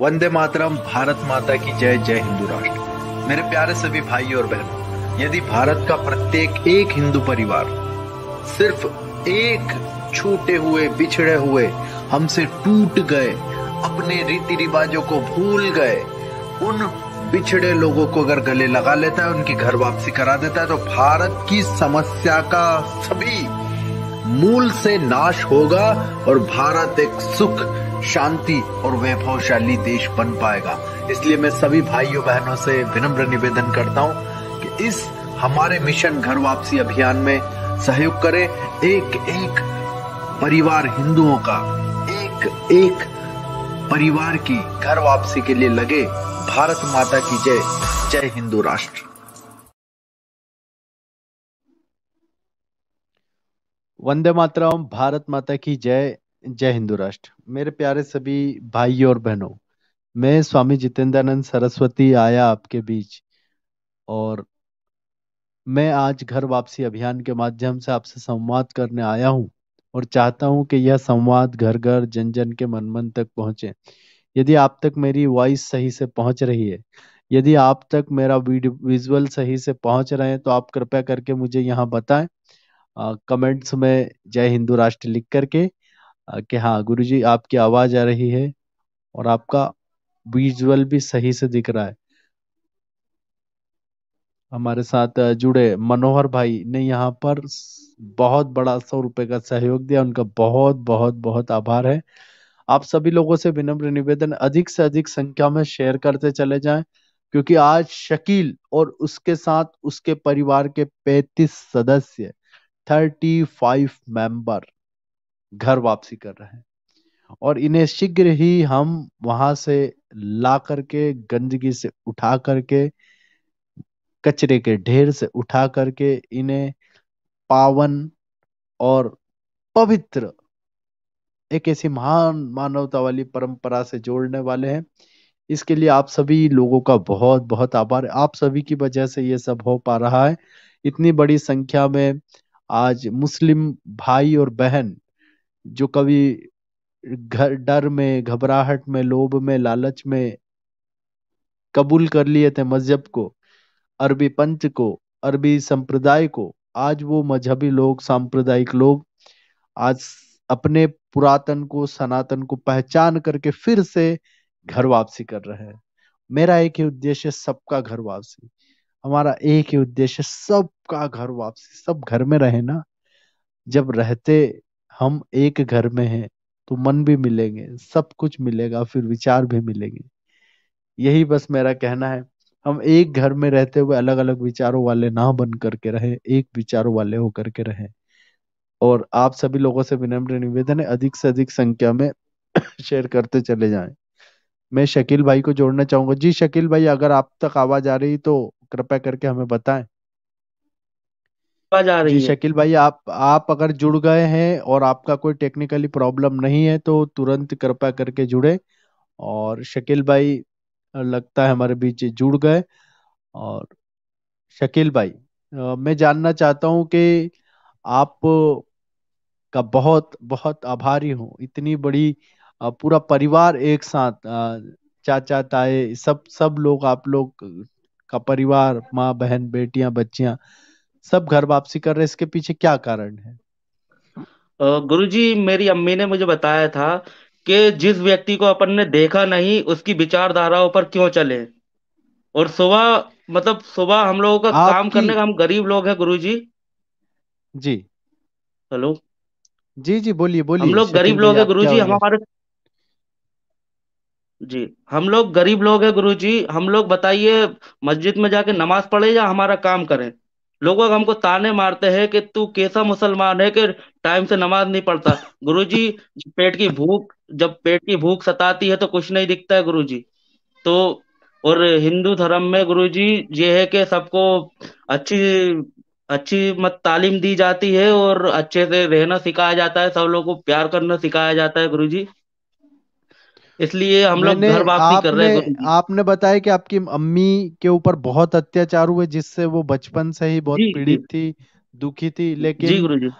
वंदे मातरम भारत माता की जय जय हिंदू राष्ट्र मेरे प्यारे सभी भाई और बहनों यदि भारत का प्रत्येक एक हिंदू परिवार सिर्फ एक छूटे हुए बिछड़े हुए हमसे टूट गए अपने रीति रिवाजों को भूल गए उन बिछड़े लोगों को अगर गले लगा लेता है उनकी घर वापसी करा देता है तो भारत की समस्या का सभी मूल से नाश होगा और भारत एक सुख शांति और वैभवशाली देश बन पाएगा इसलिए मैं सभी भाइयों बहनों से विनम्र निवेदन करता हूँ कि इस हमारे मिशन घर वापसी अभियान में सहयोग करें एक एक परिवार हिंदुओं का एक एक परिवार की घर वापसी के लिए लगे भारत माता की जय जय हिंदू राष्ट्र वंदे मातरम भारत माता की जय जय हिंदू राष्ट्र मेरे प्यारे सभी भाई और बहनों मैं स्वामी जितेंद्रानंद सरस्वती आया आपके बीच और मैं आज घर वापसी अभियान के माध्यम से आपसे संवाद करने आया हूं और चाहता हूं कि यह संवाद घर घर जन जन के मन मन तक पहुंचे यदि आप तक मेरी वॉइस सही से पहुंच रही है यदि आप तक मेरा विजुअल सही से पहुंच रहे हैं तो आप कृपया करके मुझे यहाँ बताएं कमेंट्स में जय हिंदू राष्ट्र लिख करके कि हाँ जी आपकी आवाज आ रही है और आपका विजुअल भी सही से दिख रहा है हमारे साथ जुड़े मनोहर भाई ने यहाँ पर बहुत बड़ा सौ रुपए का सहयोग दिया उनका बहुत बहुत बहुत आभार है आप सभी लोगों से विनम्र निवेदन अधिक से अधिक संख्या में शेयर करते चले जाएं क्योंकि आज शकील और उसके साथ उसके परिवार के 35 सदस्य 35 मेंबर घर वापसी कर रहे हैं और इन्हें शीघ्र ही हम वहां से ला करके गंदगी से उठा करके कचरे के ढेर से उठा करके इन्हें पावन और पवित्र एक ऐसी महान मानवता वाली परंपरा से जोड़ने वाले हैं इसके लिए आप सभी लोगों का बहुत बहुत आभार आप सभी की वजह से ये सब हो पा रहा है इतनी बड़ी संख्या में आज मुस्लिम भाई और बहन जो कभी घर डर में घबराहट में लोभ में लालच में कबूल कर लिए थे मजहब को अरबी पंथ को अरबी संप्रदाय को आज वो मजहबी लोग सांप्रदायिक लोग आज अपने पुरातन को सनातन को पहचान करके फिर से घर वापसी कर रहे हैं मेरा एक ही उद्देश्य सबका घर वापसी हमारा एक ही उद्देश्य सबका घर वापसी सब घर में रहे ना जब रहते हम एक घर में हैं तो मन भी मिलेंगे सब कुछ मिलेगा फिर विचार भी मिलेंगे यही बस मेरा कहना है हम एक घर में रहते हुए अलग अलग विचारों वाले ना बन करके रहे एक विचारों वाले हो करके रहे और आप सभी लोगों से विनम्र निवेदन है अधिक से अधिक संख्या में शेयर करते चले जाएं मैं शकील भाई को जोड़ना चाहूंगा जी शकील भाई अगर आप तक आवाज आ रही तो कृपया करके हमें बताएं आवाज आ रही जी है शकील भाई आप आप अगर जुड़ गए हैं और आपका कोई टेक्निकली प्रॉब्लम नहीं है तो तुरंत कृपा करके जुड़े और शकील भाई लगता है हमारे बीच जुड़ गए और शकील भाई मैं जानना चाहता हूं कि आप का बहुत बहुत आभारी हूं इतनी बड़ी पूरा परिवार एक साथ चाचा ताए सब सब लोग आप लोग का परिवार माँ बहन बेटियां बच्चियां सब घर वापसी कर रहे इसके पीछे क्या कारण है गुरुजी मेरी अम्मी ने मुझे बताया था कि जिस व्यक्ति को अपन ने देखा नहीं उसकी विचारधाराओं पर क्यों चले और सुबह मतलब सुबह हम लोगों का काम करने का हम गरीब लोग हैं गुरुजी जी हेलो जी जी बोलिए बोलिए हम लोग गरीब लोग हैं गुरुजी जी हमारे जी हम लोग गरीब लोग हैं गुरुजी हम लोग बताइए मस्जिद में जाके नमाज पढ़े या हमारा काम करें लोग हमको ताने मारते हैं कि तू कैसा मुसलमान है कि टाइम से नमाज नहीं पढ़ता गुरुजी पेट की भूख जब पेट की भूख सताती है तो कुछ नहीं दिखता है गुरुजी तो और हिंदू धर्म में गुरुजी ये है कि सबको अच्छी अच्छी मत तालीम दी जाती है और अच्छे से रहना सिखाया जाता है सब लोग को प्यार करना सिखाया जाता है गुरुजी इसलिए हम लोग घर वापसी कर रहे हैं आपने बताया कि आपकी अम्मी के ऊपर बहुत अत्याचार हुए जिससे वो बचपन से ही बहुत पीड़ित थी दुखी थी लेकिन जी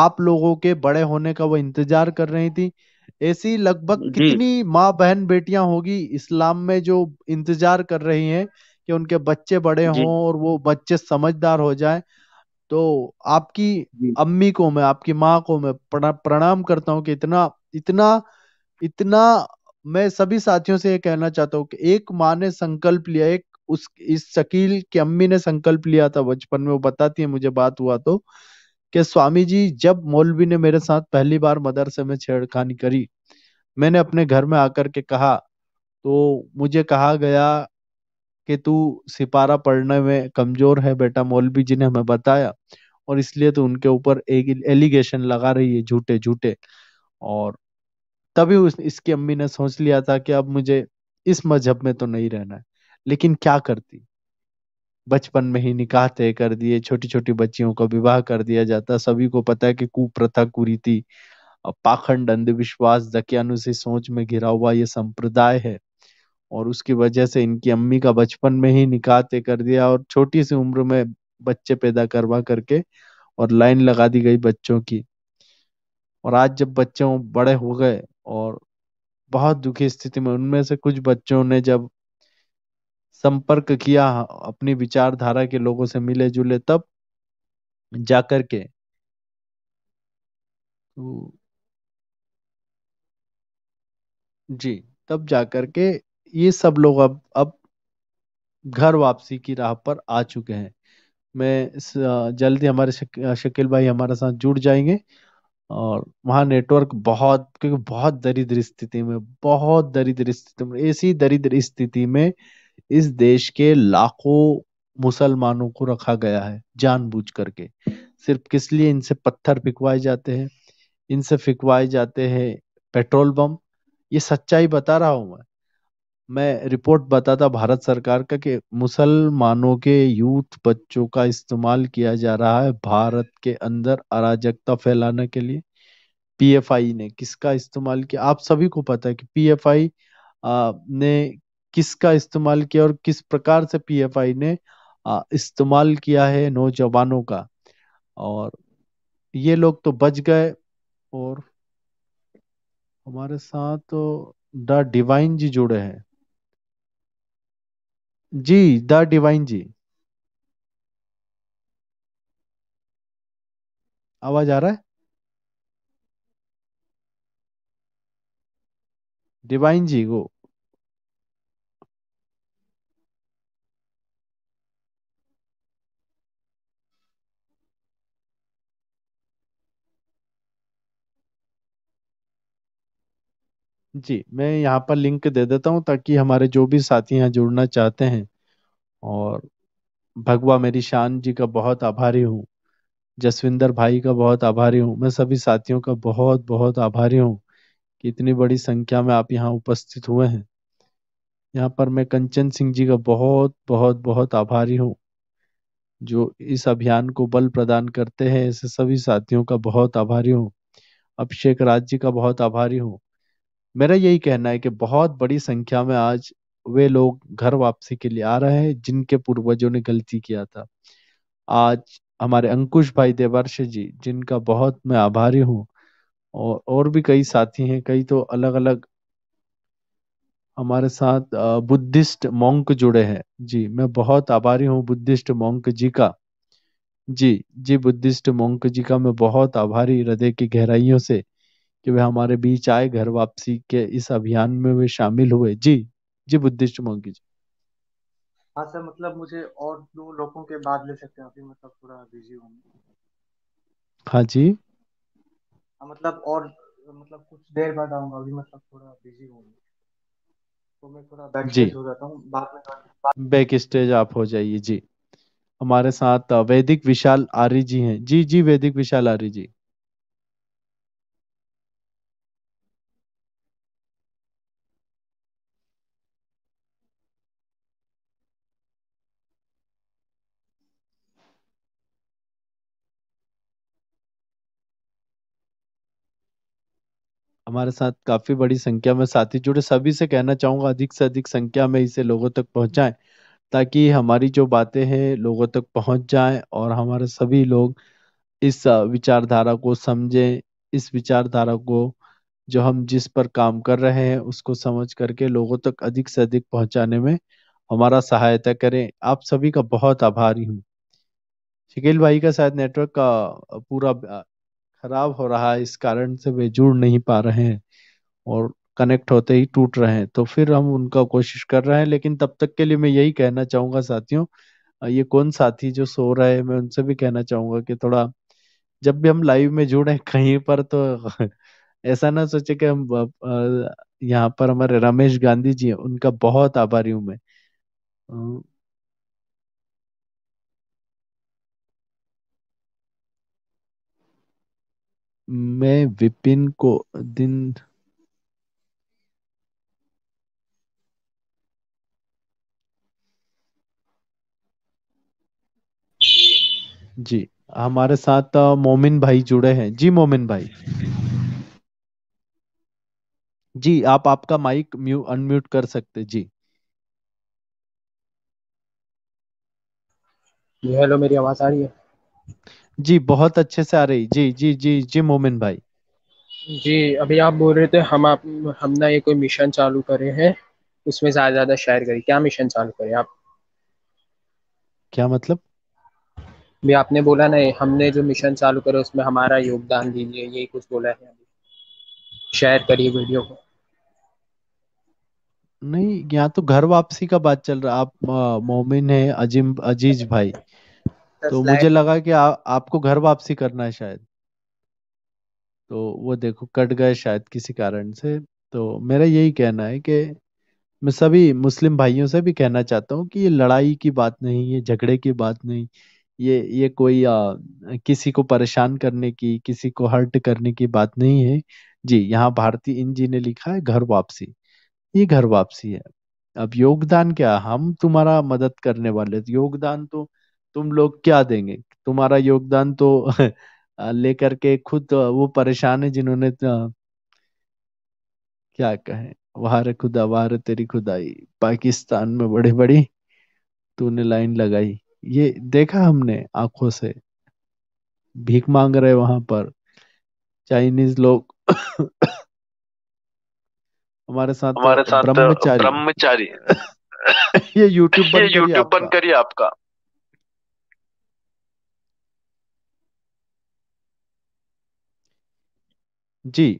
आप लोगों के बड़े होने का वो इंतजार कर रही थी ऐसी लगभग कितनी माँ बहन बेटियां होगी इस्लाम में जो इंतजार कर रही हैं कि उनके बच्चे बड़े हों और वो बच्चे समझदार हो जाए तो आपकी अम्मी को मैं आपकी माँ को मैं प्रणाम करता हूँ कि इतना इतना इतना मैं सभी साथियों से ये कहना चाहता हूँ कि एक माँ ने संकल्प लिया एक उस इस शकील की अम्मी ने संकल्प लिया था बचपन में वो बताती है मुझे बात हुआ तो कि स्वामी जी जब मौलवी ने मेरे साथ पहली बार मदरसे में छेड़खानी करी मैंने अपने घर में आकर के कहा तो मुझे कहा गया कि तू सिपारा पढ़ने में कमजोर है बेटा मौलवी जी ने हमें बताया और इसलिए तो उनके ऊपर एलिगेशन लगा रही है झूठे झूठे और तभी उस इसकी अम्मी ने सोच लिया था कि अब मुझे इस मजहब में तो नहीं रहना है लेकिन क्या करती बचपन में ही निकाह तय कर दिए छोटी छोटी बच्चियों का विवाह कर दिया जाता सभी को पता है कि कुप्रथा कुरीति पाखंड अंधविश्वास से सोच में घिरा हुआ ये संप्रदाय है और उसकी वजह से इनकी अम्मी का बचपन में ही निकाह तय कर दिया और छोटी सी उम्र में बच्चे पैदा करवा करके और लाइन लगा दी गई बच्चों की और आज जब बच्चों बड़े हो गए और बहुत दुखी स्थिति में उनमें से कुछ बच्चों ने जब संपर्क किया अपनी विचारधारा के लोगों से मिले जुले तब जाकर के तो जी तब जाकर के ये सब लोग अब अब घर वापसी की राह पर आ चुके हैं मैं जल्दी हमारे शक, शकील भाई हमारे साथ जुड़ जाएंगे और वहाँ नेटवर्क बहुत क्योंकि बहुत दरिद्र स्थिति में बहुत दरिद्र स्थिति में ऐसी दरिद्र स्थिति में इस देश के लाखों मुसलमानों को रखा गया है जानबूझ करके सिर्फ किस लिए इनसे पत्थर फिकवाए जाते हैं इनसे फिकवाए जाते हैं पेट्रोल बम ये सच्चाई बता रहा हूं मैं मैं रिपोर्ट बताता भारत सरकार का कि मुसलमानों के यूथ बच्चों का इस्तेमाल किया जा रहा है भारत के अंदर अराजकता फैलाने के लिए पीएफआई ने किसका इस्तेमाल किया आप सभी को पता है कि पीएफआई ने किसका इस्तेमाल किया और किस प्रकार से पीएफआई ने इस्तेमाल किया है नौजवानों का और ये लोग तो बच गए और हमारे साथ तो द डिवाइन जी जुड़े हैं जी द डिवाइन जी। आवाज़ आ रहा है? डिवाइन जी, गो जी, मैं यहाँ पर लिंक दे देता हूँ ताकि हमारे जो भी साथी यहाँ जुड़ना चाहते हैं और भगवा मेरी शान जी का बहुत आभारी हूँ, जसविंदर भाई का बहुत आभारी हूँ, मैं सभी साथियों का बहुत-बहुत आभारी हूँ कि इतनी बड़ी संख्या में आप यहाँ उपस्थित हुए हैं। यहाँ पर मैं कंचन सिंह जी का बहुत-बहुत बहुत आभारी हूँ, जो इस अभियान को बल प्रदान करते हैं, ऐसे सभी साथियों का बहुत आभारी हूँ। अभिषेक राज जी का बहुत आभारी हूँ। मेरा यही कहना है कि बहुत बड़ी संख्या में आज वे लोग घर वापसी के लिए आ रहे हैं जिनके पूर्वजों ने गलती किया था आज हमारे अंकुश भाई देवर्ष जी जिनका बहुत मैं आभारी हूँ और और भी कई साथी हैं कई तो अलग अलग हमारे साथ बुद्धिस्ट मोंक जुड़े हैं जी मैं बहुत आभारी हूँ बुद्धिस्ट मोंक जी का जी जी बुद्धिस्ट मोंक जी का मैं बहुत आभारी हृदय की गहराइयों से कि वे हमारे बीच आए घर वापसी के इस अभियान में वे शामिल हुए जी जी बुद्धिस्ट मोंकी जी हाँ सर मतलब मुझे और दो लोगों के बाद ले सकते हैं अभी मतलब थोड़ा बिजी हूँ हाँ जी हाँ मतलब और मतलब कुछ देर बाद आऊंगा अभी मतलब थोड़ा बिजी हूँ तो मैं थोड़ा बैक स्टेज हो जाता हूँ बाद में बैक स्टेज आप हो जाइए जी हमारे साथ वैदिक विशाल आर्य जी हैं जी जी वैदिक विशाल आर्य जी हमारे साथ काफ़ी बड़ी संख्या में साथी जुड़े सभी से कहना चाहूंगा अधिक से अधिक संख्या में इसे लोगों तक पहुंचाएं ताकि हमारी जो बातें हैं लोगों तक पहुंच जाएं और हमारे सभी लोग इस विचारधारा को समझें इस विचारधारा को जो हम जिस पर काम कर रहे हैं उसको समझ करके लोगों तक अधिक से अधिक पहुंचाने में हमारा सहायता करें आप सभी का बहुत आभारी हूँ शकील भाई का शायद नेटवर्क का पूरा खराब हो रहा है इस कारण से वे जुड़ नहीं पा रहे हैं और कनेक्ट होते ही टूट रहे हैं तो फिर हम उनका कोशिश कर रहे हैं लेकिन तब तक के लिए मैं यही कहना चाहूंगा साथियों ये कौन साथी जो सो रहे हैं मैं उनसे भी कहना चाहूंगा कि थोड़ा जब भी हम लाइव में जुड़े कहीं पर तो ऐसा ना सोचे कि हम यहाँ पर हमारे रमेश गांधी जी हैं उनका बहुत आभारी हूं मैं मैं विपिन को दिन जी हमारे साथ मोमिन भाई जुड़े हैं जी मोमिन भाई जी आप आपका माइक म्यू अनम्यूट कर सकते जी हेलो मेरी आवाज़ आ रही है जी, बहुत अच्छे से आ रही। जी, जी, जी, जी मोमिन भाई। जी, अभी आप बोल रहे थे हम आप हम ना ये कोई मिशन चालू करे हैं, उसमें ज़्यादा ज़्यादा शेयर करें। क्या मिशन चालू करें आप? क्या मतलब? भी आपने बोला ना हमने जो मिशन चालू करे उसमें हमारा योगदान दीजिए, यही कुछ बोला है अभी। शेयर करिए वीडियो को। नहीं, यहाँ तो घर वापसी का बात चल रहा आप मोमिन है अजीम अजीज भाई। तो मुझे लगा कि आ, आपको घर वापसी करना है शायद तो वो देखो कट गए शायद किसी कारण से तो मेरा यही कहना है कि मैं सभी मुस्लिम भाइयों से भी कहना चाहता हूँ कि ये लड़ाई की बात नहीं ये झगड़े की बात नहीं ये ये कोई आ, किसी को परेशान करने की किसी को हर्ट करने की बात नहीं है जी यहाँ भारती इन जी ने लिखा है घर वापसी ये घर वापसी है अब योगदान क्या हम तुम्हारा मदद करने वाले योगदान तो तुम लोग क्या देंगे तुम्हारा योगदान तो लेकर के खुद वो परेशान है जिन्होंने क्या कहे वार खुदा वार तेरी खुदाई पाकिस्तान में बड़े बड़ी तूने लाइन लगाई ये देखा हमने आंखों से भीख मांग रहे वहां पर चाइनीज लोग हमारे साथ हमारे साथ ब्रह्मचारी, ब्रह्मचारी। ये यूट्यूब ये यूट्यूब बंद करिए आपका जी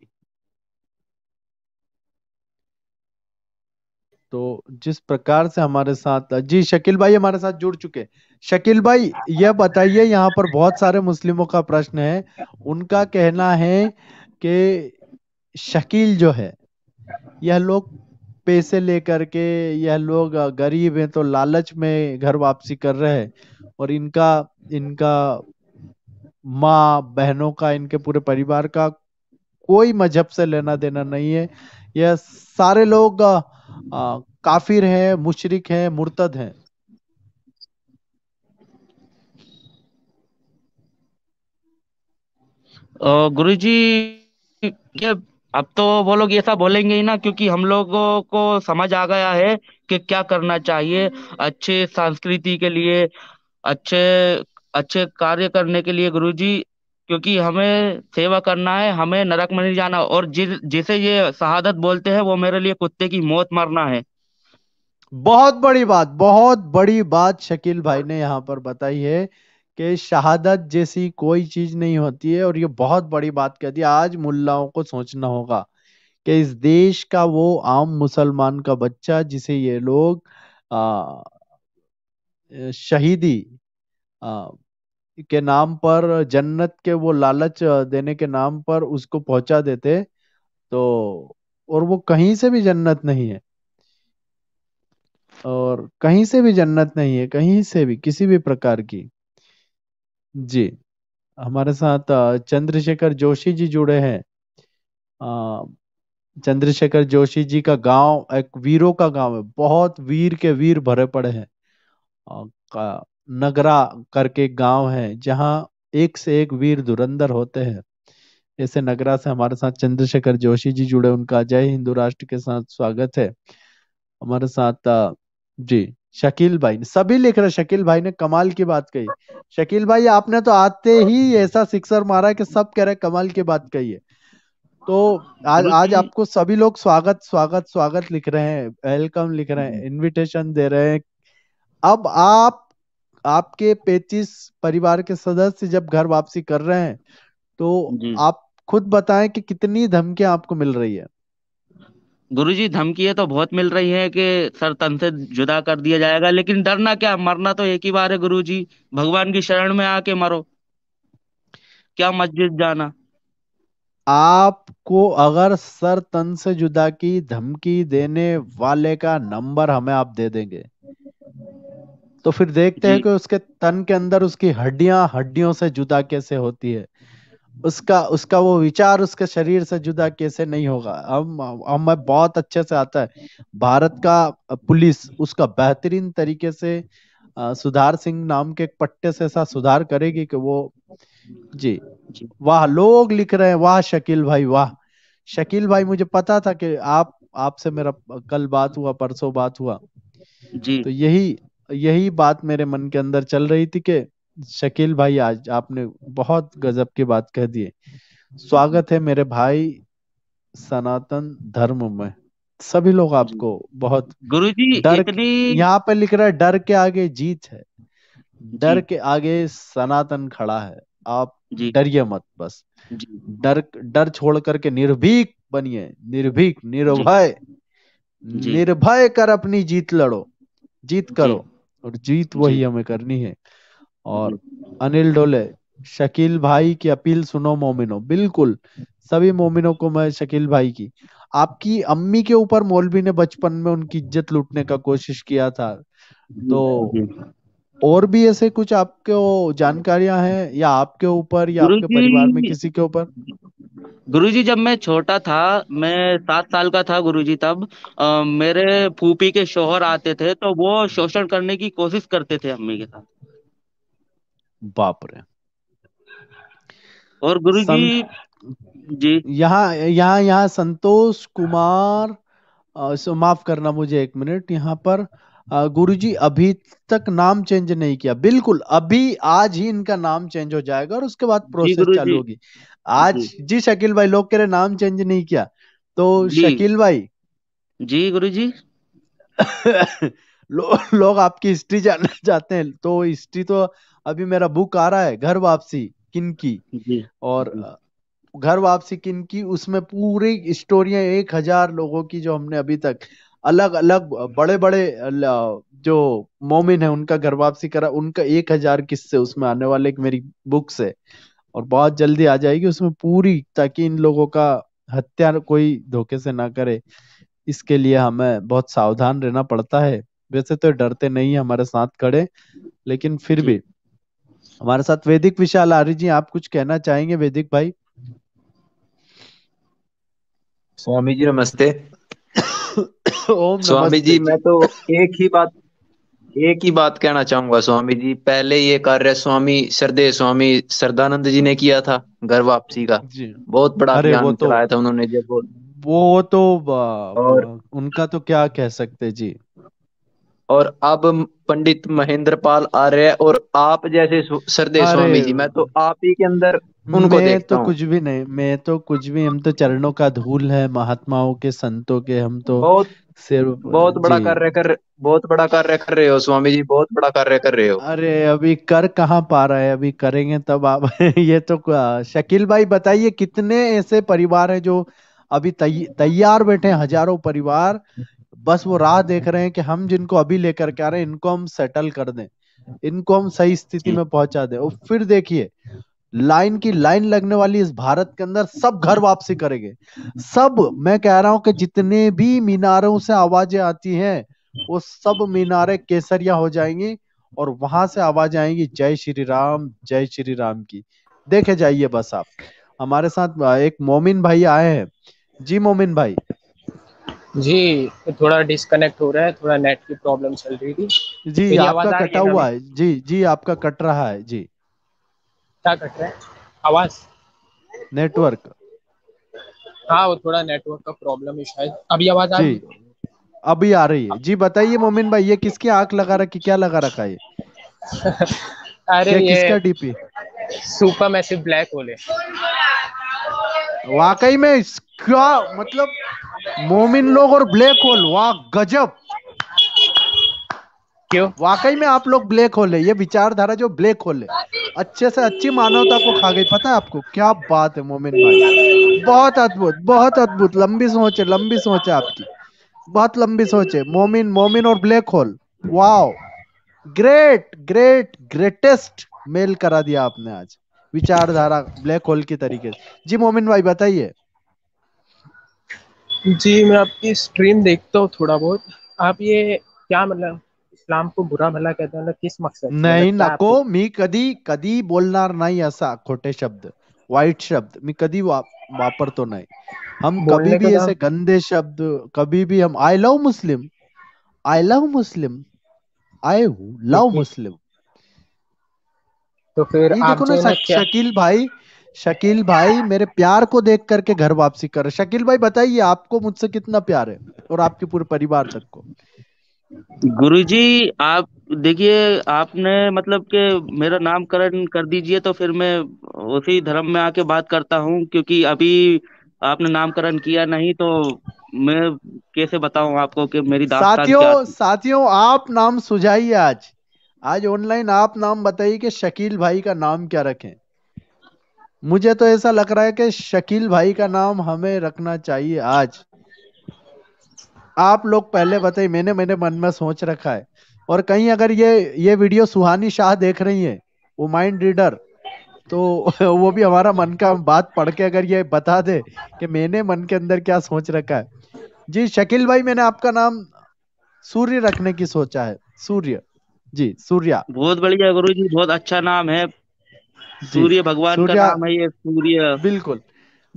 तो जिस प्रकार से हमारे साथ जी शकील भाई हमारे साथ जुड़ चुके शकील भाई यह बताइए यहाँ पर बहुत सारे मुस्लिमों का प्रश्न है उनका कहना है कि शकील जो है यह लोग पैसे लेकर के यह लोग गरीब हैं तो लालच में घर वापसी कर रहे हैं और इनका इनका माँ बहनों का इनके पूरे परिवार का कोई मजहब से लेना देना नहीं है यह सारे लोग आ, काफिर हैं मुशरिक हैं मुर्तद हैं गुरु जी ये अब तो वो लोग ऐसा बोलेंगे ही ना क्योंकि हम लोगों को समझ आ गया है कि क्या करना चाहिए अच्छे संस्कृति के लिए अच्छे अच्छे कार्य करने के लिए गुरुजी क्योंकि हमें सेवा करना है हमें नरक में नहीं जाना और जि, जिसे ये शहादत बोलते हैं वो मेरे लिए कुत्ते की मौत मरना है बहुत बड़ी बात बहुत बड़ी बात शकील भाई ने यहाँ पर बताई है कि शहादत जैसी कोई चीज नहीं होती है और ये बहुत बड़ी बात कह दी आज मुल्लाओं को सोचना होगा कि इस देश का वो आम मुसलमान का बच्चा जिसे ये लोग आ, शहीदी आ, के नाम पर जन्नत के वो लालच देने के नाम पर उसको पहुंचा देते तो और वो कहीं से भी जन्नत नहीं है और कहीं से भी जन्नत नहीं है कहीं से भी किसी भी प्रकार की जी हमारे साथ चंद्रशेखर जोशी जी जुड़े हैं चंद्रशेखर जोशी जी का गांव एक वीरों का गांव है बहुत वीर के वीर भरे पड़े हैं नगरा करके गांव है जहां एक से एक वीर धुरंधर होते हैं ऐसे नगरा से हमारे साथ चंद्रशेखर जोशी जी जुड़े उनका जय हिंदू राष्ट्र के साथ स्वागत है हमारे साथ जी शकील भाई सभी लिख रहे शकील भाई ने कमाल की बात कही शकील भाई आपने तो आते ही ऐसा सिक्सर मारा कि सब कह रहे कमाल की बात कही है तो आज आज आपको सभी लोग स्वागत स्वागत स्वागत लिख रहे हैं वेलकम लिख रहे हैं इनविटेशन दे रहे हैं अब आप आपके पैतीस परिवार के सदस्य जब घर वापसी कर रहे हैं तो आप खुद बताएं कि कितनी धमकियां आपको मिल रही है गुरु जी धमकी तो बहुत मिल रही है कि सर तन से जुदा कर दिया जाएगा लेकिन डरना क्या मरना तो एक ही बार है गुरु जी भगवान की शरण में आके मरो क्या मस्जिद जाना आपको अगर सर तन से जुदा की धमकी देने वाले का नंबर हमें आप दे देंगे तो फिर देखते हैं कि उसके तन के अंदर उसकी हड्डियां हड्डियों से जुदा कैसे होती है उसका उसका वो विचार उसके शरीर से जुदा कैसे नहीं होगा हम हमें बहुत अच्छे से आता है भारत का पुलिस उसका बेहतरीन तरीके से आ, सुधार सिंह नाम के एक पट्टे से ऐसा सुधार करेगी कि वो जी वाह लोग लिख रहे हैं वाह शकील भाई वाह शकील भाई मुझे पता था कि आप आपसे मेरा कल बात हुआ परसों बात हुआ जी तो यही यही बात मेरे मन के अंदर चल रही थी कि शकील भाई आज आपने बहुत गजब की बात कह दी स्वागत है मेरे भाई सनातन धर्म में सभी लोग आपको बहुत गुरु जी इतनी यहाँ पे लिख रहा है डर के आगे जीत है डर के आगे सनातन खड़ा है आप डरिए मत बस डर डर छोड़ करके निर्भीक बनिए निर्भीक निर्भय निर्भय कर अपनी जीत लड़ो जीत करो और जीत वही हमें करनी है और अनिल डोले शकील भाई की अपील सुनो मोमिनो बिल्कुल सभी मोमिनों को मैं शकील भाई की आपकी अम्मी के ऊपर मौलवी ने बचपन में उनकी इज्जत लूटने का कोशिश किया था तो और भी ऐसे कुछ आपके जानकारियां हैं या आपके ऊपर या आपके परिवार में किसी के ऊपर गुरुजी जब मैं छोटा था मैं सात साल का था गुरुजी तब आ, मेरे फूफी के शोहर आते थे तो वो शोषण करने की कोशिश करते थे अम्मी के साथ बाप रे और गुरुजी जी यहाँ यहाँ यहाँ संतोष कुमार माफ करना मुझे एक मिनट यहाँ पर गुरुजी अभी तक नाम चेंज नहीं किया बिल्कुल अभी आज ही इनका नाम चेंज हो जाएगा और उसके बाद प्रोसेस चालू होगी आज जी, शकील भाई लोग कह रहे नाम चेंज नहीं किया तो शकील भाई जी जी लो, लोग आपकी हिस्ट्री जानना चाहते हैं तो हिस्ट्री तो अभी मेरा बुक आ रहा है घर वापसी किन की और घर वापसी किन की उसमें पूरी स्टोरिया एक हजार लोगों की जो हमने अभी तक अलग अलग बड़े बड़े जो मोमिन है उनका घर वापसी करा उनका एक हजार किस्से उसमें आने वाले एक मेरी बुक्स है और बहुत जल्दी आ जाएगी उसमें पूरी ताकि इन लोगों का हत्या कोई धोखे से ना करे इसके लिए हमें बहुत सावधान रहना पड़ता है वैसे तो डरते नहीं है हमारे साथ खड़े लेकिन फिर भी हमारे साथ वैदिक विशाल आर्य जी आप कुछ कहना चाहेंगे वैदिक भाई स्वामी जी नमस्ते स्वामी जी मैं तो एक ही बात एक ही बात कहना चाहूंगा स्वामी जी पहले ये कार्य स्वामी सरदे स्वामी सरदानंद जी ने किया था घर वापसी का बहुत बड़ा अभियान तो, चलाया था उन्होंने जब वो, वो तो और, उनका तो क्या कह सकते जी और अब पंडित महेंद्र पाल आ रहे हैं और आप जैसे सरदे स्वामी जी मैं तो आप ही के अंदर उनको मैं देखता तो कुछ भी नहीं मैं तो कुछ भी हम तो चरणों का धूल है महात्माओं के संतों के हम तो बहुत सिर्फ बहुत बड़ा कार्य कर बहुत बड़ा कार्य कर रहे हो स्वामी जी बहुत बड़ा कार्य कर रहे हो अरे अभी कर कहाँ पा रहा है अभी करेंगे तब आप ये तो शकील भाई बताइए कितने ऐसे परिवार हैं जो अभी तैयार बैठे हैं हजारों परिवार बस वो राह देख रहे हैं कि हम जिनको अभी लेकर के आ रहे हैं इनको हम सेटल कर दें इनको हम सही स्थिति में पहुंचा दें और फिर देखिए लाइन की लाइन लगने वाली इस भारत के अंदर सब घर वापसी करेंगे सब मैं कह रहा हूं कि जितने भी मीनारों से आवाजें आती हैं वो सब मीनारे केसरिया हो जाएंगी और वहां से आवाज आएंगी जय श्री राम जय श्री राम की देखे जाइए बस आप हमारे साथ एक मोमिन भाई आए हैं जी मोमिन भाई जी थोड़ा डिस्कनेक्ट हो रहा है थोड़ा नेट की प्रॉब्लम चल रही थी जी आपका कटा हुआ है जी जी आपका कट रहा है जी क्या कट रहा है आवाज नेटवर्क हाँ वो थोड़ा नेटवर्क का प्रॉब्लम है शायद अभी आवाज आ रही है अभी आ रही है जी बताइए मोमिन भाई ये किसकी आंख लगा रखी क्या लगा रखा है अरे ये किसका DP supermassive black hole है वाकई में इसका मतलब मोमिन लोग और ब्लैक होल वाह गजब क्यों वाकई में आप लोग ब्लैक होल है ये विचारधारा जो ब्लैक होल है अच्छे से अच्छी मानवता को खा गई पता है आपको क्या बात है मोमिन भाई बहुत अद्भुत बहुत अद्भुत लंबी सोच है लंबी सोच है आपकी बहुत लंबी सोच है मोमिन मोमिन और black hole wow great great greatest मेल करा दिया आपने आज विचारधारा ब्लैक होल की तरीके से जी मोमिन भाई बताइए जी मैं आपकी स्ट्रीम देखता हूँ थोड़ा बहुत आप ये क्या मतलब इस्लाम को बुरा भला कहते हैं मतलब किस मकसद नहीं मतलब नको मी कधी कधी बोलणार नाही असा खोटे शब्द वाईट शब्द मी कधी वापरतो नाही हम कभी भी ऐसे तो- गंदे शब्द कभी भी हम I love Muslim I love Muslim I love Muslim तो फिर आप देखो ना शकील भाई शकील भाई मेरे प्यार को देख करके घर वापसी कर शकील भाई बताइए आपको मुझसे कितना प्यार है और आपके पूरे परिवार तक को गुरु जी आप देखिए आपने मतलब के मेरा नामकरण कर दीजिए तो फिर मैं उसी धर्म में आके बात करता हूँ क्योंकि अभी आपने नामकरण किया नहीं तो मैं कैसे बताऊं आपको कि मेरी साथियों साथियों आप नाम सुझाइए आज आज ऑनलाइन आप नाम बताइए कि शकील भाई का नाम क्या रखें मुझे तो ऐसा लग रहा है कि शकील भाई का नाम हमें रखना चाहिए आज आप लोग पहले बताइए मैंने मैंने मन में सोच रखा है और कहीं अगर ये ये वीडियो सुहानी शाह देख रही है वो माइंड रीडर तो वो भी हमारा मन का बात पढ़ के अगर ये बता दे कि मैंने मन के अंदर क्या सोच रखा है जी शकील भाई मैंने आपका नाम सूर्य रखने की सोचा है सूर्य जी सूर्या बहुत बढ़िया गुरु जी बहुत अच्छा नाम है सूर्य भगवान का नाम है ये सूर्य बिल्कुल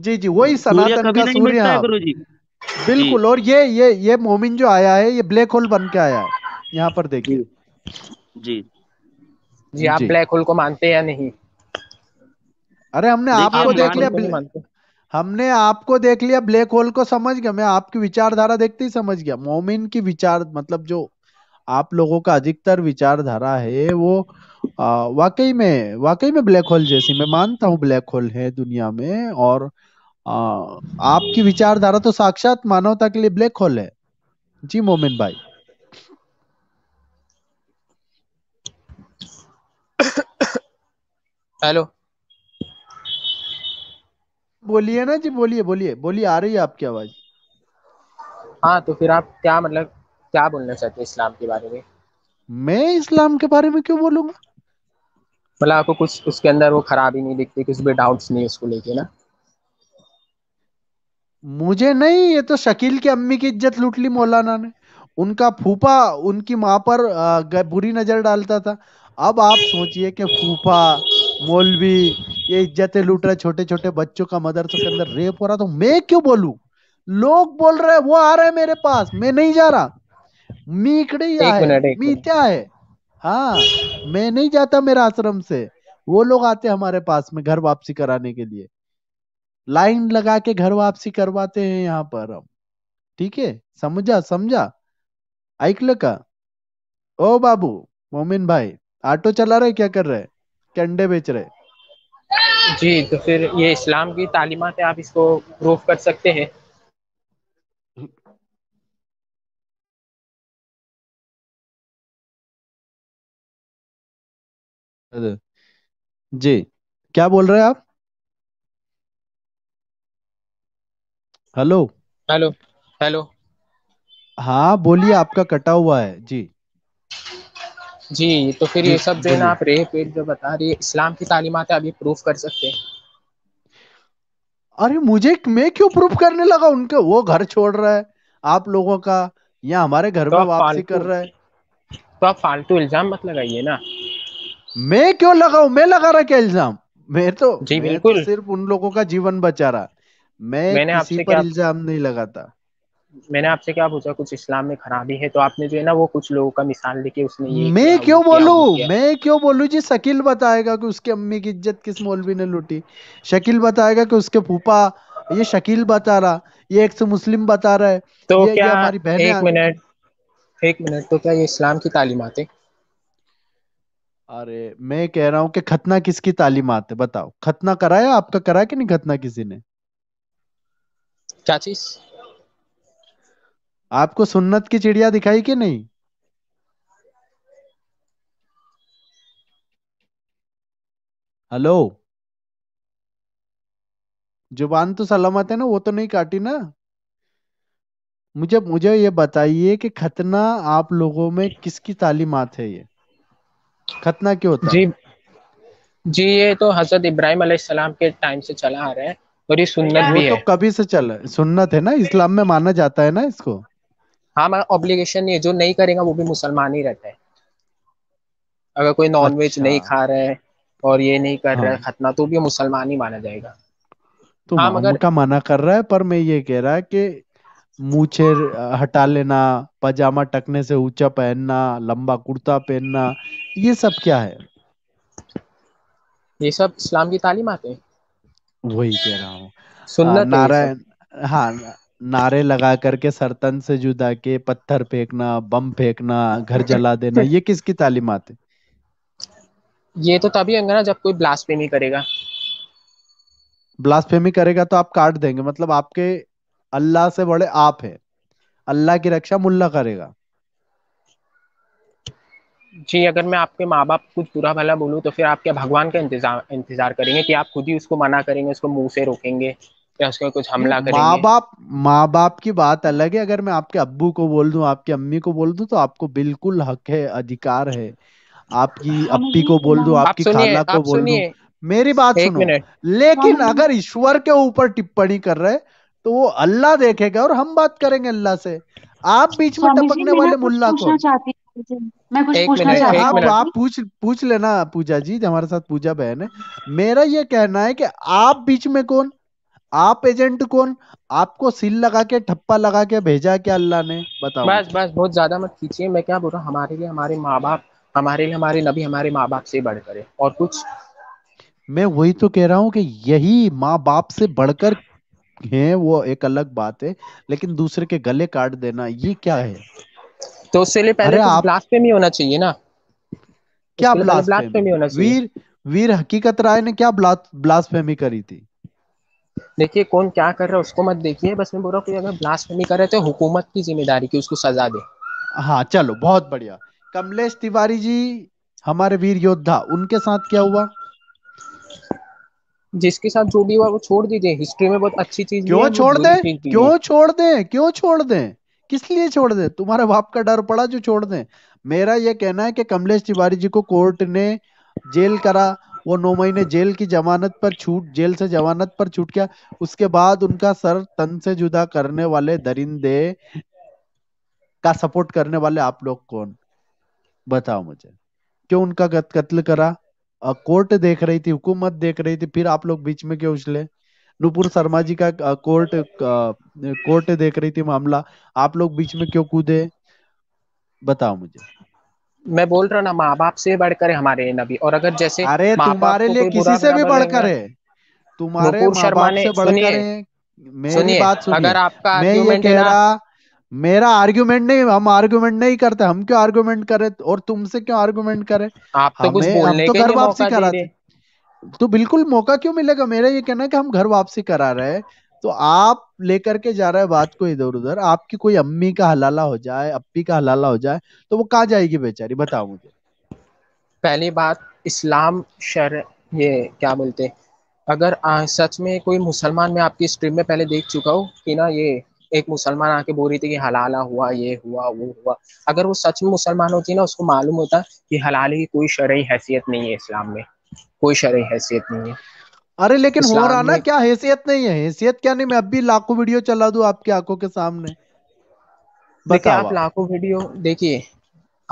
जी जी वही सनातन का सूर्य हाँ। गुरु जी बिल्कुल और ये ये ये मोमिन जो आया है ये ब्लैक होल बन के आया है यहाँ पर देखिए जी जी आप ब्लैक होल को मानते या नहीं अरे हमने आपको देख लिया हमने आपको देख लिया ब्लैक होल को समझ गया मैं आपकी विचारधारा देखते ही समझ गया मोमिन की विचार मतलब जो आप लोगों का अधिकतर विचारधारा है वो वाकई में वाकई में ब्लैक होल जैसी मैं मानता हूँ ब्लैक होल है दुनिया में और हाँ, आपकी विचारधारा तो साक्षात मानवता के लिए ब्लैक होल है जी मोमिन भाई हेलो बोलिए ना जी बोलिए बोलिए बोलिए आ रही है आपकी आवाज हाँ तो फिर आप क्या मतलब क्या बोलना चाहते हैं इस्लाम के बारे में मैं इस्लाम के बारे में क्यों बोलूंगा मतलब आपको कुछ उसके अंदर वो खराबी नहीं दिखती कुछ भी डाउट्स नहीं उसको लेके ना मुझे नहीं ये तो शकील की अम्मी की इज्जत लूट ली मौलाना ने उनका फूफा उनकी माँ पर बुरी नजर डालता था अब आप सोचिए कि फूफा मौलवी ये इज्जतें लूट रहे छोटे छोटे बच्चों का मदरसों के अंदर रेप हो रहा तो मैं क्यों बोलू लोग बोल रहे वो आ रहे मेरे पास मैं नहीं जा रहा मी इकड़े ही आए मी क्या है हाँ मैं नहीं जाता मेरा आश्रम से वो लोग आते हमारे पास में घर वापसी कराने के लिए लाइन लगा के घर वापसी करवाते हैं यहाँ पर हम ठीक है समझा समझा ऐकलं का ओ बाबू मोमिन भाई ऑटो चला रहे क्या कर रहे अंडे बेच रहे जी तो फिर ये इस्लाम की तालीमत है आप इसको प्रूफ कर सकते हैं जी क्या बोल रहे हैं आप हेलो हेलो हेलो हाँ बोलिए आपका कटा हुआ है जी जी तो फिर ये सब देना आप रेह पेट जो बता रही है इस्लाम की तालीमत आप ये प्रूफ कर सकते हैं अरे मुझे मैं क्यों प्रूफ करने लगा उनके वो घर छोड़ रहा है आप लोगों का या हमारे घर तो में वापसी कर रहा है तो आप फालतू इल्जाम मत लगाइए ना मैं क्यों लगाऊ मैं लगा रहा क्या इल्जाम मैं तो जी तो बिल्कुल तो सिर्फ उन लोगों का जीवन बचा रहा मैं मैंने किसी पर इल्जाम नहीं लगाता मैंने आपसे क्या पूछा कुछ इस्लाम में खराबी है तो आपने जो है ना वो कुछ लोगों का मिसाल देके उसने ये मैं क्यों बोलू मैं क्यों बोलू जी शकील बताएगा कि उसके अम्मी की इज्जत किस मौलवी ने लूटी शकील बताएगा कि उसके फूफा ये शकील बता रहा ये एक से तो मुस्लिम बता रहा है तो ये, क्या हमारी बहन एक मिनट एक मिनट तो क्या ये इस्लाम की तालीमत है अरे मैं कह रहा हूँ कि खतना किसकी तालीमत है बताओ खतना कराया आपका करा कि नहीं खतना किसी ने क्या चीज आपको सुन्नत की चिड़िया दिखाई कि नहीं हेलो जुबान तो सलामत है ना वो तो नहीं काटी ना मुझे मुझे ये बताइए कि खतना आप लोगों में किसकी तालीमत है ये खतना क्यों होता जी जी ये तो हजरत इब्राहिम के टाइम से चला आ रहा है और ये सुन्नत भी तो है तो कभी से चल सुन्नत है ना इस्लाम में माना जाता है ना इसको हाँ मैं ऑब्लिगेशन नहीं है जो नहीं करेगा वो भी मुसलमान ही रहता है अगर कोई नॉन वेज अच्छा। नहीं खा रहा है और ये नहीं कर रहा है हाँ। खतना तो भी मुसलमान ही माना जाएगा तो हाँ, मगर का मना कर रहा है पर मैं ये कह रहा है कि मूछे हटा लेना पजामा टकने से ऊंचा पहनना लंबा कुर्ता पहनना ये सब क्या है ये सब इस्लाम की तालीमात है वही कह रहा हूँ नारायण हाँ नारे लगा करके सरतन से जुदा के पत्थर फेंकना बम फेंकना घर जला देना ये किसकी तालीमात है ये तो तभी होगा ना जब कोई ब्लास्फेमी करेगा ब्लास्फेमी करेगा तो आप काट देंगे मतलब आपके अल्लाह से बड़े आप है अल्लाह की रक्षा मुल्ला करेगा जी अगर मैं आपके माँ बाप कुछ बुरा भला बोलूँ तो फिर आप क्या भगवान का इंतजार इंतजार करेंगे कि आप खुद ही उसको मना करेंगे उसको मुंह से रोकेंगे या उसका कुछ हमला करेंगे माँ बाप माँ बाप की बात अलग है अगर मैं आपके अब्बू को बोल दूँ आपकी अम्मी को बोल दूँ तो आपको बिल्कुल हक है अधिकार है आपकी हाँ, अप्पी को बोल दूँ आपकी खाला को बोल दूँ मेरी बात सुनो लेकिन अगर ईश्वर के ऊपर टिप्पणी कर रहे तो वो अल्लाह देखेगा और हम बात करेंगे अल्लाह से आप बीच में टपकने वाले मुल्ला को चाहती। मैं कुछ पूछना चाहता आप, आप पूछ पूछ लेना पूजा जी हमारे साथ पूजा बहन है मेरा ये कहना है कि आप बीच में कौन आप एजेंट कौन आपको सील लगा के ठप्पा लगा के भेजा क्या अल्लाह ने बताओ बस बस बहुत ज्यादा मत खींचिए मैं क्या बोल रहा हूँ हमारे लिए हमारे माँ बाप हमारे लिए हमारे नबी हमारे माँ बाप से बढ़कर है और कुछ मैं वही तो कह रहा हूँ कि यही माँ बाप से बढ़कर है वो एक अलग बात है लेकिन दूसरे के गले काट देना ये क्या है तो उससे लिए पहले तो आप... ब्लास्ट में होना चाहिए ना क्या ब्लास्ट, में होना चाहिए वीर वीर हकीकत राय ने क्या ब्लास्ट ब्लास्फेमी करी थी देखिए कौन क्या कर रहा है उसको मत देखिए बस मैं बोल रहा हूँ अगर ब्लास्ट ब्लास्फेमी कर रहे तो हुकूमत की जिम्मेदारी की उसको सजा दे हाँ चलो बहुत बढ़िया कमलेश तिवारी जी हमारे वीर योद्धा उनके साथ क्या हुआ जिसके साथ जो भी हुआ वो छोड़ दीजिए हिस्ट्री में बहुत अच्छी चीज क्यों छोड़ दे क्यों छोड़ दे क्यों छोड़ दे किस लिए छोड़ दें तुम्हारे बाप का डर पड़ा जो छोड़ दें मेरा यह कहना है कि कमलेश तिवारी जी को कोर्ट ने जेल करा वो नौ महीने जेल की जमानत पर छूट जेल से जमानत पर छूट गया उसके बाद उनका सर तन से जुदा करने वाले दरिंदे का सपोर्ट करने वाले आप लोग कौन बताओ मुझे क्यों उनका कत्ल करा कोर्ट देख रही थी हुकूमत देख रही थी फिर आप लोग बीच में क्यों उछले नुपुर शर्मा जी का कोर्ट कोर्ट देख रही थी मामला आप लोग बीच में क्यों कूदे बताओ मुझे मैं बोल रहा ना माँ बाप से बढ़कर है हमारे नबी और अगर जैसे अरे तुम्हारे लिए किसी से भी बढ़कर है तुम्हारे शर्मा ने सुनिए मेरी बात सुनिए अगर आपका मैं ये कह रहा मेरा आर्गुमेंट नहीं हम आर्गुमेंट नहीं करते हम क्यों आर्गुमेंट करें और तुमसे क्यों आर्गुमेंट करें आप तो कुछ बोलने तो के लिए मौका दे रहे हैं तो बिल्कुल मौका क्यों मिलेगा मेरा ये कहना है कि हम घर वापसी करा रहे हैं तो आप लेकर के जा रहे हैं बात को इधर उधर आपकी कोई अम्मी का हलाला हो जाए अप्पी का हलाला हो जाए तो वो कहा जाएगी बेचारी बताओ मुझे पहली बात इस्लाम शर ये क्या बोलते अगर आ, सच में कोई मुसलमान मैं आपकी स्ट्रीम में पहले देख चुका हूँ कि ना ये एक मुसलमान आके बोल रही थी कि हलाला हुआ ये हुआ वो हुआ अगर वो सच में मुसलमान होती ना उसको मालूम होता कि हलाले की कोई शरय हैसियत नहीं है इस्लाम में कोई शर हैसियत नहीं है अरे लेकिन हो रहा ना क्या हैसियत नहीं है हैसियत क्या नहीं मैं अब भी लाखों वीडियो चला दू आपकी आंखों के सामने देखिए आप लाखों वीडियो देखिए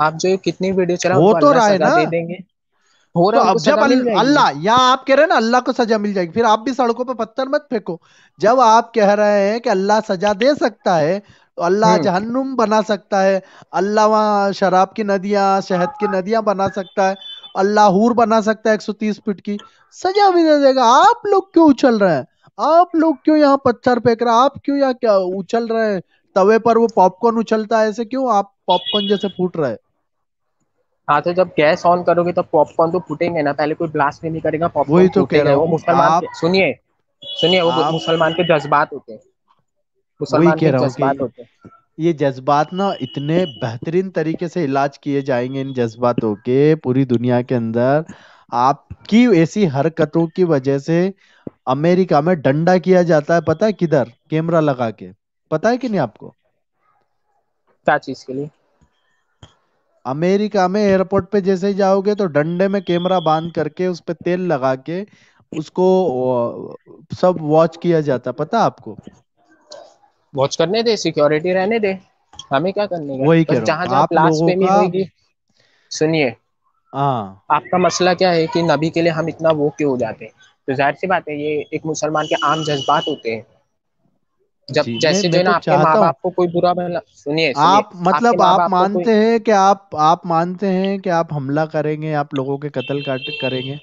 आप जो कितनी वीडियो चला वो तो रहा है ना दे देंगे हो रहा तो अब जब अल्लाह या आप कह रहे हैं ना अल्लाह को सजा मिल जाएगी फिर आप भी सड़कों पर पत्थर मत फेंको जब आप कह रहे हैं कि अल्लाह सजा दे सकता है तो अल्लाह हम्म। जहन्नुम बना सकता है अल्लाह वहां शराब की नदियां शहद की नदियां बना सकता है अल्लाहूर बना सकता है एक सौ तीस फीट की सजा भी दे देगा आप लोग क्यों उछल रहे हैं आप लोग क्यों यहाँ पत्थर फेंक रहे हैं आप क्यों यहाँ क्या उछल रहे हैं तवे पर वो पॉपकॉर्न उछलता है ऐसे क्यों आप पॉपकॉर्न जैसे फूट रहे हाँ तो जब गैस ऑन करोगे तो पॉपकॉर्न तो फूटेंगे ना पहले कोई ब्लास्ट नहीं करेगा पॉपकॉर्न वही तो कह रहे हो मुसलमान सुनिए सुनिए वो मुसलमान के जज्बात होते हैं मुसलमान के जज्बात होते हैं ये जज्बात ना इतने बेहतरीन तरीके से इलाज किए जाएंगे इन जज्बातों के पूरी दुनिया के अंदर आपकी ऐसी हरकतों की वजह से अमेरिका में डंडा किया जाता है पता है किधर कैमरा लगा के पता है कि नहीं आपको क्या चीज के लिए अमेरिका में एयरपोर्ट पे जैसे ही जाओगे तो डंडे में कैमरा बांध करके उस पर तेल लगा के उसको सब वॉच किया जाता है पता आपको वॉच करने दे सिक्योरिटी रहने दे हमें क्या करने का वही तो जहां जहां क्लास पे भी होगी सुनिए हाँ। आपका मसला क्या है कि नबी के लिए हम इतना वो क्यों हो जाते हैं तो जाहिर सी बात है ये एक मुसलमान के आम जज्बात होते हैं जब जैसे जो तो ना आपके माँ बाप को कोई बुरा भला सुनिए आप मतलब आप मानते हैं कि आप आप मानते हैं कि आप हमला करेंगे आप लोगों के कत्ल काट करेंगे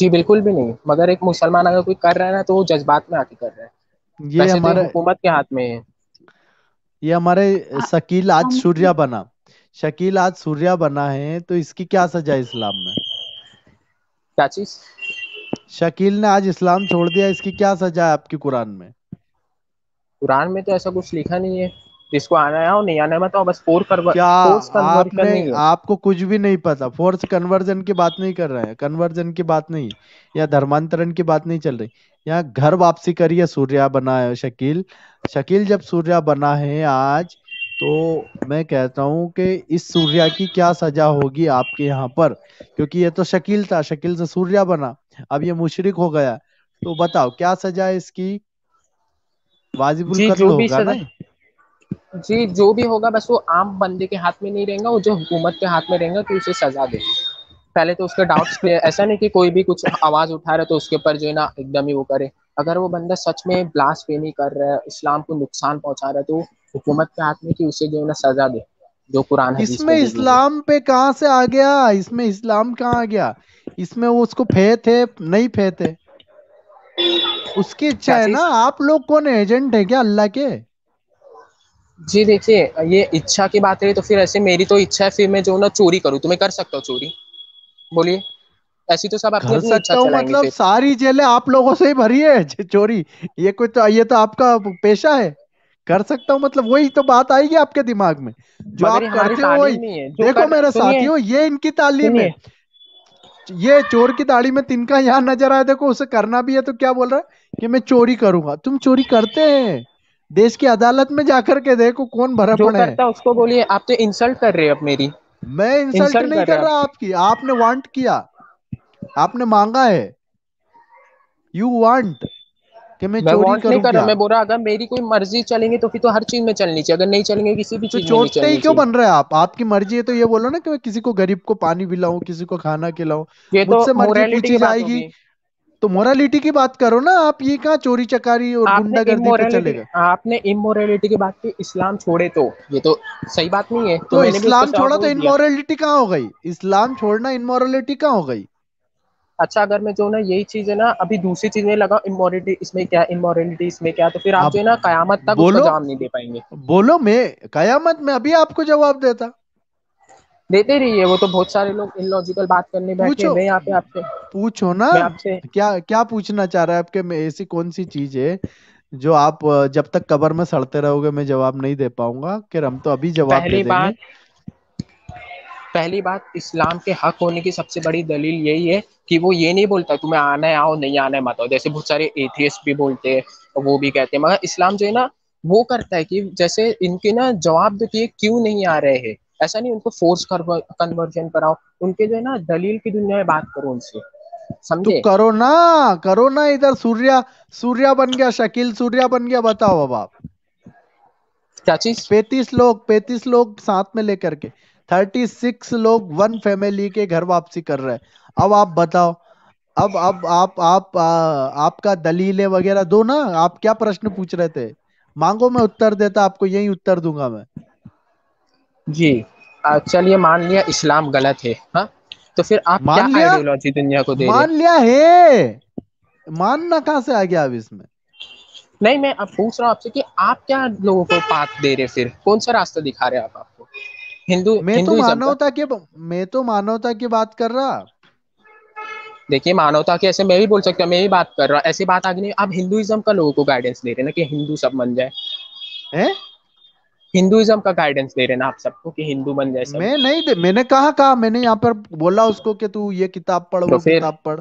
जी बिल्कुल भी नहीं मगर एक मुसलमान अगर कोई कर रहा है ना तो वो जज्बात में आके कर रहा है ये तो हमारे हुकूमत के हाथ में है ये हमारे हाँ, शकील आज सूर्या बना शकील आज सूर्या बना है तो इसकी क्या सजा इस्लाम में क्या चीज शकील ने आज इस्लाम छोड़ दिया इसकी क्या सजा है आपकी कुरान में कुरान में तो ऐसा कुछ लिखा नहीं है जिसको आना है और हाँ, नहीं आना है तो बस फोर कर क्या आपने आपको कुछ भी नहीं पता फोर्स कन्वर्जन की बात नहीं कर रहे हैं कन्वर्जन की बात नहीं या धर्मांतरण की बात नहीं चल रही यहाँ घर वापसी करी है सूर्या बना है शकील शकील जब सूर्या बना है आज तो मैं कहता हूं कि इस सूर्या की क्या सजा होगी आपके यहाँ पर क्योंकि ये तो शकील था शकील से सूर्या बना अब ये मुशरक हो गया तो बताओ क्या सजा है इसकी वाजिबुल कत्ल होगा ना जी जो भी होगा बस वो आम बंदे के हाथ में नहीं रहेगा वो जो हुकूमत के हाथ में रहेगा तो उसे सजा देगा पहले तो उसके डाउट्स क्लियर ऐसा नहीं कि कोई भी कुछ आवाज उठा रहा है तो उसके ऊपर जो है ना एकदम ही वो करे अगर वो बंदा सच में ब्लास्ट नहीं कर रहा है इस्लाम को नुकसान पहुंचा रहा है तो हुकूमत के हाथ में कि उसे जो है ना सजा दे जो कुरान इसमें इस्लाम पे कहाँ से आ गया इसमें इस्लाम कहाँ आ गया इसमें वो उसको फेत है नहीं फेत है उसकी इच्छा है ना आप लोग कौन एजेंट है क्या अल्लाह के जी देखिए ये इच्छा की बात है तो फिर ऐसे मेरी तो इच्छा है फिर मैं जो ना चोरी करूँ तुम्हें कर सकता हूँ चोरी बोलिए ऐसी तो सब अपनी सकता हूँ मतलब सारी जेलें आप लोगों से ही भरी है चोरी ये कोई तो ये तो आपका पेशा है कर सकता हूँ मतलब वही तो बात आएगी आपके दिमाग में जो आप करते हो वही देखो मेरे साथियों ये इनकी तालीम है ये चोर की दाढ़ी में तिनका यहाँ नजर आया देखो उसे करना भी है तो क्या बोल रहा है कि मैं चोरी करूंगा तुम चोरी करते हैं देश की अदालत में जाकर के देखो कौन भरा पड़ा है उसको बोलिए आप तो इंसल्ट कर रहे हो अब मेरी मैं इंसल्ट इंसल्ट नहीं कर रहा आपकी आपने वांट किया आपने मांगा है यू वांट कि मैं, मैं चोरी करूं कर रहा मैं बोल रहा अगर मेरी कोई मर्जी चलेंगे तो फिर तो हर चीज में चलनी चाहिए अगर नहीं चलेंगे किसी भी तो चीज में नहीं क्यों बन रहे हैं आप आपकी मर्जी है तो ये बोलो ना कि मैं किसी को गरीब को पानी पिलाऊं किसी को खाना खिलाऊं तो मुझसे मर्जी पूछी जाएगी तो मोरालिटी की बात करो ना आप ये कहा चोरी चकारी और गुंडागर्दी पे चलेगा आपने इमोरलिटी की बात की इस्लाम छोड़े तो ये तो सही बात नहीं है तो, तो इस्लाम छोड़ा तो इनमोरालिटी तो कहाँ हो गई इस्लाम छोड़ना इनमोरालिटी कहाँ हो गई अच्छा अगर मैं जो ना यही चीज है ना अभी दूसरी चीज में लगा इमोरिटी इसमें क्या इमोरिटी इसमें क्या तो फिर आप, जो है ना कयामत तक जवाब नहीं दे पाएंगे बोलो मैं कयामत में अभी आपको जवाब देता देते रहिए वो तो बहुत सारे लोग इलॉजिकल बात करने बैठे हैं यहाँ पे आपसे पूछो ना आपसे क्या क्या पूछना चाह रहा है आपके में ऐसी कौन सी चीज है जो आप जब तक कबर में सड़ते रहोगे मैं जवाब नहीं दे पाऊंगा कि हम तो अभी जवाब पहली बात पहली बात इस्लाम के हक होने की सबसे बड़ी दलील यही है कि वो ये नहीं बोलता तुम्हें आना है आओ नहीं आना है मत आओ जैसे बहुत सारे एथियस्ट भी बोलते हैं वो भी कहते हैं मगर इस्लाम जो है ना वो करता है कि जैसे इनके ना जवाब दो कि क्यों नहीं आ रहे हैं ऐसा नहीं उनको फोर्स कर कन्वर्जन कराओ उनके जो है ना दलील की दुनिया में बात करो उनसे समझे करो ना करो ना इधर सूर्या सूर्या बन गया शकील सूर्या बन गया बताओ अब आप क्या चीज पैतीस लोग पैतीस लोग साथ में लेकर के थर्टी सिक्स लोग वन फैमिली के घर वापसी कर रहे हैं अब आप बताओ अब अब आप आप आ, आपका दलीलें वगैरह दो ना आप क्या प्रश्न पूछ रहे थे मांगो मैं उत्तर देता आपको यही उत्तर दूंगा मैं जी चलिए मान लिया इस्लाम गलत है हा? तो फिर आप क्या आइडियोलॉजी दुनिया को दे मान लिया है मानना कहा से आ गया अब इसमें नहीं मैं अब पूछ रहा हूँ आपसे कि आप क्या लोगों को पाथ दे रहे फिर कौन सा रास्ता दिखा रहे आप आपको हिंदू मैं तो मानवता के मैं तो मानवता की बात कर रहा देखिए मानवता के ऐसे मैं भी बोल सकता हूँ मैं भी बात कर रहा हूँ ऐसी बात आगे नहीं आप हिंदुइज्म का लोगों को गाइडेंस दे रहे ना कि हिंदू सब मन जाए हिंदुइज्म का गाइडेंस दे रहे ना आप सबको कि हिंदू बन जैसे मैं नहीं दे मैंने कहा कहा मैंने यहाँ पर बोला उसको कि तू ये किताब पढ़ तो वो किताब पढ़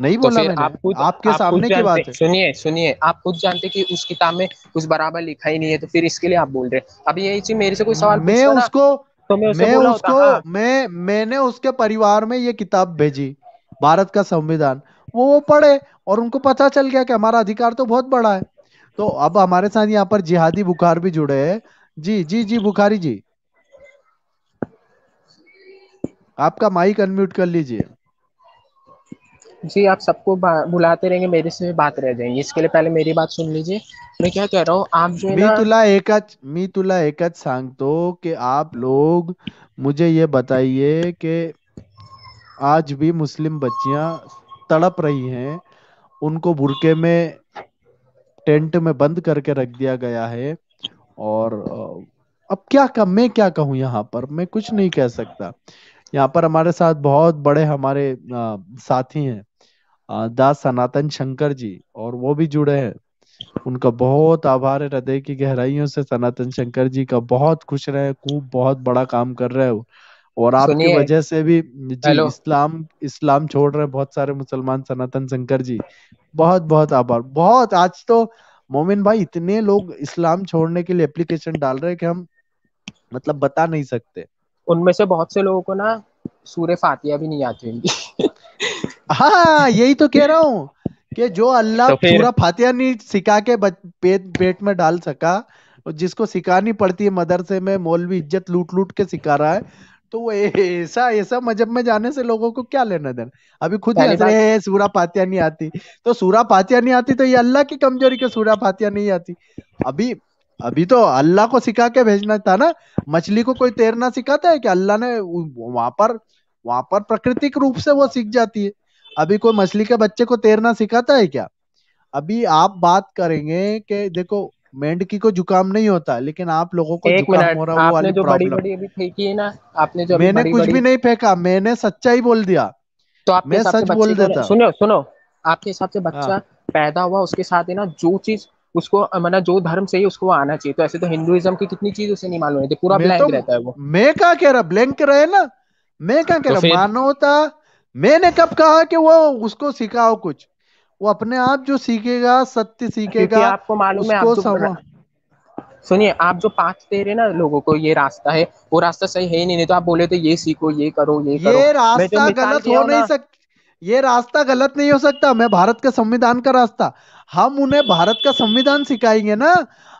नहीं तो बोला तो मैंने आप खुद आपके आप सामने की बात है सुनिए सुनिए आप खुद जानते कि उस किताब में कुछ बराबर लिखा ही नहीं है तो फिर इसके लिए आप बोल रहे हैं अभी यही चीज मेरे से कोई सवाल मैं उसको तो मैं, मैं उसको हाँ। मैं मैंने उसके परिवार में ये किताब भेजी भारत का संविधान वो वो पढ़े और उनको पता चल गया कि हमारा अधिकार तो बहुत बड़ा है तो अब हमारे साथ यहाँ पर जिहादी बुखार भी जुड़े हैं जी जी जी बुखारी जी आपका माइक अनम्यूट कर लीजिए जी आप सबको बुलाते रहेंगे मेरे से बात रह जाएंगे इसके लिए पहले मेरी बात सुन लीजिए मैं क्या कह रहा हूँ आप जो मी तुला एक मी तुला संग तो कि आप लोग मुझे ये बताइए कि आज भी मुस्लिम बच्चियां तड़प रही हैं उनको बुरके में टेंट में बंद करके रख दिया गया है और अब क्या कम मैं क्या कहूँ यहाँ पर मैं कुछ नहीं कह सकता यहाँ पर हमारे साथ बहुत बड़े हमारे साथी हैं दास सनातन शंकर जी और वो भी जुड़े हैं उनका बहुत आभार है हृदय की गहराइयों से सनातन शंकर जी का बहुत खुश रहे खूब बहुत बड़ा काम कर रहे हो और आपकी वजह से भी जी इस्लाम इस्लाम छोड़ रहे बहुत सारे मुसलमान सनातन शंकर जी बहुत बहुत आभार बहुत आज तो मोमिन भाई इतने लोग इस्लाम छोड़ने के लिए एप्लीकेशन डाल रहे हैं कि हम मतलब बता नहीं सकते उनमें से बहुत से लोगों को ना सूर्य फातिया भी नहीं आती होंगी हाँ यही तो कह रहा हूँ कि जो अल्लाह तो पूरा फातिया नहीं सिखा के पेट पेट में डाल सका जिसको सिखानी पड़ती है मदरसे में मौलवी इज्जत लूट लूट के सिखा रहा है तो वो ऐसा ऐसा मजहब में जाने से लोगों को क्या लेना देना अभी खुद है सूरा पातिया नहीं आती तो सूरा पातिया नहीं आती तो ये अल्लाह की कमजोरी के सूरा पातिया नहीं आती अभी अभी तो अल्लाह को सिखा के भेजना था ना मछली को कोई तैरना सिखाता है कि अल्लाह ने वहां पर वहां पर प्राकृतिक रूप से वो सीख जाती है अभी कोई मछली के बच्चे को तैरना सिखाता है क्या अभी आप बात करेंगे कि देखो मेंढकी को जुकाम नहीं होता लेकिन आप लोगों को जुकाम हो रहा वो वाली प्रॉब्लम ना आपने जो मैंने कुछ भी नहीं फेंका मैंने सच्चाई बोल दिया तो आप मैं सच बोल देता सुनो सुनो आपके हिसाब से बच्चा हाँ। पैदा हुआ उसके साथ है ना जो चीज उसको मतलब जो धर्म से ही उसको आना चाहिए तो ऐसे तो हिंदुइज्म की कितनी चीज उसे नहीं मालूम है पूरा ब्लैंक तो, रहता है वो मैं क्या कह रहा ब्लैंक रहे ना मैं क्या तो कह रहा मानवता मैंने कब कहा कि वो उसको सिखाओ कुछ वो अपने आप जो सीखेगा सत्य सीखेगा आपको मालूम है आपको सुनिए आप जो पांच दे रहे ना लोगों को ये रास्ता है वो रास्ता सही है ही नहीं, नहीं तो आप बोले तो ये सीखो ये करो ये, ये करो रास्ता गलत हो नहीं सक ये रास्ता गलत नहीं हो सकता मैं भारत का संविधान का रास्ता हम उन्हें भारत का संविधान सिखाएंगे ना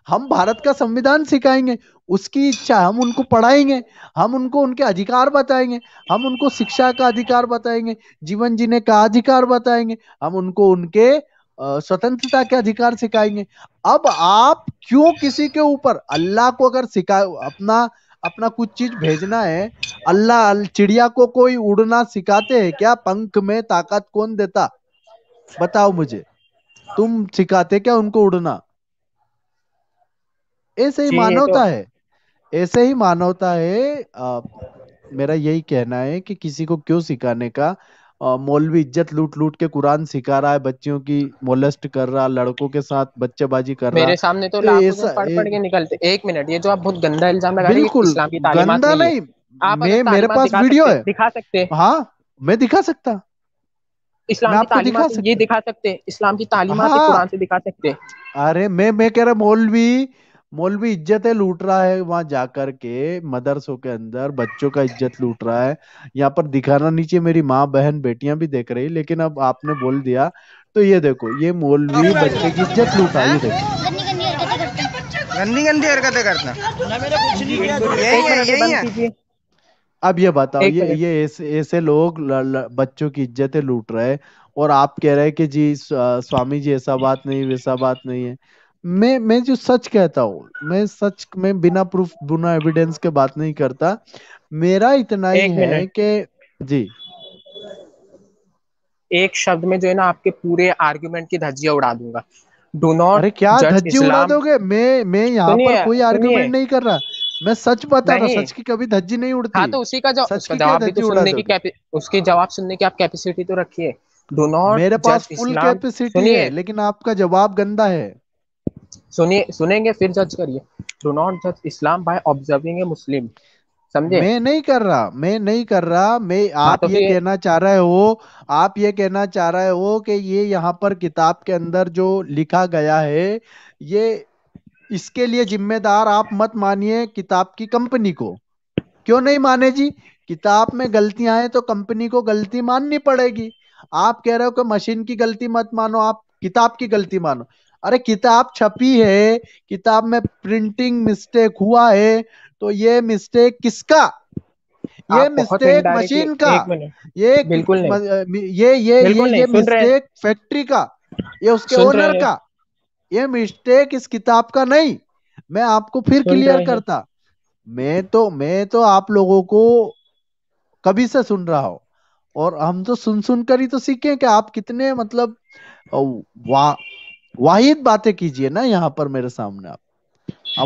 हम भारत का संविधान सिखाएंगे उसकी इच्छा हम उनको पढ़ाएंगे हम उनको उनके अधिकार बताएंगे हम उनको शिक्षा का अधिकार बताएंगे जीवन जीने का अधिकार बताएंगे हम उनको उनके स्वतंत्रता के अधिकार सिखाएंगे अब आप क्यों किसी के ऊपर अल्लाह को अगर सिखा अपना अपना कुछ चीज भेजना है अल्लाह चिड़िया को कोई उड़ना सिखाते हैं क्या पंख में ताकत कौन देता बताओ मुझे तुम सिखाते क्या उनको उड़ना ऐसे ही मानवता तो है ऐसे ही मानवता है आ, मेरा यही कहना है कि किसी को क्यों सिखाने का मौलवी इज्जत लूट लूट के कुरान सिखा रहा है बच्चियों की मोलेस्ट कर रहा लड़कों के साथ बच्चेबाजी कर रहा मेरे सामने तो ऐसा पढ़ पढ़ के निकलते एक मिनट ये जो आप बहुत गंदा इल्जाम लगा बिल्कुल गंदा नहीं, मैं मेरे पास वीडियो है दिखा सकते हाँ मैं दिखा सकता इस्लाम की दिखा सकते। ये दिखा सकते इस्लाम की तालीमत हाँ। कुरान से दिखा सकते अरे मैं मैं कह रहा मौलवी मौलवी इज्जतें लूट रहा है वहां जाकर के मदरसों के अंदर बच्चों का इज्जत लूट रहा है यहाँ पर दिखाना नीचे मेरी माँ बहन बेटियां भी देख रही लेकिन अब आपने बोल दिया तो ये देखो ये मौलवी बच्चे की इज्जत लूट रहा है गंदी गंदी हरकतें करता अब ये बताओ ये ये ऐसे लोग ल, ल, बच्चों की इज्जतें लूट रहे और आप कह रहे हैं कि जी स्वामी जी ऐसा बात नहीं वैसा बात नहीं है मैं मैं जो सच कहता हूँ मैं सच में बिना प्रूफ बिना एविडेंस के बात नहीं करता मेरा इतना ही है कि जी एक शब्द में जो है ना आपके पूरे आर्ग्यूमेंट की धज्जिया उड़ा दूंगा डू नॉट अरे क्या धज्जी उड़ा दोगे मैं मैं यहाँ पर कोई आर्ग्यूमेंट नहीं कर रहा मैं सच बता रहा सच की कभी धज्जी नहीं उड़ती हाँ तो उसी का जवाब तो सुनने की उसके जवाब सुनने की आप कैपेसिटी तो रखिए डू नॉट मेरे पास फुल कैपेसिटी है लेकिन आपका जवाब गंदा है सुनिए सुनेंगे फिर जज करिए डू नॉट जज इस्लाम बाय ऑब्जर्विंग ए मुस्लिम समझे मैं नहीं कर रहा मैं नहीं कर रहा मैं हाँ, आप तो ये कहना चाह रहे हो आप ये कहना चाह रहे हो कि ये यहाँ पर किताब के अंदर जो लिखा गया है ये इसके लिए जिम्मेदार आप मत मानिए किताब की कंपनी को क्यों नहीं माने जी किताब में गलतियां हैं तो कंपनी को गलती माननी पड़ेगी आप कह रहे हो कि मशीन की गलती मत मानो आप किताब की गलती मानो अरे किताब छपी है किताब में प्रिंटिंग मिस्टेक हुआ है तो ये मिस्टेक किसका ये मिस्टेक मशीन का ये बिल्कुल नहीं। ये ये बिल्कुल ये, ये मिस्टेक फैक्ट्री का ये उसके ओनर का ये मिस्टेक इस किताब का नहीं मैं आपको फिर क्लियर करता मैं तो मैं तो आप लोगों को कभी से सुन रहा हूँ और हम तो सुन सुन कर ही तो सीखे कि आप कितने मतलब वा, वाहिद बातें कीजिए ना यहाँ पर मेरे सामने आप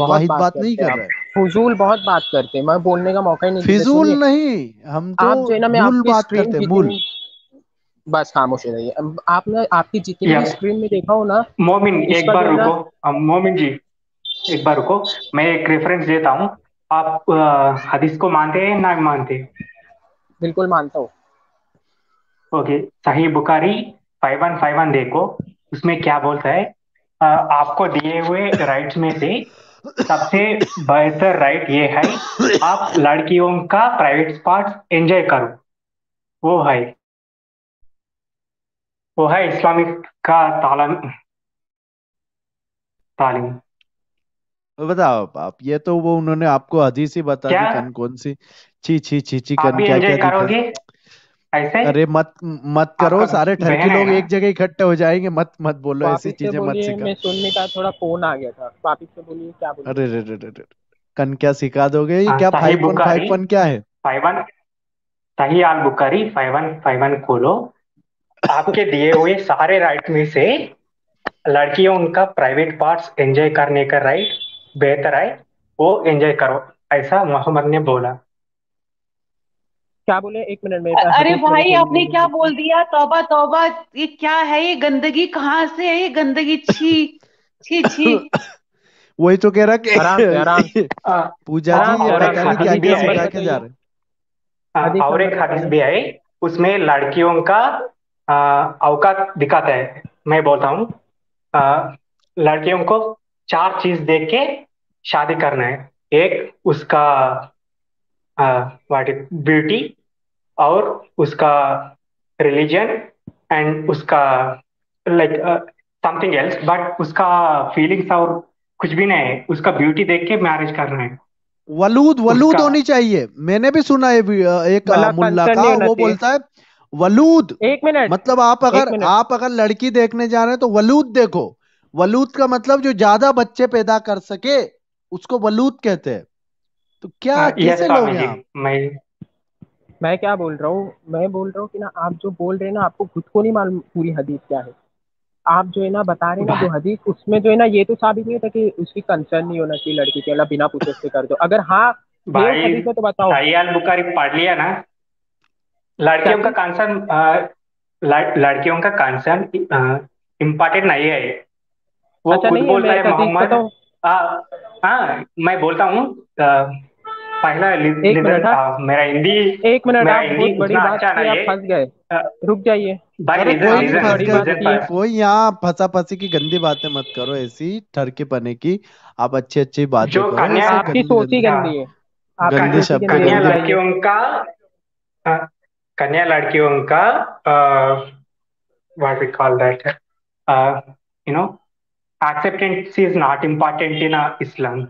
आप वाहिद बात, बात नहीं कर रहे फिजूल बहुत बात करते हैं मैं बोलने का मौका ही नहीं फिजूल नहीं हम तो आप जो ना मैं मूल बात करते मूल बस खामोश हो रही आपने आपकी जितनी स्क्रीन में देखा हो ना मोमिन एक बार रुको मोमिन जी एक बार रुको मैं एक रेफरेंस देता हूँ आप हदीस को मानते हैं ना मानते बिल्कुल मानता हूँ ओके सही Bukhari five one five one देखो उसमें क्या बोलता है आ, आपको दिए हुए राइट्स में से सबसे बेहतर राइट ये है आप लड़कियों का प्राइवेट पार्ट एंजॉय करो वो है वो है इस्लामिक का तालम तालीम बताओ आप ये तो वो उन्होंने आपको हदीस ही बता दी कौन कौन सी छी छी छी छी कर क्या क्या करोगे ऐसे अरे मत मत करो सारे ठरकी लोग एक जगह इकट्ठे हो जाएंगे मत मत बोलो ऐसी चीजें मत सिखा मैं सुनने का थोड़ा फोन आ गया था टॉपिक से बोलिए क्या बोलिए अरे रे रे रे रे कन क्या सिखा दोगे ये हाँ, क्या 5.5.1 क्या है 5.1 सही आल बुखारी 5.1.5.1 खोलो आपके दिए हुए सारे राइट में से लड़कियों उनका प्राइवेट पार्ट्स एंजॉय करने का राइट बेहतर है वो एंजॉय करो ऐसा मोहम्मद ने बोला क्या बोले एक मिनट में अरे भाई आपने क्या बोल दिया तौबा तौबा ये क्या है ये गंदगी कहाँ से है ये गंदगी छी छी छी वही तो कह रहा कि पूजा जी ये पता नहीं और एक हदीस भी है उसमें लड़कियों का अवकात दिखाता है मैं बोलता हूँ लड़कियों को चार चीज देख के शादी करना है एक उसका वाट इज ब्यूटी और उसका रिलीजन एंड उसका लाइक समथिंग एल्स बट उसका फीलिंग्स और कुछ भी नहीं है उसका ब्यूटी देख के मैरिज कर रहे हैं वलूद वलूद होनी चाहिए मैंने भी सुना है एक मुल्ला का वो बोलता है वलूद एक मिनट मतलब आप अगर आप अगर लड़की देखने जा रहे हैं तो वलूद देखो वलूद का मतलब जो ज्यादा बच्चे पैदा कर सके उसको वलूद कहते हैं तो क्या हाँ, कैसे तो लोग हैं आप मैं मैं क्या बोल रहा हूँ मैं बोल रहा हूँ कि ना आप जो बोल रहे हैं ना आपको खुद को नहीं मालूम पूरी हदीस क्या है आप जो है ना बता रहे हैं ना जो हदीस उसमें जो है ना ये तो साबित नहीं होता कि उसकी कंसर्न नहीं होना चाहिए लड़की के बिना पूछे से कर दो अगर हाँ भाई हदीस है तो बताओ बुखारी पढ़ लिया ना लड़कियों का कंसर्न लड़कियों का कंसर्न इम्पोर्टेंट नहीं है वो अच्छा, खुद बोल रहा है तो मोहम्मद हाँ, हाँ मैं बोलता हूँ पहला हाँ। मेरा हिंदी एक मिनट आप हाँ, बहुत बड़ी बात अच्छा आप फंस गए रुक जाइए कोई यहाँ फंसा फंसी की गंदी बातें मत करो ऐसी ठरके पने की आप अच्छी अच्छी बातें आपकी सोच ही हाँ, गंदी है गंदी शब्द कन्या लड़कियों का कन्या लड़कियों का what we call that you know acceptance is not important in Islam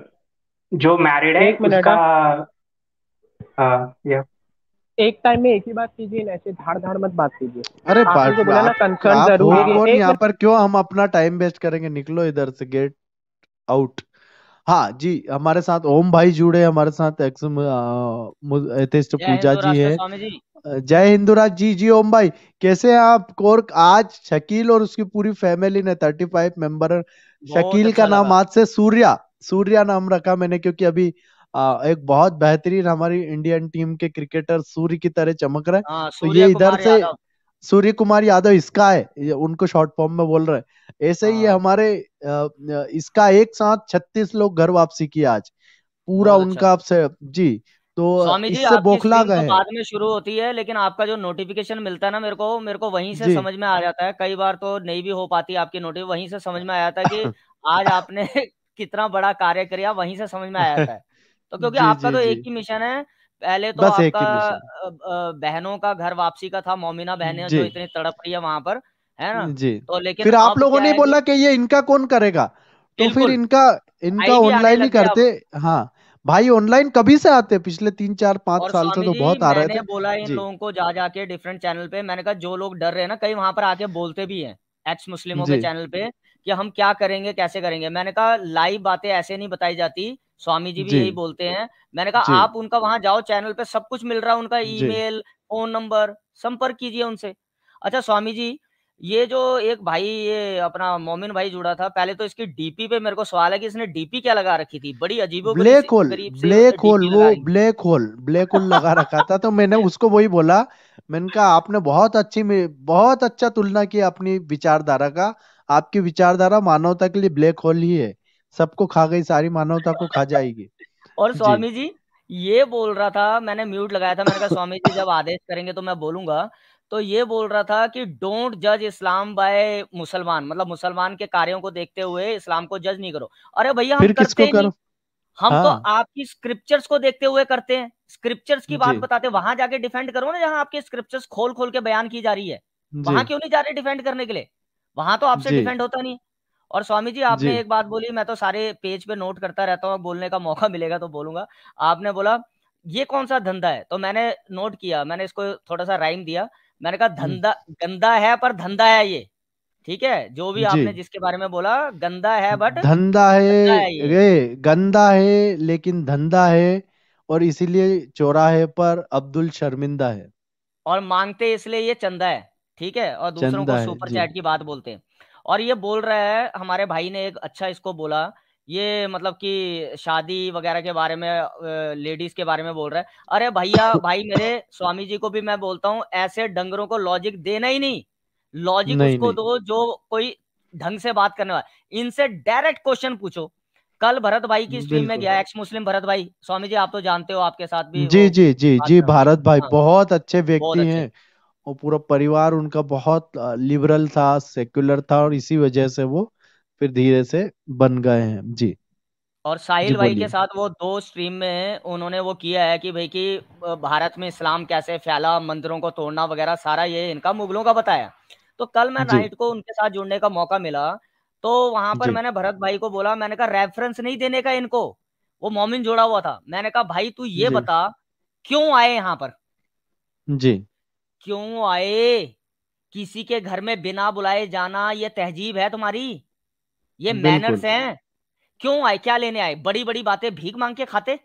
जो मैरिड है एक उसका हाँ या हाँ, एक टाइम में एक ही बात कीजिए ना ऐसे धाड़ धाड़ मत बात कीजिए अरे बात बोला ना कंसर्न जरूरी है यहाँ पर क्यों हम अपना टाइम वेस्ट करेंगे निकलो इधर से गेट आउट हाँ जी हमारे साथ ओम भाई जुड़े हमारे साथ एथिस्ट पूजा जी है जय हिंदुराज जी जी ओम भाई कैसे हैं आप कोर्क आज शकील और उसकी पूरी फैमिली ने थर्टी फाइव मेंबर शकील का अच्छा नाम आज से सूर्या सूर्या नाम रखा मैंने क्योंकि अभी आ, एक बहुत बेहतरीन हमारी इंडियन टीम के क्रिकेटर सूर्य की तरह चमक रहे हैं हाँ, तो ये इधर से सूर्य कुमार यादव इसका है उनको शॉर्ट फॉर्म में बोल रहे ऐसे ही हाँ। हमारे इसका एक साथ छत्तीस लोग घर वापसी की आज पूरा उनका आपसे अच्छा। जी तो स्वामी जी बोखला गए तो बाद में शुरू होती है लेकिन आपका जो नोटिफिकेशन मिलता है ना मेरे को मेरे को वहीं से समझ में आ जाता है कई बार तो नहीं भी हो पाती आपकी नोटिफिक वहीं से समझ में आ जाता है कि आज आपने कितना बड़ा कार्य करिए वहीं से समझ में आ जाता है तो क्योंकि जी, आपका जी, तो एक ही मिशन है पहले तो आपका बहनों का घर वापसी का था मोमिना बहने जो इतनी तड़प रही है वहां पर है ना जी तो लेकिन फिर आप लोगों ने बोला कि ये इनका कौन करेगा तो फिर इनका इनका ऑनलाइन ही करते हाँ भाई ऑनलाइन कभी से आते पिछले तीन चार पांच साल से तो, तो बहुत आ रहे थे बोला इन लोगों को जा जाके डिफरेंट चैनल पे मैंने कहा जो लोग डर रहे हैं ना कई वहां पर आके बोलते भी हैं एक्स मुस्लिमों के चैनल पे कि हम क्या करेंगे कैसे करेंगे मैंने कहा लाइव बातें ऐसे नहीं बताई जाती स्वामी जी भी यही बोलते हैं मैंने कहा आप उनका वहां जाओ चैनल पे सब कुछ मिल रहा है उनका ईमेल फोन नंबर संपर्क कीजिए उनसे अच्छा स्वामी जी ये जो एक भाई ये अपना मोमिन भाई जुड़ा था पहले तो इसकी डीपी पे मेरे को सवाल है कि इसने डीपी क्या लगा रखी थी बड़ी अजीब ब्लैक होल ब्लैक होल वो ब्लैक होल ब्लैक होल लगा रखा था तो मैंने उसको वही बोला मैंने कहा आपने बहुत अच्छी बहुत अच्छा तुलना किया अपनी विचारधारा का आपकी विचारधारा मानवता के लिए ब्लैक होल ही है सबको खा गई सारी मानवता को खा जाएगी और स्वामी जी, ये बोल रहा था मैंने म्यूट लगाया था मैंने कहा स्वामी जी जब आदेश करेंगे तो मैं बोलूंगा तो ये बोल रहा था कि डोंट जज इस्लाम बाय मुसलमान मतलब मुसलमान के कार्यों को देखते हुए इस्लाम को जज नहीं करो अरे भैया हम करते हैं करो? हम तो हाँ। तो आपकी स्क्रिप्चर्स को देखते हुए करते हैं स्क्रिप्चर्स की बात बताते वहां जाके डिफेंड करो ना जहाँ आपके स्क्रिप्चर्स खोल खोल के बयान की जा रही है वहां क्यों नहीं जा रहे डिफेंड करने के लिए वहां तो आपसे डिफेंड होता नहीं और स्वामी जी आपने जी. एक बात बोली मैं तो सारे पेज पे नोट करता रहता हूँ बोलने का मौका मिलेगा तो बोलूंगा आपने बोला ये कौन सा धंधा है तो मैंने नोट किया मैंने इसको थोड़ा सा राइम दिया मैंने कहा हम्म। धंधा गंदा है पर धंधा है ये ठीक है जो भी आपने जिसके बारे में बोला गंदा है बट धंधा है रे गंदा है लेकिन धंधा है और इसीलिए चौराहे पर अब्दुल शर्मिंदा है और मांगते इसलिए ये चंदा है ठीक है और दूसरों को सुपर चैट की बात बोलते हैं और ये बोल रहा है हमारे भाई ने एक अच्छा इसको बोला ये मतलब कि शादी वगैरह के बारे में लेडीज के बारे में बोल रहा है अरे भैया भाई मेरे स्वामी जी को भी मैं बोलता हूँ ऐसे डंगरों को लॉजिक देना ही नहीं लॉजिक नहीं, उसको नहीं। दो जो कोई ढंग से बात करने वाला इनसे डायरेक्ट क्वेश्चन पूछो कल भरत भाई की स्ट्रीम में गया एक्स मुस्लिम भरत भाई स्वामी जी आप तो जानते हो आपके साथ भी जी जी जी जी भारत भाई हाँ। बहुत अच्छे व्यक्ति हैं और पूरा परिवार उनका बहुत लिबरल था सेक्युलर था और इसी वजह से वो फिर धीरे से बन गए हैं जी और साहिल जी भाई के साथ वो दो स्ट्रीम में उन्होंने वो किया है कि भाई कि भारत में इस्लाम कैसे फैला मंदिरों को तोड़ना वगैरह सारा ये इनका मुगलों का बताया तो कल मैं नाइट को उनके साथ जुड़ने का मौका मिला तो वहां पर मैंने भरत भाई को बोला मैंने कहा रेफरेंस नहीं देने का इनको वो मोमिन जोड़ा हुआ था मैंने कहा भाई तू ये बता क्यों आए यहाँ पर जी क्यों आए किसी के घर में बिना बुलाए जाना ये तहजीब है तुम्हारी ये मैनर्स हैं क्यों आए क्या लेने आए बड़ी बड़ी बातें भीख मांग के खाते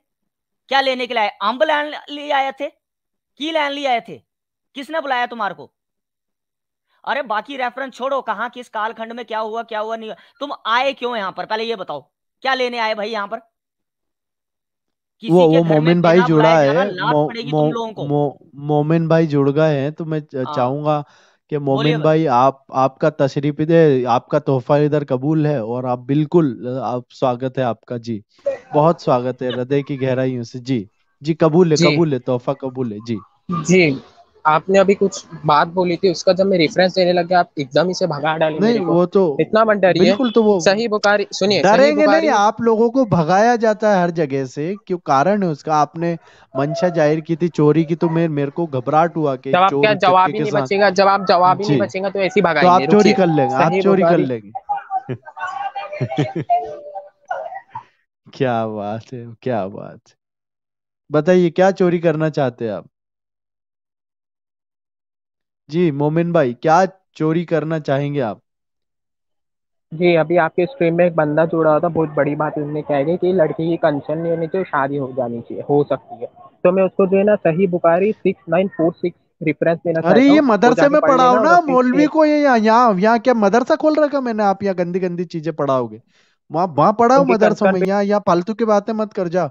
क्या लेने के लिए आए अंब लैन ले आए थे की लैन ले आए थे किसने बुलाया तुम्हारे को अरे बाकी रेफरेंस छोड़ो कहा किस कालखंड में क्या हुआ क्या हुआ नहीं हुआ तुम आए क्यों यहां पर पहले ये बताओ क्या लेने आए भाई यहां पर वो वो मोमिन भाई जुड़ा है मो, मो, मोमिन भाई जुड़ गए हैं तो मैं हाँ। चाहूंगा कि मोमिन भाई आप आपका तशरीफ दे आपका तोहफा इधर कबूल है और आप बिल्कुल आप स्वागत है आपका जी बहुत स्वागत है हृदय की गहराइयों से जी जी कबूल है कबूल है तोहफा कबूल है जी जी आपने अभी कुछ बात बोली थी उसका जब मैं रेफरेंस देने लग गया आप एकदम ही से भगा डाले नहीं वो तो इतना मन डर बिल्कुल तो वो सही बुखारी सुनिए डरेंगे नहीं आप लोगों को भगाया जाता है हर जगह से क्यों कारण है उसका आपने मंशा जाहिर की थी चोरी की तो मेरे मेरे को घबराहट हुआ कि जब आप क्या जवाब ही नहीं बचेगा जब आप जवाब ही नहीं बचेगा तो ऐसी भगाएंगे तो आप चोरी कर लेंगे आप चोरी कर लेंगे क्या बात है क्या बात बताइए क्या चोरी करना चाहते हैं आप जी, मोमिन भाई क्या चोरी करना चाहेंगे आप? जी, अभी आपके स्ट्रीम में एक बंदा जुड़ा हुआ था, बहुत बड़ी बात उसने कह दी कि लड़की की कंसर्न नहीं होनी चाहिए, शादी हो जानी चाहिए हो सकती है। तो मैं उसको जो है ना सही बुखारी सिक्स रेफरेंस देना अरे चाहता ये हूँ, वो मदरसे में पढ़ पढ़ाओ लेना ना और मौलवी को ये यहाँ यहाँ यहाँ क्या मदरसा खोल रखा मैंने आप यहाँ गंदी गंदी चीजें पढ़ाओगे वहाँ वहाँ पढ़ाओ उनकी मदरसों कंसर्न में यहाँ यहाँ फालतू की बातें मत कर जा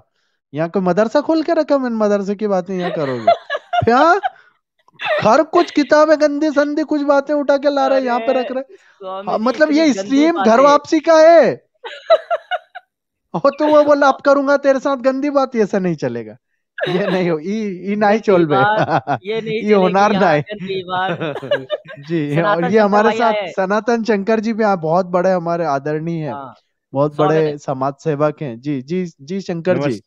यहाँ कोई मदरसा खोल के रखा मैंने मदरसे की बातें यहाँ करोगे क्या हर कुछ किताबें गंदी संदी कुछ बातें उठा के ला रहे हैं यहाँ पे रख रहे हैं हाँ, मतलब ये स्ट्रीम घर वापसी का है और तो वो बोला अब करूंगा तेरे साथ गंदी बात ऐसा नहीं चलेगा ये नहीं हो ई नहीं चोल बे ये नहीं ये होनार है जी और ये हमारे साथ सनातन शंकर जी भी बहुत बड़े हमारे आदरणीय है हाँ। बहुत बड़े समाज सेवक हैं जी जी जी शंकर जी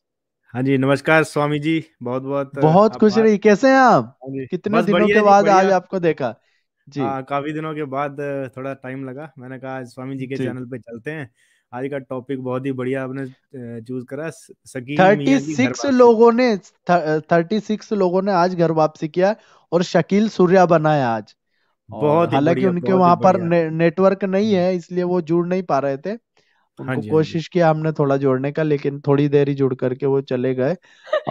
हाँ जी नमस्कार स्वामी जी बहुत बहुत बहुत खुश रही कैसे हैं आप हाँ कितने दिनों के बाद आज आपको देखा जी हाँ काफी दिनों के बाद थोड़ा टाइम लगा मैंने कहा स्वामी जी के चैनल पे चलते हैं आज का टॉपिक बहुत ही बढ़िया आपने चूज करा सकी थर्टी सिक्स लोगों ने थर्टी सिक्स लोगों ने आज घर वापसी किया और शकील सूर्या बनाया आज बहुत हालांकि उनके वहां पर नेटवर्क नहीं है इसलिए वो जुड़ नहीं पा रहे थे उनको हाँ, हाँ कोशिश किया हमने थोड़ा जोड़ने का लेकिन थोड़ी देर ही जुड़ करके वो चले गए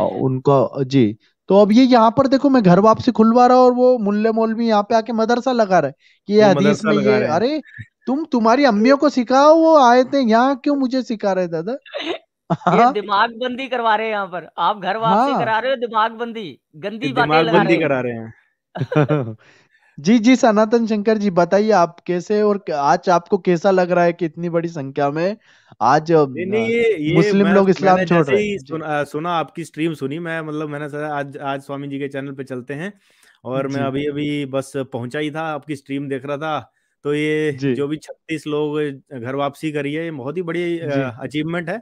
उनको जी तो अब ये यहाँ पर देखो मैं घर वापसी खुलवा रहा हूँ और वो मुल्ले मौलवी यहाँ पे आके मदरसा लगा रहे कि ये हदीस में ये अरे तुम तुम्हारी अम्मियों को सिखाओ वो आए थे यहाँ क्यों मुझे सिखा रहे दादा ये हाँ। दिमाग बंदी करवा रहे हैं यहाँ पर आप घर वापसी हाँ। करा रहे हो दिमाग बंदी गंदी बातें लगा रहे हैं जी जी सनातन शंकर जी बताइए आप कैसे और आज आपको कैसा लग रहा है कि इतनी बड़ी संख्या में आज ये, ये मुस्लिम लोग इस्लाम छोड़ रहे हैं सुना, सुना आपकी स्ट्रीम सुनी मैं मतलब मैंने सर, आज आज स्वामी जी के चैनल पे चलते हैं और मैं अभी अभी बस पहुंचा ही था आपकी स्ट्रीम देख रहा था तो ये जो भी छत्तीस लोग घर वापसी करी है ये बहुत ही बड़ी अचीवमेंट है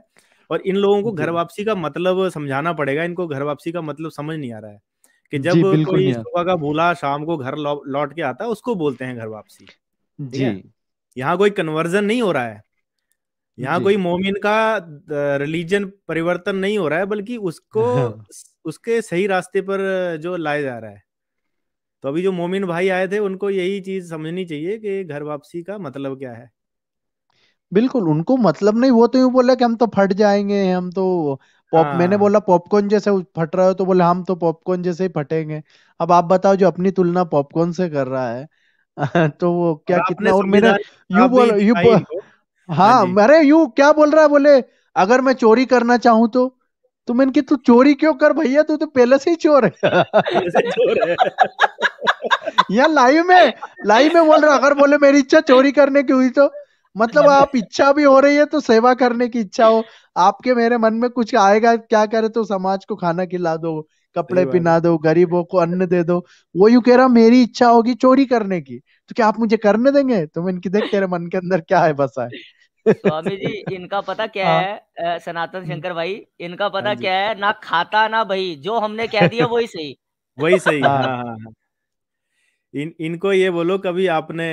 और इन लोगों को घर वापसी का मतलब समझाना पड़ेगा इनको घर वापसी का मतलब समझ नहीं आ रहा है कि जब कोई सुबह का भूला शाम को घर लौट के आता है उसको बोलते हैं घर वापसी जी यहाँ कोई कन्वर्जन नहीं हो रहा है यहाँ कोई मोमिन का रिलीजन परिवर्तन नहीं हो रहा है बल्कि उसको उसके सही रास्ते पर जो लाया जा रहा है तो अभी जो मोमिन भाई आए थे उनको यही चीज समझनी चाहिए कि घर वापसी का मतलब क्या है बिल्कुल उनको मतलब नहीं वो तो यूं बोला कि हम तो फट जाएंगे हम तो पॉप हाँ। मैंने बोला पॉपकॉर्न जैसे फट रहा हो तो बोले हम तो पॉपकॉर्न जैसे ही फटेंगे अब आप बताओ जो अपनी तुलना पॉपकॉर्न से कर रहा है तो वो क्या और कितना और मेरा यू बोल यू बोल तो। हाँ, हाँ अरे यू क्या बोल रहा है बोले अगर मैं चोरी करना चाहूँ तो तुम तो मैंने तू चोरी क्यों कर भैया तू तो पहले से ही चोर है चोर है या लाइव में लाइव में बोल रहा अगर बोले मेरी इच्छा चोरी करने की हुई तो मतलब आप इच्छा भी हो रही है तो सेवा करने की इच्छा हो आपके मेरे मन में कुछ आएगा क्या करे तो समाज को खाना खिला दो कपड़े पिना दो गरीबों को अन्न दे दो वो यू कह रहा मेरी इच्छा होगी चोरी करने की तो क्या आप मुझे करने देंगे तो मैं इनकी देख तेरे मन के अंदर क्या है बसा है स्वामी जी इनका पता क्या हाँ। है सनातन हम्म। शंकर भाई इनका पता हाँ क्या है ना खाता ना भाई जो हमने कह दिया वही सही वही सही हाँ, हाँ, हाँ. हाँ। इन इनको ये बोलो कभी आपने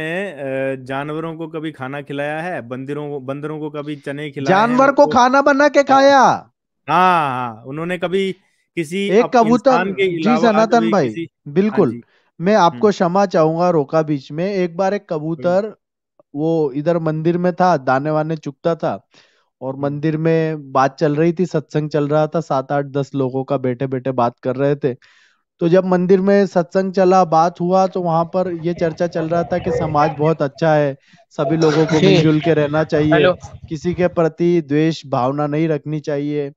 जानवरों को कभी खाना खिलाया है बंदरों को बंदरों को कभी चने खिलाया जानवर को खाना बना के खाया हाँ, हाँ उन्होंने कभी किसी एक कबूतर जी सनातन भाई हाँ बिल्कुल मैं आपको हम्म। क्षमा चाहूंगा रोका बीच में एक बार एक कबूतर वो इधर मंदिर में था दाने वाने चुकता था और मंदिर में बात चल रही थी सत्संग चल रहा था सात आठ दस लोगों का बैठे बैठे बात कर रहे थे तो जब मंदिर में सत्संग चला बात हुआ तो वहां पर ये चर्चा चल रहा था कि समाज बहुत अच्छा है सभी लोगों को मिलजुल के रहना चाहिए किसी के प्रति द्वेष भावना नहीं रखनी चाहिए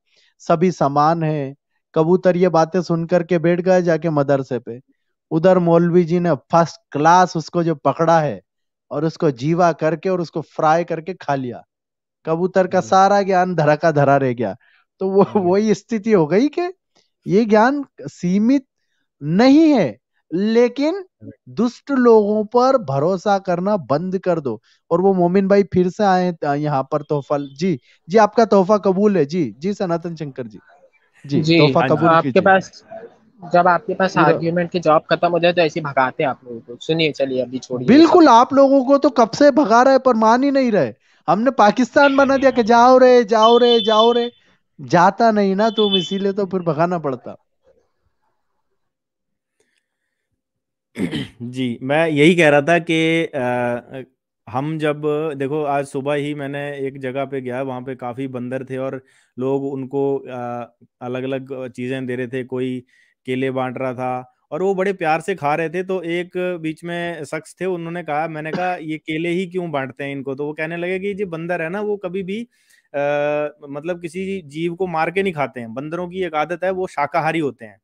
सभी समान है कबूतर ये बातें सुन के बैठ गए जाके मदरसे पे उधर मौलवी जी ने फर्स्ट क्लास उसको जो पकड़ा है और उसको जीवा करके और उसको फ्राई करके खा लिया कबूतर का हम्म। सारा ज्ञान धरा का धरा रह गया तो वो हम्म। वही स्थिति हो गई कि ये ज्ञान सीमित नहीं है लेकिन दुष्ट लोगों पर भरोसा करना बंद कर दो और वो मोमिन भाई फिर से आए यहाँ पर तोहफा जी जी आपका तोहफा कबूल है जी जी सनातन शंकर जी जी, जी तोहफा हाँ कबूल आपके पास जब आपके पास आर्ग्यूमेंट की जॉब खत्म हो जाए तो ऐसे भगाते हैं आप लोगों को सुनिए चलिए अभी छोड़िए बिल्कुल आप लोगों को तो कब से भगा रहे पर मान ही नहीं रहे हमने पाकिस्तान बना दिया कि जाओ रे जाओ रे जाओ रे जाता नहीं ना तुम इसीलिए तो फिर भगाना पड़ता जी, मैं यही कह रहा था कि हम जब देखो आज सुबह ही मैंने एक जगह पे गया, वहाँ पे काफ़ी बंदर थे और लोग उनको अलग-अलग चीज़ें दे रहे थे, कोई केले बांट रहा था और वो बड़े प्यार से खा रहे थे, तो एक बीच में शख्स थे, उन्होंने कहा मैंने कहा, "ये केले ही क्यों बांटते हैं इनको?" तो वो कहने लगे कि जो बंदर है ना, वो कभी भी अः मतलब किसी जीव को मार के नहीं खाते हैं, बंदरों की एक आदत है, वो शाकाहारी होते हैं।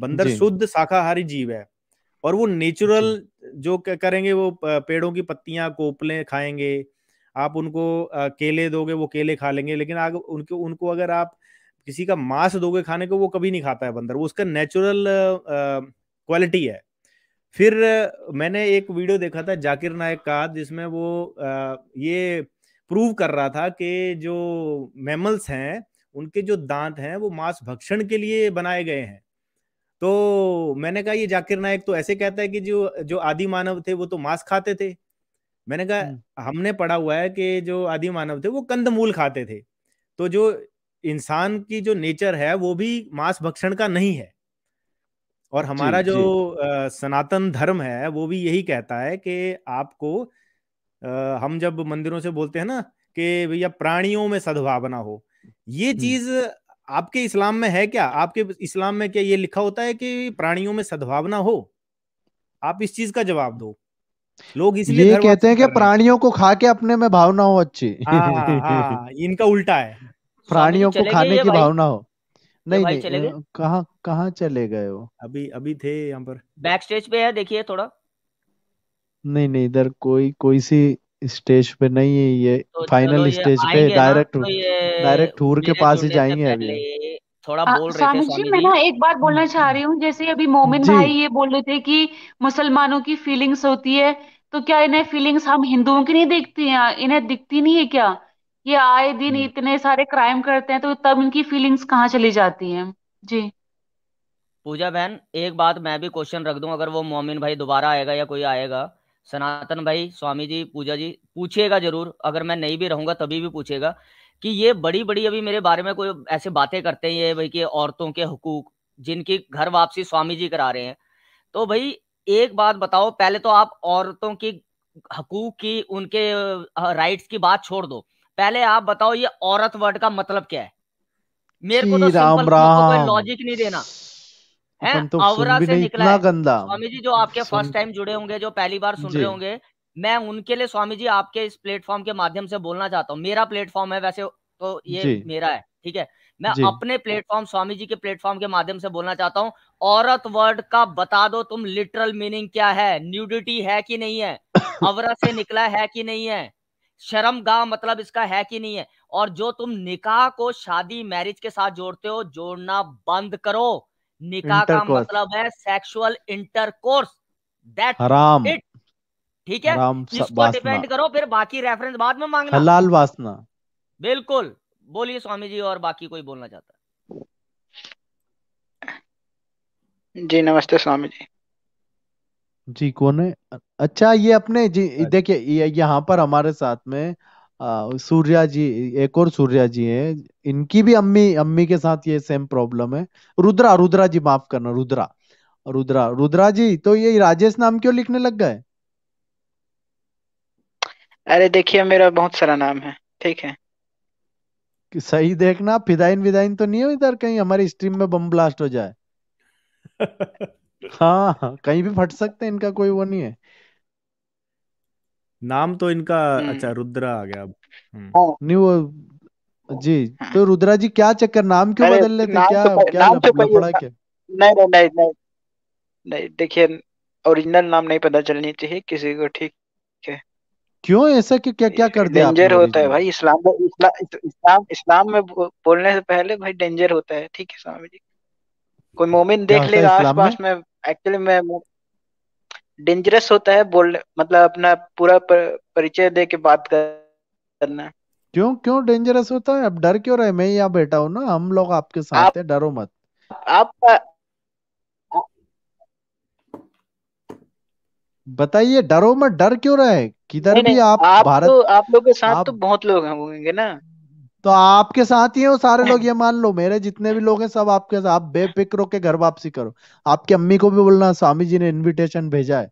बंदर जी। शुद्ध शाकाहारी जीव है। और वो नेचुरल जो करेंगे वो पेड़ों की पत्तियां कोपले खाएंगे आप उनको केले दोगे वो केले खा लेंगे लेकिन आग उनके उनको अगर आप किसी का मांस दोगे खाने को वो कभी नहीं खाता है बंदर वो उसका नेचुरल क्वालिटी है फिर मैंने एक वीडियो देखा था जाकिर नायक का जिसमें वो आ, ये प्रूव कर रहा था कि जो मैमल्स हैं उनके जो दांत हैं वो मांस भक्षण के लिए बनाए गए हैं तो मैंने कहा ये जाकिर नायक तो ऐसे कहता है कि जो जो आदि मानव थे वो तो मांस खाते थे मैंने कहा हम्म। हमने पढ़ा हुआ है कि जो आदि मानव थे वो कंदमूल खाते थे तो जो इंसान की जो नेचर है वो भी मांस भक्षण का नहीं है और हमारा जी, जो जी. आ, सनातन धर्म है वो भी यही कहता है कि आपको आ, हम जब मंदिरों से बोलते हैं ना कि भैया प्राणियों में सद्भावना हो ये हम्म। चीज आपके इस्लाम में है क्या आपके इस्लाम में क्या ये लिखा होता है कि प्राणियों में सद्भावना हो आप इस चीज का जवाब दो लोग इसलिए ये कहते हैं कि प्राणियों को खा के अपने में भावना हो अच्छी हाँ, हाँ, हाँ, इनका उल्टा है प्राणियों को खाने की भावना हो नहीं नहीं कहा, कहाँ चले गए वो अभी अभी थे यहाँ पर बैक स्टेज पे है देखिए थोड़ा नहीं नहीं इधर कोई कोई सी स्टेज पे नहीं है ये तो फाइनल स्टेज पे डायरेक्ट डायरेक्ट टूर के पास ही जाएंगे अभी थोड़ा बोल रहे स्वामी जी मैं ना एक बात बोलना चाह रही हूँ जैसे अभी मोमिन भाई ये बोल रहे थे कि मुसलमानों की फीलिंग्स होती है तो क्या इन्हें फीलिंग्स हम हिंदुओं की नहीं देखते हैं इन्हें दिखती नहीं है क्या ये आए दिन हम्म। इतने सारे क्राइम करते हैं तो तब इनकी फीलिंग्स कहाँ चली जाती हैं जी पूजा बहन एक बात मैं भी क्वेश्चन रख दूं अगर वो मोमिन भाई दोबारा आएगा या कोई आएगा सनातन भाई स्वामी जी पूजा जी पूछिएगा जरूर अगर मैं नहीं भी रहूंगा तभी भी पूछेगा कि ये बड़ी बड़ी अभी मेरे बारे में कोई ऐसे बातें करते हैं ये भाई कि औरतों के हकूक जिनकी घर वापसी स्वामी जी करा रहे हैं तो भाई एक बात बताओ पहले तो आप औरतों की हकूक की उनके राइट्स की बात छोड़ दो पहले आप बताओ ये औरत वर्ड का मतलब क्या है मेरे को तो सिंपल लॉजिक नहीं देना हैं तो से निकला गंदा स्वामी जी जो आपके फर्स्ट टाइम जुड़े होंगे जो पहली बार सुन रहे होंगे मैं उनके लिए स्वामी जी आपके इस प्लेटफॉर्म के माध्यम से बोलना चाहता हूँ मेरा प्लेटफॉर्म है वैसे तो ये मेरा है ठीक है मैं अपने प्लेटफॉर्म स्वामी जी के प्लेटफॉर्म के माध्यम से बोलना चाहता हूँ औरत वर्ड का बता दो तुम लिटरल मीनिंग क्या है न्यूडिटी है कि नहीं है अवरा से निकला है कि नहीं है शर्म गा मतलब इसका है कि नहीं है और जो तुम निकाह को शादी मैरिज के साथ जोड़ते हो जोड़ना बंद करो निकाह का मतलब है सेक्सुअल इंटरकोर्स दैट हराम इट ठीक है इसको डिपेंड करो फिर बाकी रेफरेंस बाद में मांगना हलाल वासना बिल्कुल बोलिए स्वामी जी और बाकी कोई बोलना चाहता है जी नमस्ते स्वामी जी जी कौन है अच्छा ये अपने जी अच्छा. देखिए यहाँ पर हमारे साथ में सूर्या जी एक और सूर्या जी हैं इनकी भी अम्मी अम्मी के साथ ये सेम प्रॉब्लम है रुद्रा रुद्रा जी माफ करना रुद्रा रुद्रा रुद्रा जी तो ये राजेश नाम क्यों लिखने लग गए अरे देखिए मेरा बहुत सारा नाम है ठीक है सही देखना फिदाइन विदाइन तो नहीं हो इधर कहीं हमारी स्ट्रीम में बम ब्लास्ट हो जाए हाँ, हाँ कहीं भी फट सकते हैं इनका कोई वो नहीं है नाम तो इनका हम्म। अच्छा रुद्रा आ गया अब हम्म। हाँ। नहीं वो जी तो रुद्रा जी क्या चक्कर नाम क्यों बदल लेते क्या तो क्या नाम तो लफड़ा क्या नहीं नहीं नहीं नहीं नहीं देखिए ओरिजिनल नाम नहीं पता चलनी चाहिए किसी को ठीक है क्यों ऐसा क्यों क्या क्या कर दिया डेंजर होता है भाई इस्लाम में इस्लाम इस्लाम में बोलने से पहले भाई डेंजर होता है ठीक है स्वामी जी कोई मोमिन देख लेगा आसपास में एक्चुअली मैं डेंजरस होता है बोल मतलब अपना पूरा पर, परिचय दे के बात करना क्यों क्यों डेंजरस होता है अब डर क्यों रहे मैं यहाँ बैठा हूँ ना हम लोग आपके साथ आप, है डरो मत आप बताइए डरो मत डर क्यों रहे किधर भी आप, आप भारत तो, आप लोगों के साथ आप, तो बहुत लोग होंगे ना तो आपके साथ ही हो सारे लोग ये मान लो मेरे जितने भी लोग हैं सब आपके साथ आप बेफिक्र के घर वापसी करो आपकी अम्मी को भी बोलना स्वामी जी ने इनविटेशन भेजा है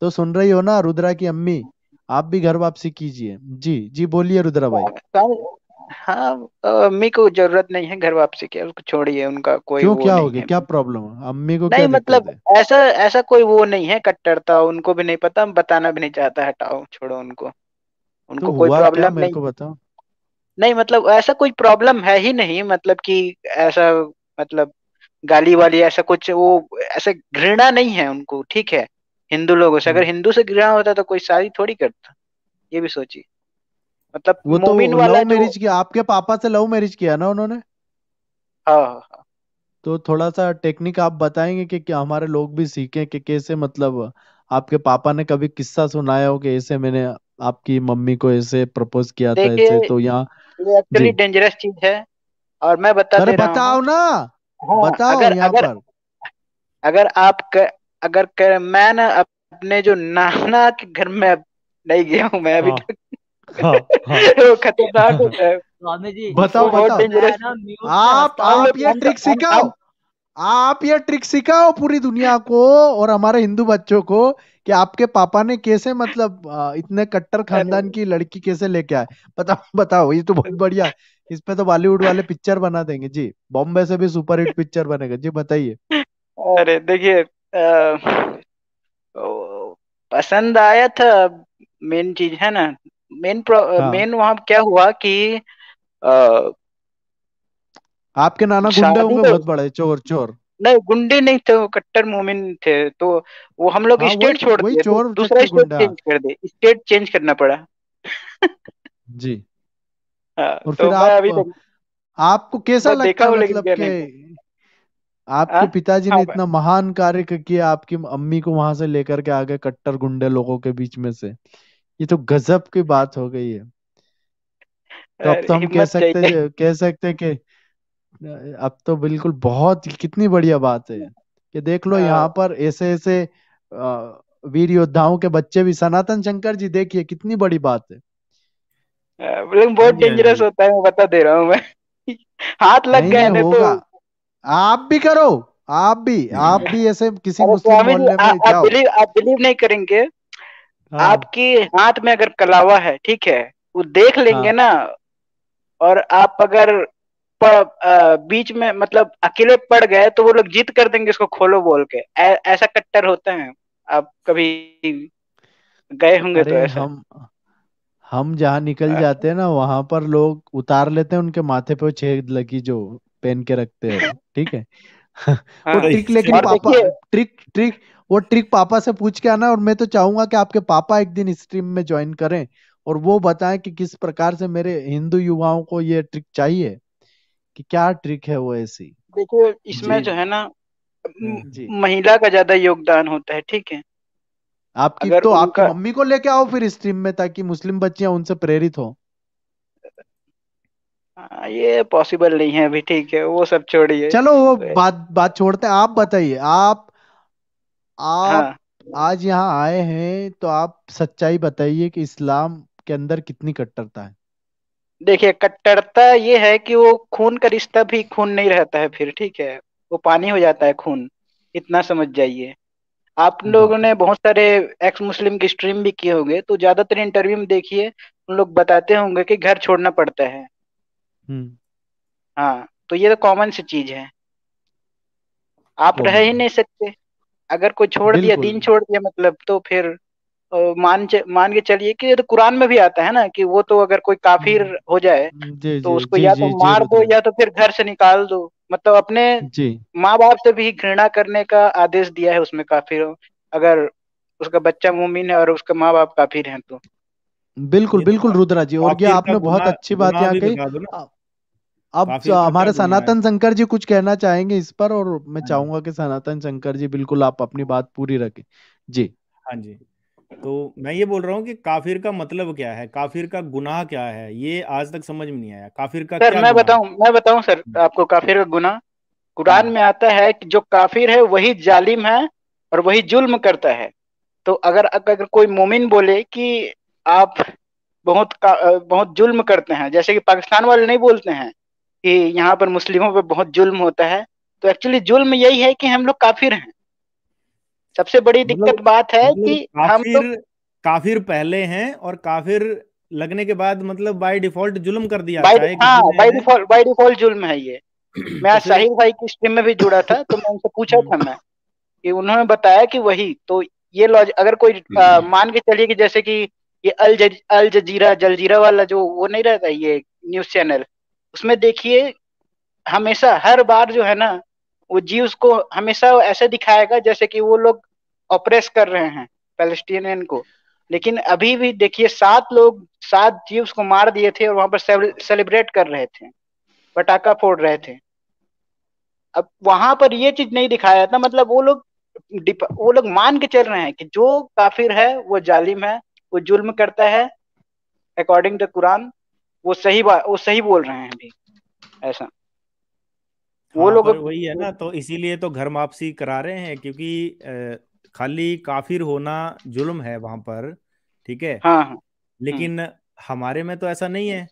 तो सुन रही हो ना रुद्रा की अम्मी आप भी घर वापसी कीजिए जी जी बोलिए रुद्रा भाई हाँ अम्मी को जरूरत नहीं है घर वापसी की उसको छोड़िए उनका कोई क्यों क्या हो गया क्या प्रॉब्लम है अम्मी को नहीं मतलब ऐसा ऐसा कोई वो नहीं है कट्टरता उनको भी नहीं पता बताना भी नहीं चाहता हटाओ छोड़ो उनको तो उनको तो कोई प्रॉब्लम नहीं को बताओ नहीं मतलब ऐसा कोई प्रॉब्लम है ही नहीं मतलब कि ऐसा मतलब गाली वाली ऐसा कुछ वो ऐसा घृणा नहीं है उनको ठीक है हिंदू लोगों से अगर हम्म। हिंदू से घृणा होता तो कोई शादी थोड़ी करता ये भी सोचिए मतलब वो तो वाला मैरिज किया आपके पापा से लव मैरिज किया ना उन्होंने हाँ, हाँ, हाँ। तो थोड़ा सा टेक्निक आप बताएंगे कि क्या हमारे लोग भी सीखें कि कैसे मतलब आपके पापा ने कभी किस्सा सुनाया हो कि ऐसे मैंने आपकी मम्मी को ऐसे प्रपोज किया था ऐसे तो यहाँ ये एक्चुअली डेंजरस चीज है और मैं बता दे रहा बताओ हूं। ना हाँ, बताओ अगर अगर पर। अगर आप कर, अगर कर, मैं ना अपने जो नाना के घर में नहीं गया हूँ मैं अभी हाँ, तक हाँ, हाँ, खतरनाक होता है स्वामी जी बताओ बताओ आप आप ये ट्रिक सिखाओ आप ये ट्रिक सिखाओ पूरी दुनिया को और हमारे हिंदू बच्चों को कि आपके पापा ने कैसे मतलब इतने कट्टर खानदान की लड़की कैसे लेके आए बताओ बताओ ये तो बहुत बढ़िया इस पे तो बॉलीवुड वाले पिक्चर बना देंगे जी बॉम्बे से भी सुपर हिट पिक्चर बनेगा जी बताइए अरे देखिए पसंद आया था मेन चीज है ना मेन हाँ। मेन वहां क्या हुआ कि आ, आपके नाना गुंडे होंगे तो बहुत बड़े चोर चोर नहीं गुंडे नहीं थे वो कट्टर मोमिन थे तो वो हम लोग हाँ, स्टेट छोड़ दिए दूसरा स्टेट चेंज कर दे स्टेट चेंज करना पड़ा जी हाँ, और तो फिर आप, अभी आपको कैसा तो लगता है मतलब कि आपके हाँ? पिताजी ने इतना महान कार्य किया आपकी अम्मी को वहां से लेकर के आ गए कट्टर गुंडे लोगों के बीच में से ये तो गजब की बात हो गई है तो अब तो हम कह सकते कह सकते हैं कि अब तो बिल्कुल बहुत कितनी बढ़िया बात है कि देख लो यहाँ पर ऐसे ऐसे वीर योद्धाओं के बच्चे भी सनातन शंकर जी देखिए कितनी बड़ी बात है लेकिन बहुत डेंजरस होता है मैं बता दे रहा हूँ मैं हाथ लग गए तो आप भी करो आप भी आप भी ऐसे किसी मुस्लिम मोहल्ले में जाओ बिलीव आप बिलीव नहीं करेंगे हाँ। आपकी हाथ में अगर कलावा है ठीक है वो देख लेंगे हाँ। ना और आप अगर बीच में मतलब अकेले पड़ गए तो वो लोग जीत कर देंगे इसको खोलो बोल के ऐसा कट्टर होते हैं आप कभी गए होंगे तो ऐसा हम हम जहाँ निकल जाते हैं ना वहां पर लोग उतार लेते हैं उनके माथे पे छेद लगी जो पहन के रखते हैं ठीक है वो हाँ। ट्रिक लेकिन पापा ट्रिक ट्रिक वो ट्रिक पापा से पूछ के आना और मैं तो चाहूंगा कि आपके पापा एक दिन स्ट्रीम में ज्वाइन करें और वो बताएं कि किस प्रकार से मेरे हिंदू युवाओं को ये ट्रिक चाहिए कि क्या ट्रिक है वो ऐसी देखिए इसमें जो है ना हम्म, महिला का ज्यादा योगदान होता है ठीक है आपकी तो उनका... आपकी मम्मी को लेके आओ फिर स्ट्रीम में ताकि मुस्लिम बच्चियां उनसे प्रेरित हो हाँ, ये पॉसिबल नहीं है अभी ठीक है वो सब छोड़िए चलो वो तो बात बात छोड़ते हैं आप बताइए आप आप हाँ। आज यहाँ आए हैं तो आप सच्चाई बताइए कि इस्लाम के अंदर कितनी कट्टरता है देखिए कट्टरता ये है कि वो खून का रिश्ता भी खून नहीं रहता है फिर ठीक है वो पानी हो जाता है खून इतना समझ जाइए आप हाँ। लोगों ने बहुत सारे एक्स मुस्लिम की स्ट्रीम भी किए होंगे तो ज्यादातर इंटरव्यू में देखिए उन लोग बताते होंगे कि घर छोड़ना पड़ता है हम्म। हाँ तो ये तो कॉमन सी चीज है आप रह ही नहीं सकते अगर कोई छोड़ दिया दिन छोड़ दिया मतलब तो फिर मान मान के चलिए कि तो कुरान में भी आता है ना कि वो तो अगर कोई काफिर हम्म। हो जाए हम्म, तो उसको या तो मार दो या तो फिर घर से निकाल दो मतलब अपने माँ बाप से भी घृणा करने का आदेश दिया है उसमें काफिर अगर उसका बच्चा मुमिन है और उसका माँ बाप काफिर है तो बिल्कुल तो बिल्कुल हाँ। रुद्रा जी और ये आपने बहुत अच्छी बात यहाँ कही अब हमारे सनातन शंकर जी कुछ कहना चाहेंगे इस पर और मैं हाँ चाहूंगा कि सनातन शंकर जी बिल्कुल आप अपनी बात पूरी रखें जी हाँ जी तो मैं ये बोल रहा हूँ कि काफिर का मतलब क्या है काफिर का गुनाह क्या है ये आज तक समझ में नहीं आया काफिर का सर मैं बताऊँ मैं बताऊँ सर हम्म। आपको काफिर का गुनाह कुरान हाँ। में आता है कि जो काफिर है वही जालिम है और वही जुल्म करता है तो अगर अगर कोई मोमिन बोले कि आप बहुत बहुत जुल्म करते हैं जैसे कि पाकिस्तान वाले नहीं बोलते हैं कि यहाँ पर मुस्लिमों पर बहुत जुल्म होता है तो एक्चुअली जुल्म यही है कि हम लोग काफिर हैं सबसे बड़ी मतलब दिक्कत बात है मतलब कि हम तो, काफिर पहले हैं और काफिर लगने के बाद मतलब बाय डिफॉल्ट जुल्म कर दिया बाय डिफॉल्ट बाय डिफॉल्ट जुल्म है ये मैं आज तो साहिल भाई की स्ट्रीम में भी जुड़ा था तो मैं उनसे पूछा था मैं कि उन्होंने बताया कि वही तो ये लॉज अगर कोई आ, हम्म। मान के चलिए कि जैसे कि ये अल जज, अल जजीरा जलजीरा वाला जो वो नहीं रहता ये न्यूज चैनल उसमें देखिए हमेशा हर बार जो है ना वो जीव्स को हमेशा ऐसे दिखाएगा जैसे कि वो लोग ऑपरेस कर रहे हैं पैलेस्टीनियन को लेकिन अभी भी देखिए सात लोग सात जीव को मार दिए थे और वहां पर सेलिब्रेट कर रहे थे पटाखा फोड़ रहे थे अब वहां पर ये चीज नहीं दिखाया था मतलब वो लोग वो लोग मान के चल रहे हैं कि जो काफिर है वो जालिम है वो जुल्म करता है अकॉर्डिंग टू कुरान वो सही बात वो सही बोल रहे हैं अभी ऐसा वो हाँ, लोग वही है ना तो इसीलिए तो घर वापसी करा रहे हैं क्योंकि खाली काफिर होना जुल्म है वहां पर ठीक है हाँ, हाँ। हम्म। लेकिन हाँ, हमारे में तो ऐसा नहीं है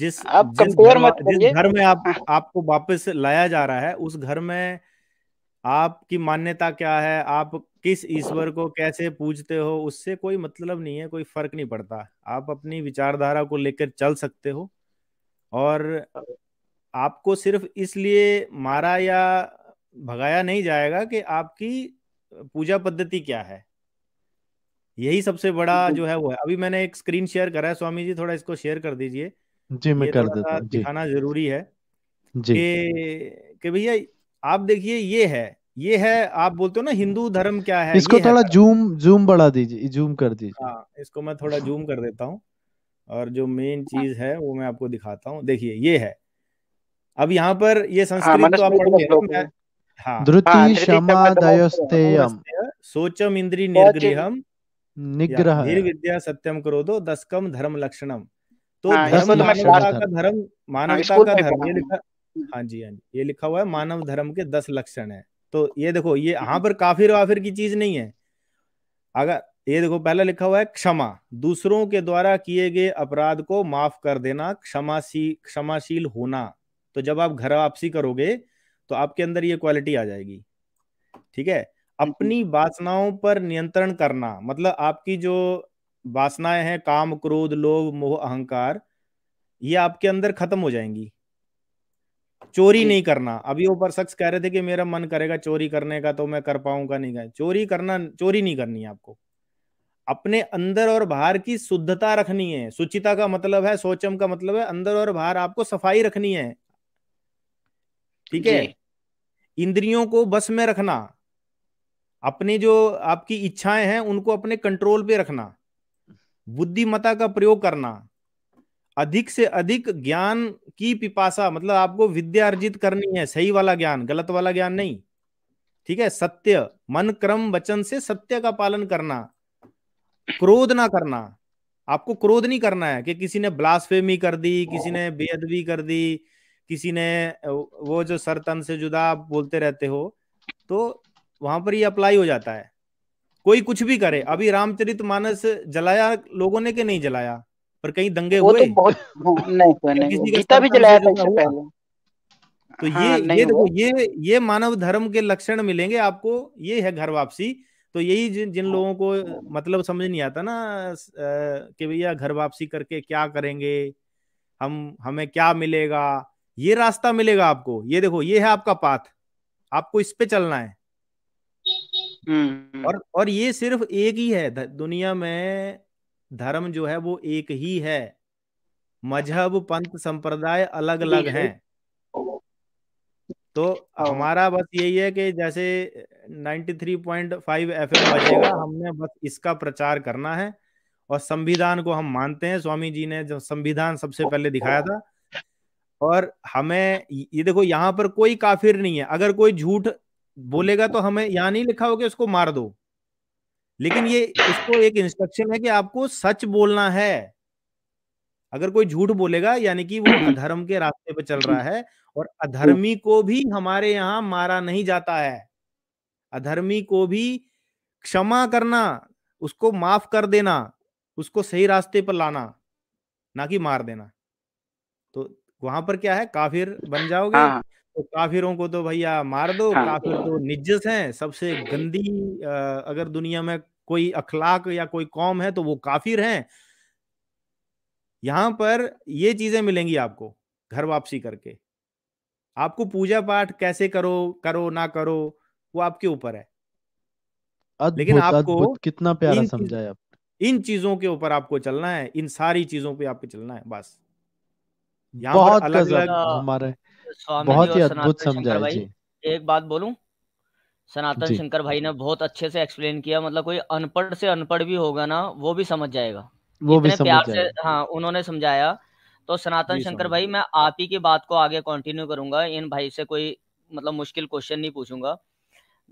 जिस आप जिस घर, मत जिस घर में आप हाँ, आपको वापस लाया जा रहा है उस घर में आपकी मान्यता क्या है आप किस ईश्वर को कैसे पूजते हो उससे कोई मतलब नहीं है कोई फर्क नहीं पड़ता आप अपनी विचारधारा को लेकर चल सकते हो और आपको सिर्फ इसलिए मारा या भगाया नहीं जाएगा कि आपकी पूजा पद्धति क्या है यही सबसे बड़ा जो है वो है अभी मैंने एक स्क्रीन शेयर करा है स्वामी जी थोड़ा इसको शेयर कर दीजिए जी मैं कर देता हूँ दिखाना जरूरी है जी भैया आप देखिए ये है ये है आप बोलते हो ना हिंदू धर्म क्या है इसको थोड़ा जूम जूम बढ़ा दीजिए जूम कर दीजिए हाँ इसको मैं थोड़ा जूम कर देता हूँ और जो मेन चीज है वो मैं आपको दिखाता हूँ देखिए ये है अब यहाँ पर ये हाँ, संस्कृत तो आप पढ़ोगे हाँ। हाँ, धृति सोचम इंद्री निर्गृह निग्रह निर्विद्या सत्यम करो क्रोधो दस्कम धर्म लक्षणम तो धर्म मानवता का धर्म मानवता का धर्म ये लिखा हाँ जी हाँ जी ये लिखा हुआ है मानव धर्म के दस लक्षण है तो ये देखो ये यहाँ पर काफिर वाफिर की चीज नहीं है अगर ये देखो पहला लिखा हुआ है क्षमा दूसरों के द्वारा किए गए अपराध को माफ कर देना क्षमाशी क्षमाशील होना तो जब आप घर वापसी करोगे तो आपके अंदर ये क्वालिटी आ जाएगी ठीक है हम्म, हम्म। अपनी वासनाओं पर नियंत्रण करना मतलब आपकी जो वासनाएं हैं काम क्रोध लोभ मोह अहंकार ये आपके अंदर खत्म हो जाएंगी चोरी नहीं करना अभी ऊपर शख्स कह रहे थे कि मेरा मन करेगा चोरी करने का तो मैं कर पाऊंगा नहीं कर चोरी करना चोरी नहीं करनी आपको अपने अंदर और बाहर की शुद्धता रखनी है शुचिता का मतलब है सोचम का मतलब है अंदर और बाहर आपको सफाई रखनी है ठीक है इंद्रियों को बस में रखना अपने जो आपकी इच्छाएं हैं उनको अपने कंट्रोल पे रखना बुद्धिमता का प्रयोग करना अधिक से अधिक ज्ञान की पिपासा मतलब आपको विद्या अर्जित करनी है सही वाला ज्ञान गलत वाला ज्ञान नहीं ठीक है सत्य मन क्रम वचन से सत्य का पालन करना क्रोध ना करना आपको क्रोध नहीं करना है कि किसी ने ब्लास्फेमी कर दी किसी ने बेअदबी कर दी किसी ने वो जो सरतन से जुदा आप बोलते रहते हो तो वहां पर ये अप्लाई हो जाता है कोई कुछ भी करे अभी रामचरित मानस जलाया लोगों ने के नहीं जलाया पर कहीं दंगे वो तो हुए तो बहुत नहीं, नहीं, गीता भी जलाया था पहले तो हाँ, ये ये देखो ये ये मानव धर्म के लक्षण मिलेंगे आपको ये है घर वापसी तो यही जिन जिन हाँ। लोगों को मतलब समझ नहीं आता ना कि भैया घर वापसी करके क्या करेंगे हम हमें क्या मिलेगा ये रास्ता मिलेगा आपको ये देखो ये है आपका पाथ आपको इस पे चलना है हम्म। और और ये सिर्फ एक ही है दुनिया में धर्म जो है वो एक ही है मजहब पंथ संप्रदाय अलग अलग हैं तो हाँ। हमारा बस यही है कि जैसे 93.5 एफएम बजेगा हमने बस इसका प्रचार करना है और संविधान को हम मानते हैं स्वामी जी ने जो संविधान सबसे पहले दिखाया था और हमें ये देखो यहाँ पर कोई काफिर नहीं है अगर कोई झूठ बोलेगा तो हमें यहाँ नहीं लिखा हो कि उसको मार दो लेकिन ये इसको एक इंस्ट्रक्शन है कि आपको सच बोलना है अगर कोई झूठ बोलेगा यानी कि वो अधर्म के रास्ते पर चल रहा है और अधर्मी को भी हमारे यहाँ मारा नहीं जाता है अधर्मी को भी क्षमा करना उसको माफ कर देना उसको सही रास्ते पर लाना ना कि मार देना तो वहां पर क्या है काफिर बन जाओगे हाँ, हाँ। तो काफिरों को तो भैया मार दो हाँ। काफिर तो निजस हैं सबसे गंदी अगर दुनिया में कोई अखलाक या कोई कौम है तो वो काफिर हैं यहाँ पर ये चीजें मिलेंगी आपको घर वापसी करके आपको पूजा पाठ कैसे करो करो ना करो वो आपके ऊपर है अद्भुत, लेकिन आपको अद्भुत, कितना प्यारा समझाया इन चीजों के ऊपर आपको चलना है इन सारी चीजों पे आपको चलना है बस बहुत गजब हाँ। हमारे बहुत ही अद्भुत समझाया जी एक बात बोलूं सनातन शंकर भाई ने बहुत अच्छे से एक्सप्लेन किया मतलब कोई अनपढ़ से अनपढ़ भी होगा ना वो भी समझ जाएगा वो भी समझ प्यार से हाँ उन्होंने समझाया तो सनातन शंकर भाई मैं आप ही की बात को आगे कंटिन्यू करूंगा इन भाई से कोई मतलब मुश्किल क्वेश्चन नहीं पूछूंगा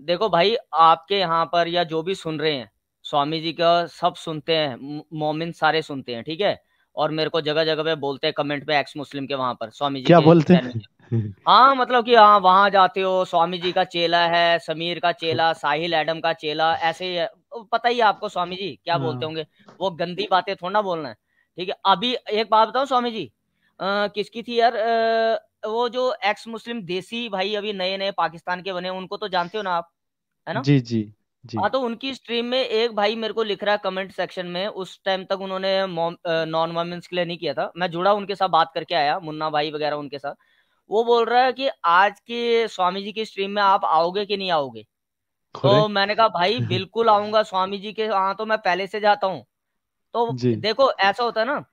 देखो भाई आपके यहाँ पर या जो भी सुन रहे हैं स्वामी जी का सब सुनते हैं मोमिन सारे सुनते हैं ठीक है और मेरे को जगह जगह पे बोलते हैं कमेंट पे एक्स मुस्लिम के वहां पर स्वामी जी क्या बोलते हैं हाँ मतलब कि हाँ वहां जाते हो स्वामी जी का चेला है समीर का चेला साहिल एडम का चेला ऐसे ही पता ही आपको स्वामी जी क्या हाँ। बोलते होंगे वो गंदी बातें थोड़ा ना बोलना है ठीक है अभी एक बात बताओ स्वामी जी आ, किसकी थी यार आ, वो जो एक्स मुस्लिम देसी भाई अभी नए नए पाकिस्तान के बने उनको तो जानते हो ना आप है ना जी जी हाँ तो उनकी स्ट्रीम में एक भाई मेरे को लिख रहा है कमेंट सेक्शन में उस टाइम तक उन्होंने नॉन वॉमेंस के लिए नहीं किया था मैं जुड़ा उनके साथ बात करके आया मुन्ना भाई वगैरह उनके साथ वो बोल रहा है कि आज के स्वामी जी की स्ट्रीम में आप आओगे कि नहीं आओगे तो मैंने कहा भाई बिल्कुल आऊंगा स्वामी जी के हाँ तो मैं पहले से जाता हूँ तो देखो ऐसा होता है ना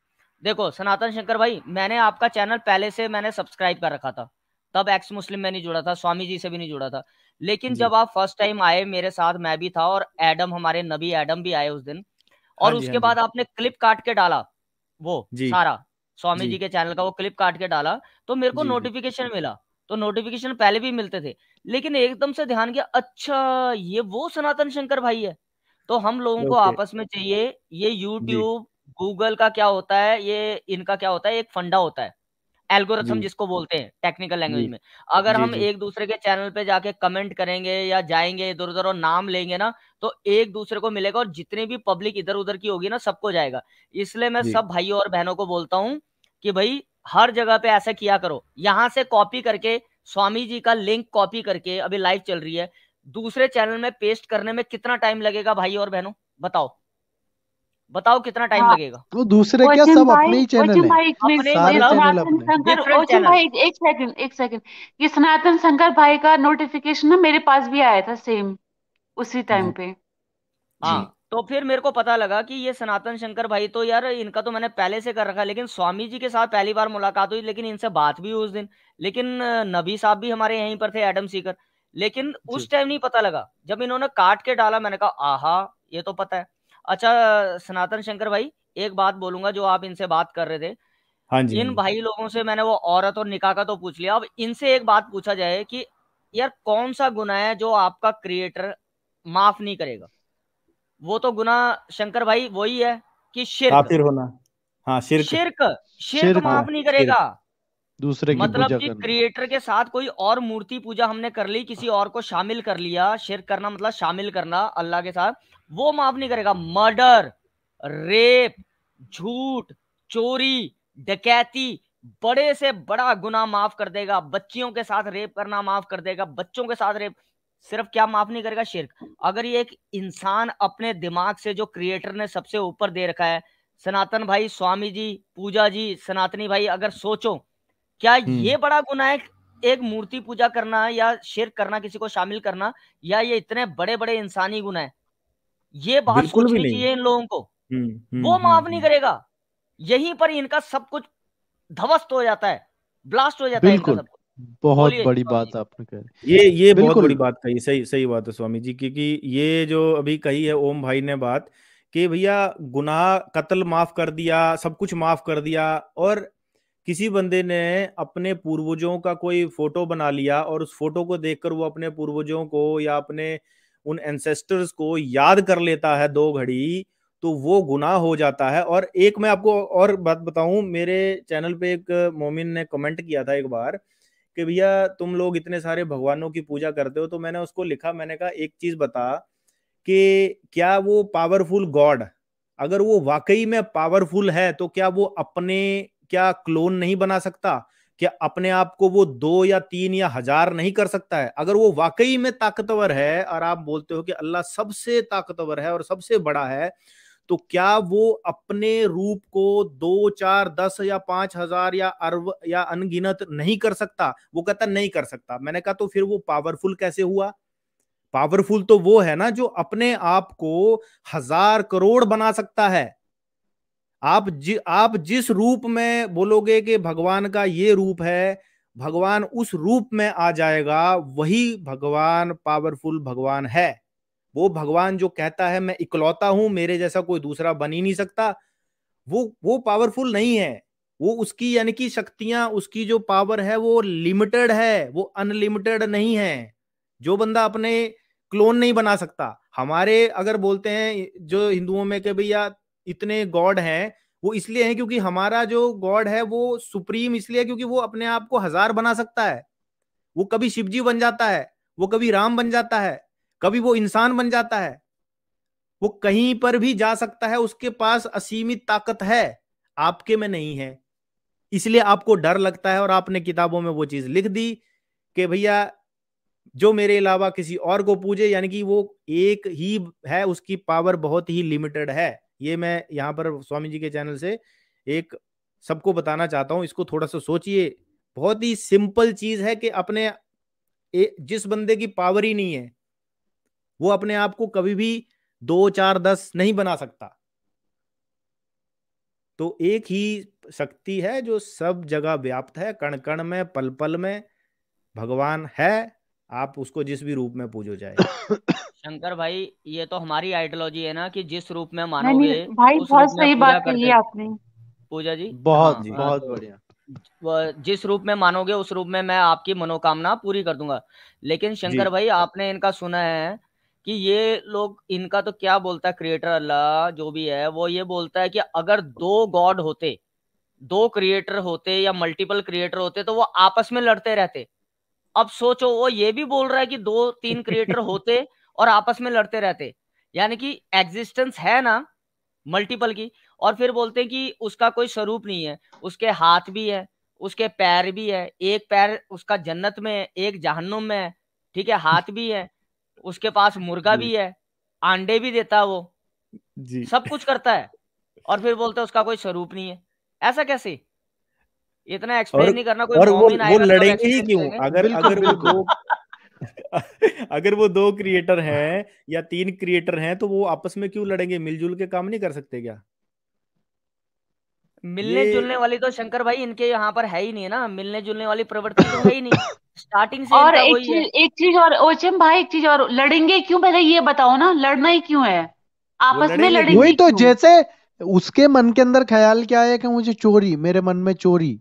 देखो सनातन शंकर भाई मैंने आपका चैनल पहले से मैंने सब्सक्राइब कर रखा था तब एक्स मुस्लिम में नहीं जुड़ा था स्वामी जी से भी नहीं जुड़ा था लेकिन जब आप फर्स्ट टाइम आए मेरे साथ मैं भी था और एडम हमारे नबी एडम भी आए उस दिन और हाँ उसके हाँ बाद आपने क्लिप काट के डाला वो सारा स्वामी जी, जी के चैनल का वो क्लिप काट के डाला तो मेरे को नोटिफिकेशन मिला तो नोटिफिकेशन पहले भी मिलते थे लेकिन एकदम से ध्यान गया अच्छा ये वो सनातन शंकर भाई है तो हम लोगों को आपस में चाहिए ये यूट्यूब गूगल का क्या होता है ये इनका क्या होता है एक फंडा होता है एल्गोरिथम जिसको बोलते हैं टेक्निकल लैंग्वेज में अगर जी, हम जी. एक दूसरे के चैनल पे जाके कमेंट करेंगे या जाएंगे इधर उधर और नाम लेंगे ना तो एक दूसरे को मिलेगा और जितनी भी पब्लिक इधर उधर की होगी ना सबको जाएगा इसलिए मैं सब भाइयों और बहनों को बोलता हूँ कि भाई हर जगह पे ऐसा किया करो यहाँ से कॉपी करके स्वामी जी का लिंक कॉपी करके अभी लाइव चल रही है दूसरे चैनल में पेस्ट करने में कितना टाइम लगेगा भाई और बहनों बताओ बताओ कितना टाइम हाँ। लगेगा तो दूसरे क्या सब अपने ही चैनल है भाई एक एक सेकंड ये सनातन शंकर भाई का नोटिफिकेशन ना मेरे पास भी आया था सेम उसी टाइम हाँ। पे हाँ तो फिर मेरे को पता लगा कि ये सनातन शंकर भाई तो यार इनका तो मैंने पहले से कर रखा लेकिन स्वामी जी के साथ पहली बार मुलाकात हुई लेकिन इनसे बात भी उस दिन लेकिन नबी साहब भी हमारे यहीं पर थे एडम सीकर लेकिन उस टाइम नहीं पता लगा जब इन्होंने काट के डाला मैंने कहा आहा ये तो पता है अच्छा सनातन शंकर भाई एक बात बोलूंगा जो आप इनसे बात कर रहे थे हाँ जी हाँ इन भाई लोगों से मैंने वो औरत और निकाह का तो पूछ लिया अब इनसे एक बात पूछा जाए कि यार कौन सा गुना है जो आपका क्रिएटर माफ नहीं करेगा वो तो गुना शंकर भाई वही है कि शिर्क होना हाँ शिर्क शिर्क, माफ हाँ, नहीं करेगा दूसरे की मतलब पूजा कि क्रिएटर के साथ कोई और मूर्ति पूजा हमने कर ली किसी और को शामिल कर लिया शेयर करना मतलब शामिल करना अल्लाह के साथ वो माफ नहीं करेगा मर्डर रेप झूठ चोरी डकैती बड़े से बड़ा गुना माफ कर देगा बच्चियों के साथ रेप करना माफ कर देगा बच्चों के साथ रेप सिर्फ क्या माफ नहीं करेगा शिरक अगर ये एक इंसान अपने दिमाग से जो क्रिएटर ने सबसे ऊपर दे रखा है सनातन भाई स्वामी जी पूजा जी सनातनी भाई अगर सोचो क्या हम्म। ये बड़ा गुनाह है एक मूर्ति पूजा करना या शेर करना किसी को शामिल करना या ये इतने बड़े बड़े इंसानी गुना है ये बात सोचनी चाहिए इन लोगों को हम्म, हम्म, वो माफ नहीं करेगा यहीं पर इनका सब कुछ ध्वस्त हो जाता है ब्लास्ट हो जाता है इनका सब बहुत बड़ी बात आपने कही ये ये बहुत बड़ी बात कही सही सही बात है स्वामी जी क्योंकि ये जो अभी कही है ओम भाई ने बात कि भैया गुनाह कत्ल माफ कर दिया सब कुछ माफ कर दिया और किसी बंदे ने अपने पूर्वजों का कोई फोटो बना लिया और उस फोटो को देखकर वो अपने पूर्वजों को या अपने उन एंसेस्टर्स को याद कर लेता है दो घड़ी तो वो गुनाह हो जाता है और एक मैं आपको और बात बताऊं मेरे चैनल पे एक मोमिन ने कमेंट किया था एक बार कि भैया तुम लोग इतने सारे भगवानों की पूजा करते हो तो मैंने उसको लिखा मैंने कहा एक चीज बता कि क्या वो पावरफुल गॉड अगर वो वाकई में पावरफुल है तो क्या वो अपने क्या क्लोन नहीं बना सकता क्या अपने आप को वो दो या तीन या हजार नहीं कर सकता है अगर वो वाकई में ताकतवर है और आप बोलते हो कि अल्लाह सबसे ताकतवर है और सबसे बड़ा है तो क्या वो अपने रूप को दो चार दस या पांच हजार या अरब या अनगिनत नहीं कर सकता वो कहता नहीं कर सकता मैंने कहा तो फिर वो पावरफुल कैसे हुआ पावरफुल तो वो है ना जो अपने आप को हजार करोड़ बना सकता है आप जि आप जिस रूप में बोलोगे कि भगवान का ये रूप है भगवान उस रूप में आ जाएगा वही भगवान पावरफुल भगवान है वो भगवान जो कहता है मैं इकलौता हूं मेरे जैसा कोई दूसरा बन ही नहीं सकता वो वो पावरफुल नहीं है वो उसकी यानी कि शक्तियां उसकी जो पावर है वो लिमिटेड है वो अनलिमिटेड नहीं है जो बंदा अपने क्लोन नहीं बना सकता हमारे अगर बोलते हैं जो हिंदुओं में के भैया इतने गॉड हैं वो इसलिए है क्योंकि हमारा जो गॉड है वो सुप्रीम इसलिए क्योंकि वो अपने आप को हजार बना सकता है वो कभी शिवजी बन जाता है वो कभी राम बन जाता है कभी वो इंसान बन जाता है वो कहीं पर भी जा सकता है उसके पास असीमित ताकत है आपके में नहीं है इसलिए आपको डर लगता है और आपने किताबों में वो चीज लिख दी कि भैया जो मेरे अलावा किसी और को पूजे यानी कि वो एक ही है उसकी पावर बहुत ही लिमिटेड है ये मैं यहाँ पर स्वामी जी के चैनल से एक सबको बताना चाहता हूँ इसको थोड़ा सा सोचिए बहुत ही सिंपल चीज है कि अपने ए, जिस बंदे की पावर ही नहीं है वो अपने आप को कभी भी दो चार दस नहीं बना सकता तो एक ही शक्ति है जो सब जगह व्याप्त है कण कण में पल पल में भगवान है आप उसको जिस भी रूप में पूजो जाए शंकर भाई ये तो हमारी आइडियोलॉजी है ना कि जिस रूप में मानोगे भाई बहुत सही बात कही आपने पूजा जी बहुत हाँ, जी हाँ, बहुत तो बढ़िया जिस रूप में मानोगे उस रूप में मैं आपकी मनोकामना पूरी कर दूंगा लेकिन शंकर भाई हाँ। आपने इनका सुना है कि ये लोग इनका तो क्या बोलता है क्रिएटर अल्लाह जो भी है वो ये बोलता है कि अगर दो गॉड होते दो क्रिएटर होते या मल्टीपल क्रिएटर होते तो वो आपस में लड़ते रहते अब सोचो वो ये भी बोल रहा है कि दो तीन क्रिएटर होते और आपस में लड़ते रहते यानी कि एग्जिस्टेंस है ना मल्टीपल की और फिर बोलते हैं कि उसका कोई स्वरूप नहीं है उसके हाथ भी है उसके पैर भी है एक पैर उसका जन्नत में है एक जहनुम में है ठीक है हाथ भी है उसके पास मुर्गा भी है अंडे भी देता है वो जी। सब कुछ करता है और फिर बोलते है उसका कोई स्वरूप नहीं है ऐसा कैसे इतना एक्सप्लेन नहीं करना कोई और वो, वो तो लड़ेंगे ही क्यों अगर अगर वो अगर वो दो क्रिएटर हैं या तीन क्रिएटर हैं तो वो आपस में क्यों लड़ेंगे मिलजुल के काम नहीं कर सकते क्या मिलने जुलने वाली तो शंकर भाई इनके यहाँ पर है ही नहीं है ना मिलने जुलने वाली प्रवृत्ति तो है ही नहीं स्टार्टिंग से और एक चीज एक चीज और ओचम भाई एक चीज और लड़ेंगे क्यों पहले ये बताओ ना लड़ना ही क्यों है आपस में लड़ेंगे वही तो जैसे उसके मन के अंदर ख्याल क्या है कि मुझे चोरी मेरे मन में चोरी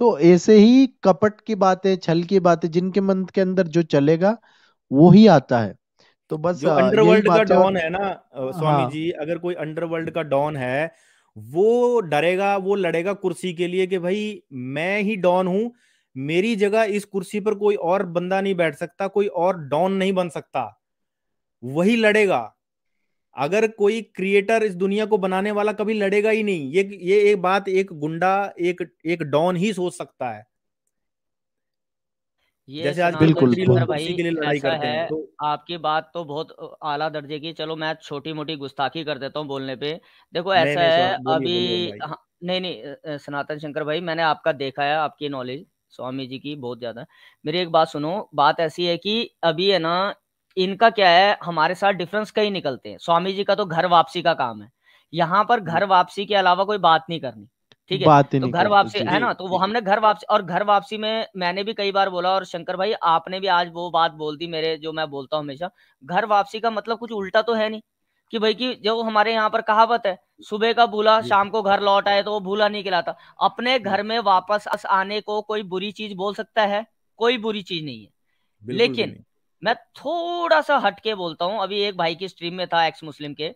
तो ऐसे ही कपट की बातें छल की बातें जिनके मन के अंदर जो चलेगा वो ही आता है तो बस जो अंडरवर्ल्ड का डॉन है ना स्वामी हाँ, जी अगर कोई अंडरवर्ल्ड का डॉन है वो डरेगा वो लड़ेगा कुर्सी के लिए कि भाई मैं ही डॉन हूं मेरी जगह इस कुर्सी पर कोई और बंदा नहीं बैठ सकता कोई और डॉन नहीं बन सकता वही लड़ेगा अगर कोई क्रिएटर इस दुनिया को बनाने वाला कभी लड़ेगा ही नहीं ये ये एक बात एक गुंडा एक एक डॉन ही सोच सकता है ये जैसे आज बिल्कुल तो भाई के लिए लड़ाई करते है, हैं तो... आपकी बात तो बहुत आला दर्जे की चलो मैं छोटी मोटी गुस्ताखी कर देता हूँ बोलने पे देखो ऐसा नहीं, है अभी हाँ, नहीं नहीं सनातन शंकर भाई मैंने आपका देखा है आपकी नॉलेज स्वामी जी की बहुत ज्यादा मेरी एक बात सुनो बात ऐसी है कि अभी है ना इनका क्या है हमारे साथ डिफरेंस कई निकलते हैं स्वामी जी का तो घर वापसी का काम है यहाँ पर घर हम्म। वापसी के अलावा कोई बात नहीं करनी ठीक है तो घर वापसी है ना तो वो हमने घर वापसी और घर वापसी में मैंने भी कई बार बोला और शंकर भाई आपने भी आज वो बात बोल दी मेरे जो मैं बोलता हूँ हमेशा घर वापसी का मतलब कुछ उल्टा तो है नहीं कि भाई कि जो हमारे यहाँ पर कहावत है सुबह का भूला शाम को घर लौट आए तो वो भूला नहीं खिलाता अपने घर में वापस आने को कोई बुरी चीज बोल सकता है कोई बुरी चीज नहीं है लेकिन मैं थोड़ा सा हटके बोलता हूँ अभी एक भाई की स्ट्रीम में था एक्स मुस्लिम के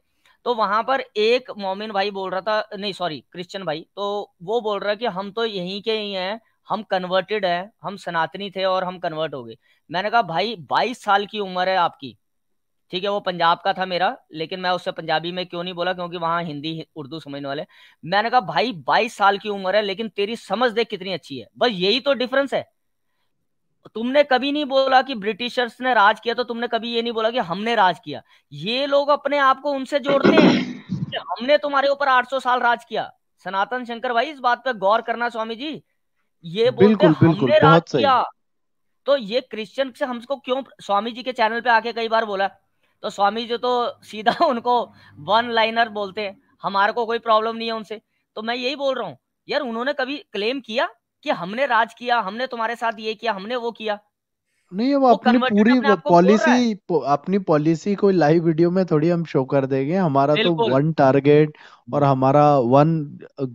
तो वहां पर एक मोमिन भाई बोल रहा था नहीं सॉरी क्रिश्चियन भाई तो वो बोल रहा है कि हम तो यहीं के ही हैं हम कन्वर्टेड हैं हम सनातनी थे और हम कन्वर्ट हो गए मैंने कहा भाई 22 साल की उम्र है आपकी ठीक है वो पंजाब का था मेरा लेकिन मैं उससे पंजाबी में क्यों नहीं बोला क्योंकि वहां हिंदी उर्दू समझने वाले मैंने कहा भाई 22 साल की उम्र है लेकिन तेरी समझ देख कितनी अच्छी है बस यही तो डिफरेंस है तुमने कभी नहीं बोला कि ब्रिटिशर्स ने राज किया तो तुमने कभी ये नहीं बोला कि हमने राज किया ये लोग अपने आप को उनसे जोड़ते हैं हमने तुम्हारे ऊपर 800 साल राज किया सनातन शंकर भाई इस बात पर गौर करना स्वामी जी ये बोलते हैं हमने राज किया तो ये क्रिश्चियन से हमको क्यों स्वामी जी के चैनल पे आके कई बार बोला तो स्वामी जी तो सीधा उनको वन लाइनर बोलते हैं हमारे को कोई प्रॉब्लम नहीं है उनसे तो मैं यही बोल रहा हूँ यार उन्होंने कभी क्लेम किया कि हमने राज किया हमने तुम्हारे साथ ये किया हमने वो किया नहीं वो अपनी पूरी पॉलिसी अपनी पॉलिसी को लाइव वीडियो में थोड़ी हम शो कर देंगे हमारा तो वन टारगेट और हमारा वन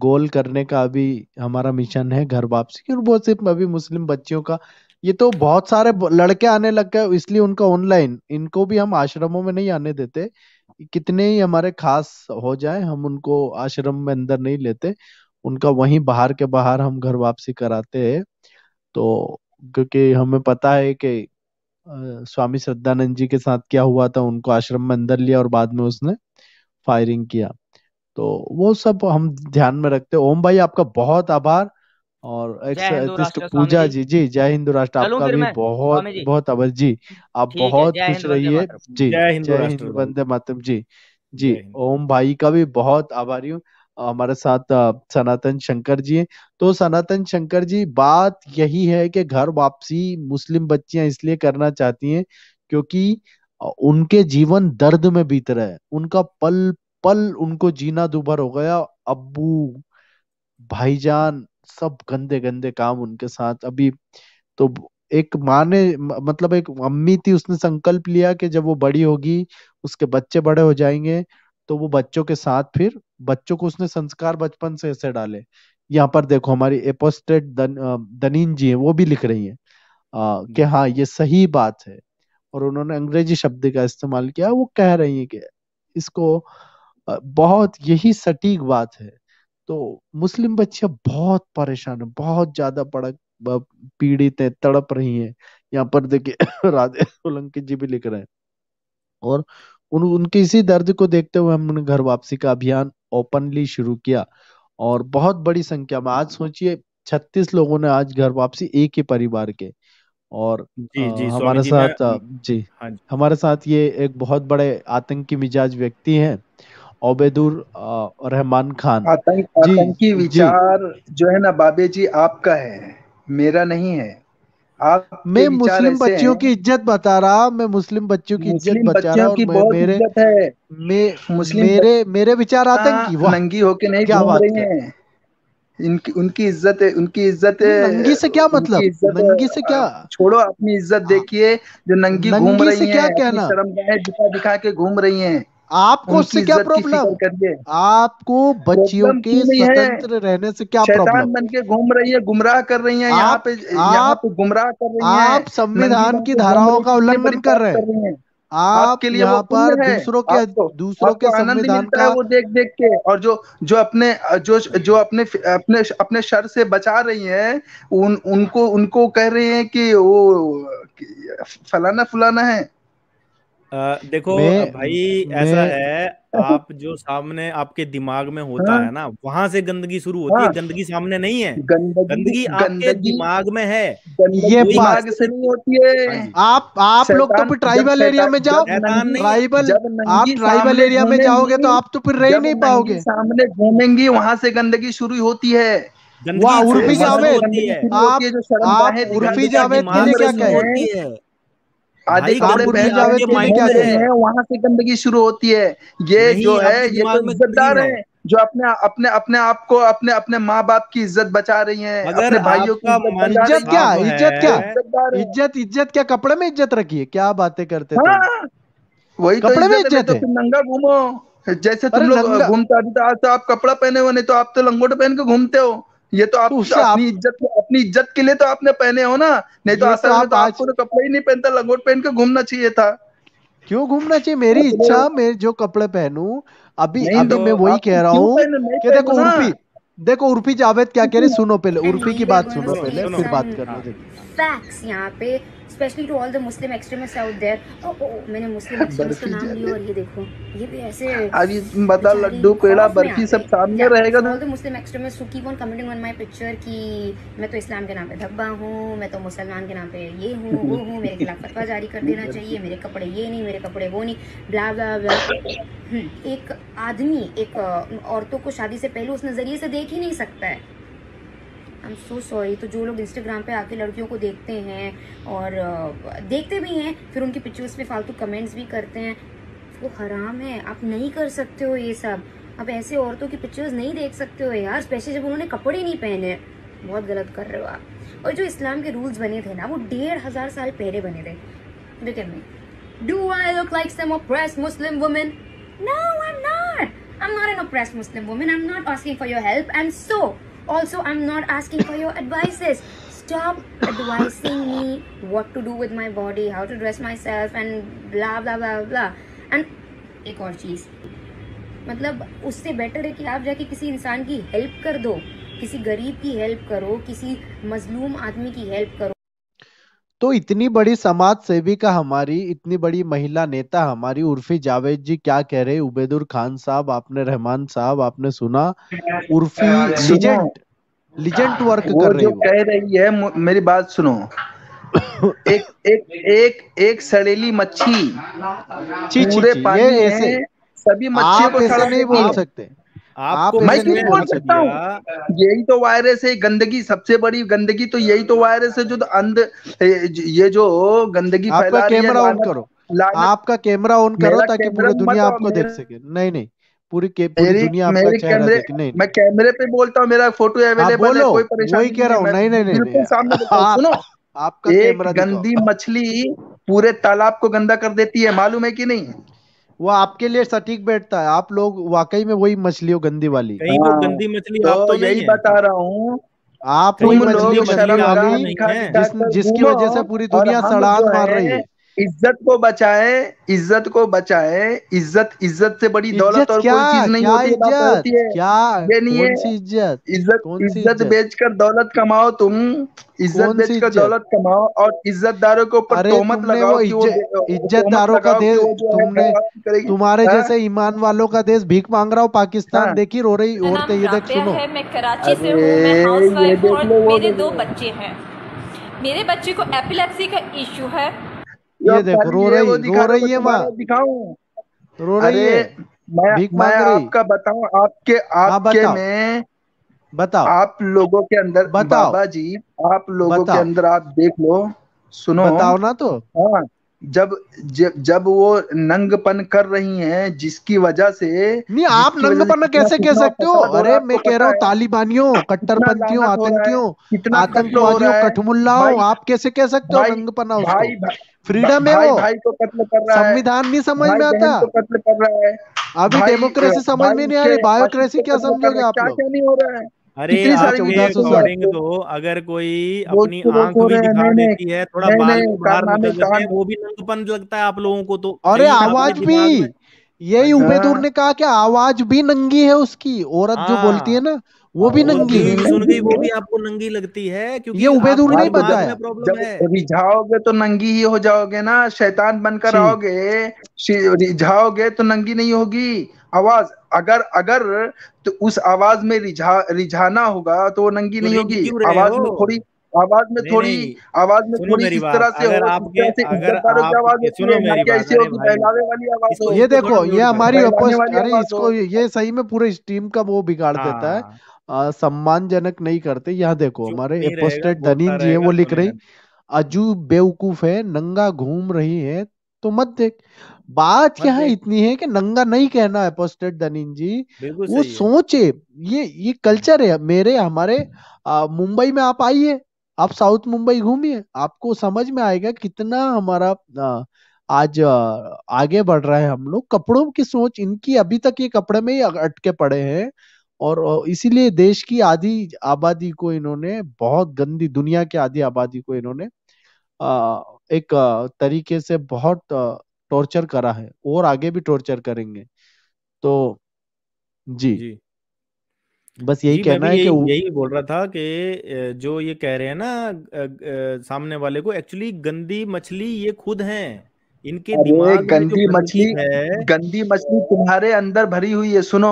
गोल करने का अभी हमारा मिशन है घर वापसी की और बहुत सिर्फ अभी मुस्लिम बच्चियों का ये तो बहुत सारे लड़के आने लग गए इसलिए उनका ऑनलाइन इनको भी हम आश्रमों में नहीं आने देते कितने ही हमारे खास हो जाए हम उनको आश्रम में अंदर नहीं लेते उनका वहीं बाहर के बाहर हम घर वापसी कराते हैं तो क्योंकि हमें पता है कि स्वामी श्रद्धानंद जी के साथ क्या हुआ था उनको आश्रम में अंदर लिया और बाद में उसने फायरिंग किया तो वो सब हम ध्यान में रखते हैं ओम भाई आपका बहुत आभार और पूजा जी जी जय हिंदू राष्ट्र आपका भी बहुत बहुत आभार जी आप बहुत खुश रहिए जी जय हिंदू वंदे मातम जी जी ओम भाई का भी बहुत आभारी हूँ हमारे साथ सनातन शंकर जी तो सनातन शंकर जी बात यही है कि घर वापसी मुस्लिम बच्चियां इसलिए करना चाहती हैं क्योंकि उनके जीवन दर्द में बीत रहा है उनका पल पल उनको जीना दुभर हो गया अबू भाईजान सब गंदे गंदे काम उनके साथ अभी तो एक माँ ने मतलब एक अम्मी थी उसने संकल्प लिया कि जब वो बड़ी होगी उसके बच्चे बड़े हो जाएंगे तो वो बच्चों के साथ फिर बच्चों को उसने संस्कार बचपन से ऐसे डाले यहाँ पर देखो हमारी एपोस्टेट दन, दनीन जी है वो भी लिख रही है कि हाँ ये सही बात है और उन्होंने अंग्रेजी शब्द का इस्तेमाल किया वो कह रही है कि इसको बहुत यही सटीक बात है तो मुस्लिम बच्चे बहुत परेशान है बहुत ज्यादा पड़क पीड़ित है तड़प रही है यहाँ पर देखिए राधे सोलंकी जी भी लिख रहे हैं और उन उनके इसी दर्द को देखते हुए हमने घर वापसी का अभियान ओपनली शुरू किया और बहुत बड़ी संख्या में आज सोचिए छत्तीस लोगों ने आज घर वापसी एक ही परिवार के और जी, जी, हमारे साथ जी हाँ जी हमारे साथ ये एक बहुत बड़े आतंकी मिजाज व्यक्ति हैं ओबेदुर रहमान खान आतंक, जी, आतंकी विचार जी, जो है ना बाबे जी आपका है मेरा नहीं है आप मैं मुस्लिम बच्चियों की इज्जत बता रहा मैं मुस्लिम बच्चियों की इज्जत बचा रहा की मेरे है मे, मुस्लिम मेरे मेरे विचार आतंकी हाँ, नंगी होके नहीं क्या बात है इनकी उनकी इज्जत है उनकी इज्जत नंगी से क्या मतलब नंगी से क्या छोड़ो अपनी इज्जत हाँ। देखिए जो नंगी घूम रही है क्या कहना दिखा दिखा के घूम रही है आपको उससे क्या प्रॉब्लम आपको बच्चियों के स्वतंत्र रहने से क्या प्रॉब्लम बन के घूम रही है गुमराह कर रही है यहाँ पे आप गुमराह कर रही है आप संविधान की धाराओं का उल्लंघन कर रहे हैं आपके लिए यहाँ पर दूसरों के दूसरों के संविधान का वो देख देख के और जो जो अपने जो जो अपने अपने अपने शर से बचा रही हैं उन उनको उनको कह रहे हैं कि वो फलाना फुलाना है देखो मैं, भाई मैं, ऐसा है आप जो सामने आपके दिमाग में होता हाँ? है ना वहां से गंदगी शुरू होती हाँ? है गंदगी सामने नहीं है गंदगी, गंदगी आपके दिमाग में है ये दिमाग से नहीं होती है हाँ आप आप लोग तो फिर ट्राइबल एरिया में जाओ ट्राइबल आप ट्राइबल एरिया में जाओगे तो आप तो फिर रह नहीं पाओगे सामने घूमेंगी वहां से गंदगी शुरू होती है वाह उर्फी जावेद आप आप उर्फी जावेद के लिए क्या कहे आधे कपड़े वहां से गंदगी शुरू होती है ये जो है ये तो इज्जतदार है जो अपने अपने अपने आप को अपने अपने माँ बाप की इज्जत बचा रही है अपने भाइयों की इज्जत क्या इज्जत क्या इज्जत इज्जत क्या कपड़े में इज्जत रखी है क्या बातें करते हैं हाँ, वही तो कपड़े में इज्जत तुम तो नंगा घूमो जैसे तुम लोग घूमते तो, तो आप कपड़ा पहने हुए नहीं तो आप तो लंगोट पहन के घूमते हो ये तो आप तो अपनी इज्जत अपनी इज्जत के लिए तो आपने पहने हो ना नहीं तो असल तो में तो आपको तो कपड़े ही नहीं पहनता लंगोट पहन के घूमना चाहिए था क्यों घूमना चाहिए मेरी इच्छा मैं जो कपड़े पहनूं अभी अभी तो, मैं वही कह रहा हूँ देखो उर्फी देखो उर्फी जावेद क्या कह रहे सुनो पहले उर्फी की बात सुनो पहले फिर बात करना फैक्ट्स यहाँ पे specially to all the Muslim extremist out there ओ ओ मैंने मुस्लिम एक्सट्रीमिस्ट का नाम लिया और ये देखो ये भी ऐसे अब बता लड्डू पेड़ा बर्फी सब सामने रहेगा all the Muslim extremist who keep on commenting on my picture कि मैं तो इस्लाम के नाम पे धब्बा हूं मैं तो मुसलमान के नाम पे ये हूं वो हूं मेरे खिलाफ फतवा जारी कर देना चाहिए मेरे कपड़े ये नहीं मेरे कपड़े वो नहीं ब्ला ब्ला ब्ला एक आदमी एक औरतों को शादी से पहले उस नज़रिए से देख ही नहीं सकता है आई एम सो सॉरी तो जो लोग इंस्टाग्राम पे आके लड़कियों को देखते हैं और देखते भी हैं फिर उनकी पिक्चर्स पे फालतू कमेंट्स भी करते हैं वो हराम है आप नहीं कर सकते हो ये सब आप ऐसे औरतों की पिक्चर्स नहीं देख सकते हो यार स्पेशली जब उन्होंने कपड़े नहीं पहने बहुत गलत कर रहे हो आप और जो इस्लाम के रूल्स बने थे ना वो डेढ़ हज़ार साल पहले बने थे do I look like some look Muslim women no I am not I am not an an Muslim women I am not asking for your help and so Also, I'm not asking for your advices. Stop advising me what to do with my body, how to dress myself, and blah blah blah blah. And एक और चीज़ मतलब उससे better है कि आप जाके किसी इंसान की हेल्प कर दो किसी गरीब की हेल्प करो किसी मजलूम आदमी की हेल्प करो तो इतनी बड़ी समाज सेविका हमारी इतनी बड़ी महिला नेता हमारी उर्फी जावेद जी क्या कह रहे उबेदुर खान साहब आपने रहमान साहब आपने सुना उर्फी लिजेंट लिजेंट वर्क कर रही कह रही है मेरी बात सुनो एक एक एक एक सड़ेली मच्छी पूरे पानी ऐसे सभी मच्छी को ऐसे नहीं बोल सकते आपको मैं क्यों बोल सकता हूँ यही तो वायरस है गंदगी सबसे बड़ी गंदगी तो यही तो वायरस है जो तो अंध ये जो गंदगी आपका कैमरा ऑन करो आपका कैमरा ऑन करो ताकि पूरी दुनिया आपको देख सके नहीं नहीं पूरी के पूरी दुनिया आपका चेहरा देख नहीं मैं कैमरे पे बोलता हूँ मेरा फोटो अवेलेबल है कोई परेशानी वही कह रहा हूँ नहीं नहीं नहीं सामने सुनो आपका कैमरा गंदी मछली पूरे तालाब को गंदा कर देती है मालूम है कि नहीं वो आपके लिए सटीक बैठता है आप लोग वाकई में वही मछली हो गंदी वाली हाँ। गंदी मछली तो आप तो यही बता रहा हूँ आप वही मछली जिसकी वजह से पूरी दुनिया सड़ान मार रही है इज्जत को बचाए इज्जत को बचाए इज्जत इज्जत से बड़ी दौलत और कोई चीज नहीं होती होती है क्या ये नहीं है इज्जत इज्जत इज्जत बेचकर दौलत कमाओ तुम इज्जत बेचकर दौलत कमाओ और इज्जतदारों के ऊपर तोहमत लगाओ इज्जतदारों का देश तुमने तुम्हारे हाँ? जैसे ईमान वालों का देश भीख मांग रहा हो पाकिस्तान हाँ। देखी रो रही औरतें ये देख सुनो मैं कराची से मैं हाउसवाइफ और मेरे दो बच्चे हैं मेरे बच्चे को एपिलेप्सी का इशू है ये देखो रो रही रो रही है माँ तो दिखाऊं रो रही है मैं मैं आपका बताऊं आपके हाँ, आपके में बताओ आप लोगों के अंदर बताओ बाबा जी आप लोगों के अंदर आप देख लो सुनो बताओ ना तो हाँ जब जब जब वो नंगपन कर रही हैं जिसकी वजह से नहीं आप नंगपन कैसे कह सकते हो अरे मैं कह रहा हूँ तालिबानियों कट्टरपंथियों आतंकियों आतंकवादियों कठमुल्लाओं आप कैसे कह सकते हो नंगपना उसको फ्रीडम है वो संविधान नहीं समझ में आता अभी डेमोक्रेसी समझ में नहीं आ रही बायोक्रेसी क्या समझोगे आप क्या नहीं हो रहा है अरे अकॉर्डिंग तो, तो अगर कोई अपनी तो आंख भी दिखा देती है थोड़ा बाल बाहर निकल वो भी नंगपन लगता है आप लोगों को तो अरे आवाज भी यही अच्छा। उबेदुर ने कहा कि आवाज भी नंगी है उसकी औरत जो हाँ। बोलती है ना वो भी नंगी है सुन गई वो भी आपको नंगी लगती है क्योंकि ये उबेदुर नहीं बताया जब रिझाओगे तो नंगी ही हो जाओगे ना शैतान बनकर आओगे रिझाओगे तो नंगी नहीं होगी आवाज अगर अगर तो उस आवाज में रिझा रिझाना होगा तो वो नंगी तो नहीं होगी आवाज में थोड़ी आवाज में थोड़ी आवाज में थोड़ी इस तरह से अगर आपके अगर आवाज सुनो मेरी बात तो ये देखो ये हमारी अरे इसको तो- ये सही में पूरे टीम का वो बिगाड़ देता है हाँ। सम्मानजनक नहीं करते यहाँ देखो हमारे एपोस्टेट धनीन जी है वो लिख रही अजू बेवकूफ है नंगा घूम रही है तो मत देख बात क्या है इतनी है कि नंगा नहीं कहना है पोस्टेड धनिन जी वो सोचे ये ये कल्चर है मेरे हमारे मुंबई में आप आइए आप साउथ मुंबई घूमिए आपको समझ में आएगा कितना हमारा आ, आज आगे बढ़ रहा है हम लोग कपड़ों की सोच इनकी अभी तक ये कपड़े में ही अटके पड़े हैं और इसीलिए देश की आधी आबादी को इन्होंने बहुत गंदी दुनिया की आधी आबादी को इन्होंने एक तरीके से बहुत टॉर्चर करा है और आगे भी टॉर्चर करेंगे तो जी, जी। बस यही कहना है यही, कि यही बोल रहा था कि जो ये कह रहे हैं ना सामने वाले को एक्चुअली गंदी मछली ये खुद हैं इनके दिमाग गंदी मछली गंदी मछली तुम्हारे अंदर भरी हुई है सुनो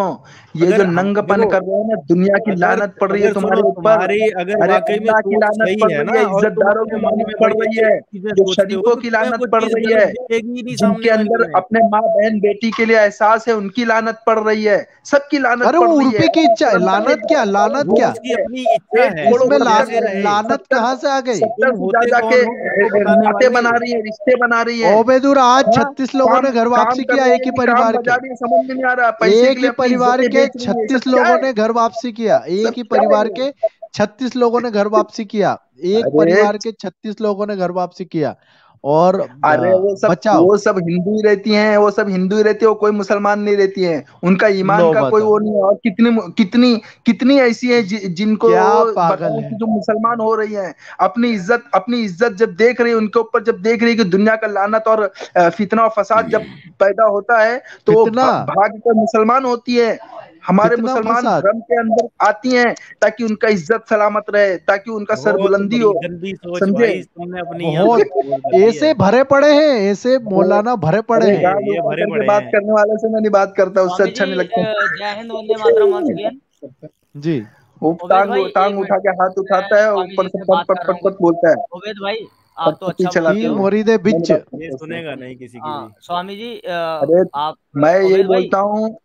ये जो नंगपन कर रहे हो ना दुनिया की लानत पड़ रही है तुम्हारे ऊपर अरे की लानत पड़ रही है इज्जतदारों की मानत पड़ रही है जो शरीफों की लानत पड़ रही है जिनके अंदर अपने माँ बहन बेटी के लिए एहसास है उनकी लानत पड़ रही है सबकी लानत अरे वो रुपये की इच्छा लानत क्या लानत क्या लानत कहाँ से आ गई जाके तो नाते बना रही है रिश्ते बना रही है मजदूर आज हाँ, छत्तीस लोगों ने घर वापसी किया एक ही परिवार के समझ नहीं आ रहा एक ही परिवार के छत्तीस लोगों ने घर वापसी किया एक ही परिवार के छत्तीस लोगों ने घर वापसी किया एक परिवार के छत्तीस लोगों ने घर वापसी किया और अरे वो सब बचाओ। वो सब हिंदू ही रहती हैं वो सब हिंदू ही रहती है वो कोई मुसलमान नहीं रहती हैं उनका ईमान का कोई वो नहीं है और कितनी कितनी कितनी ऐसी है जि, जिनको जो मुसलमान हो रही हैं अपनी इज्जत अपनी इज्जत जब देख रही है उनके ऊपर जब देख रही है कि दुनिया का लानत और फितना और फसाद जब पैदा होता है तो भाग कर मुसलमान होती है हमारे मुसलमान धर्म के अंदर आती हैं ताकि उनका इज्जत सलामत रहे ताकि उनका सर बुलंदी हो समझे ऐसे भरे पड़े हैं ऐसे मौलाना भरे पड़े हैं बात करने वाले से मैं नहीं बात करता उससे अच्छा नहीं लगता जी वो टांग टांग उठा के हाथ उठाता है ऊपर से पट पट पट पट बोलता है भाई आप तो अच्छा चलाते हो मोरीदे बिच सुनेगा नहीं किसी की हाँ, स्वामी जी आप मैं यही बोलता हूँ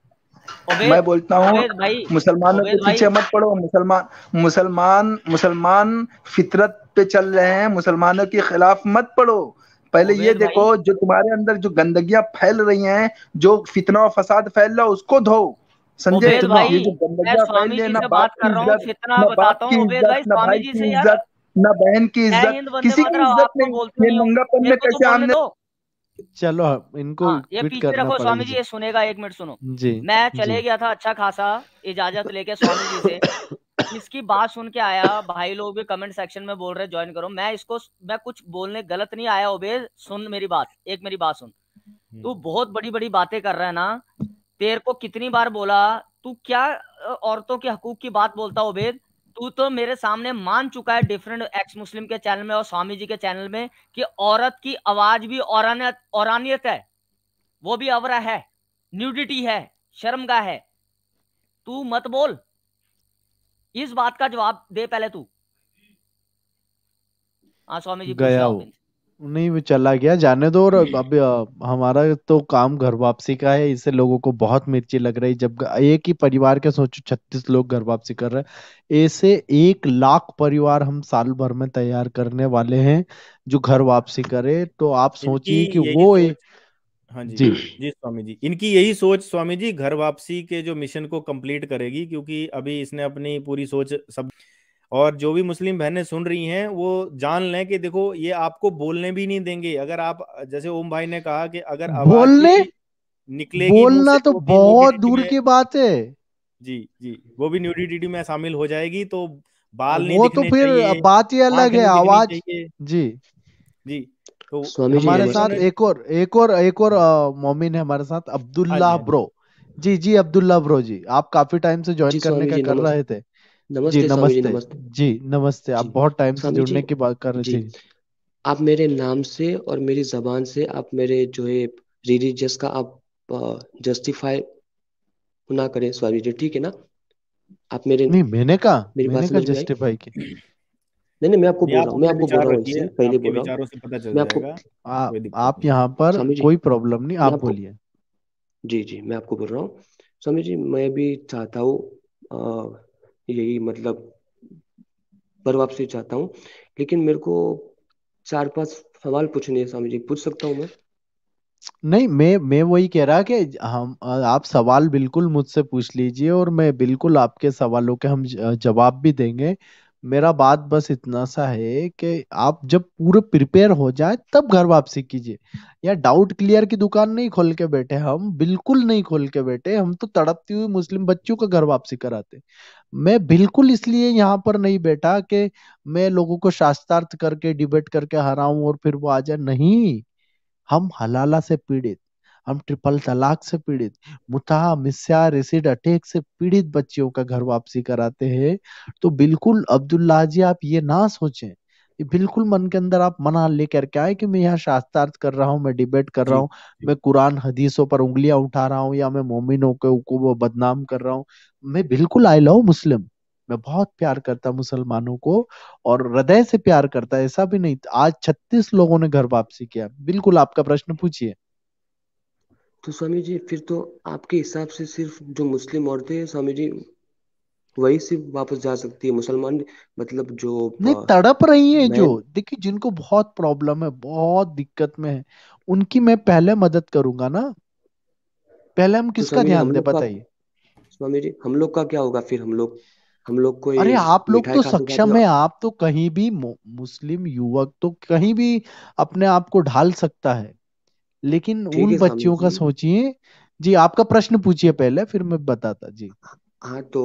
मैं बोलता हूँ मुसलमानों के पीछे मत पड़ो मुसलमान मुसलमान मुसलमान फितरत पे चल रहे हैं मुसलमानों के खिलाफ मत पड़ो पहले ये देखो जो तुम्हारे अंदर जो गंदगियां फैल रही हैं जो फितना और फसाद फैल रहा उसको धो संजय भाई जो गंदगियां फैल रही है ना बाप की इज्जत ना की इज्जत ना भाई की इज्जत ना बहन की इज्जत किसी की इज्जत नहीं में तो कैसे चलो इनको हाँ, ये पीछे रखो स्वामी जी ये सुनेगा एक मिनट सुनो जी मैं चले गया था अच्छा खासा इजाजत लेके स्वामी जी से इसकी बात सुन के आया भाई लोग भी कमेंट सेक्शन में बोल रहे ज्वाइन करो मैं इसको मैं कुछ बोलने गलत नहीं आया ओबे सुन मेरी बात एक मेरी बात सुन तू हम्म। बहुत बड़ी बड़ी बातें कर रहा है ना तेरे को कितनी बार बोला तू क्या औरतों के हकूक की बात बोलता ओबेद तू तो मेरे सामने मान चुका है डिफरेंट एक्स मुस्लिम के चैनल में और स्वामी जी के चैनल में कि औरत की आवाज भी औरानियत है वो भी अवरा है न्यूडिटी है शर्मगा है तू मत बोल इस बात का जवाब दे पहले तू हाँ स्वामी जी गया नहीं चला गया जाने दो और अब हमारा तो काम घर वापसी का है इससे लोगों को बहुत मिर्ची लग रही जब एक ही परिवार के सोचो छत्तीस लोग घर वापसी कर रहे हैं ऐसे एक लाख परिवार हम साल भर में तैयार करने वाले हैं जो घर वापसी करे तो आप सोचिए कि वो सोच हाँ जी जी जी स्वामी जी इनकी यही सोच स्वामी जी घर वापसी के जो मिशन को कंप्लीट करेगी क्योंकि अभी इसने अपनी पूरी सोच सब और जो भी मुस्लिम बहनें सुन रही हैं वो जान लें कि देखो ये आपको बोलने भी नहीं देंगे अगर आप जैसे ओम भाई ने कहा कि अगर बोलने निकलेगी बोलना तो बहुत दूर की बात है जी जी वो भी न्यूडिटी में शामिल हो जाएगी तो बाल नहीं वो तो फिर बात ही अलग है आवाज जी जी तो हमारे साथ एक और एक और एक और मोमिन है हमारे साथ हाँ हाँ अब्दुल्ला ब्रो जी जी अब्दुल्ला ब्रो जी आप काफी टाइम से ज्वाइन करने का कर रहे थे नमस्ते जी नमस्ते, जी नमस्ते जी नमस्ते आप जी बहुत टाइम से स्वामी जी जुड़ने की बात कर रहे जी थे आप मेरे नाम से और मेरी जबान से आप मेरे जो है रिलीजियस का आप जस्टिफाई ना करें स्वामी जी ठीक है ना आप मेरे नहीं मैंने कहा मेरी बात मैंने कहा समझ में आई जस्टिफाई की नहीं नहीं मैं आपको नहीं बोल रहा आप हूँ मैं अपने आपको बोल रहा हूँ रखिए इससे पहले आपके बोल रहा हूँ विचारों से पता चल मैं आपको जाएगा कोई आप दिक्कत आप नहीं यहाँ पर स्वामी जी कोई प्रॉब्लम नहीं मैं आप आपको बोलिए जी जी मैं आपको बोल रहा हूँ स्वामी जी मैं भी चाहता हूँ यही मतलब पर वापसी चाहता हूँ लेकिन मेरे को चार पांच सवाल पूछने हैं स्वामी जी पूछ सकता हूँ मैं नहीं मैं मैं वही कह रहा कि हम आप सवाल बिल्कुल मुझसे पूछ लीजिए और मैं बिल्कुल आपके सवालों के हम जवाब भी देंगे मेरा बात बस इतना सा है कि आप जब पूरे प्रिपेयर हो जाए तब घर वापसी कीजिए या डाउट क्लियर की दुकान नहीं खोल के बैठे हम बिल्कुल नहीं खोल के बैठे हम तो तड़पती हुई मुस्लिम बच्चों का घर वापसी कराते मैं बिल्कुल इसलिए यहाँ पर नहीं बैठा कि मैं लोगों को शास्त्रार्थ करके डिबेट करके हराऊं और फिर वो आ जाए नहीं हम हलाला से पीड़ित हम ट्रिपल तलाक से पीड़ित मुता मिस्या रेसिड अटैक से पीड़ित बच्चियों का घर वापसी कराते हैं तो बिल्कुल अब्दुल्ला जी आप ये ना सोचें ये बिल्कुल मन के अंदर आप मना लेकर के आए कि मैं यहाँ शास्त्रार्थ कर रहा हूँ मैं डिबेट कर रहा हूँ मैं कुरान हदीसों पर उंगलियां उठा रहा हूँ या मैं मोमिनों के को बदनाम कर रहा हूँ मैं बिल्कुल आई लव मुस्लिम मैं बहुत प्यार करता मुसलमानों को और हृदय से प्यार करता ऐसा भी नहीं आज छत्तीस लोगों ने घर वापसी किया बिल्कुल आपका प्रश्न पूछिए तो स्वामी जी फिर तो आपके हिसाब से सिर्फ जो मुस्लिम औरतें हैं स्वामी जी वही से वापस जा सकती है मुसलमान मतलब जो नहीं तड़प रही है जो देखिए जिनको बहुत प्रॉब्लम है बहुत दिक्कत में है उनकी मैं पहले मदद करूंगा ना पहले हम तो किसका ध्यान दे बताइए स्वामी जी हम लोग का क्या होगा फिर हम लोग हम लोग को अरे आप लोग तो सक्षम है आप तो कहीं भी मुस्लिम युवक तो कहीं भी अपने आप को ढाल सकता है लेकिन उन बच्चियों का सोचिए जी आपका प्रश्न पूछिए पहले फिर मैं बताता जी हाँ तो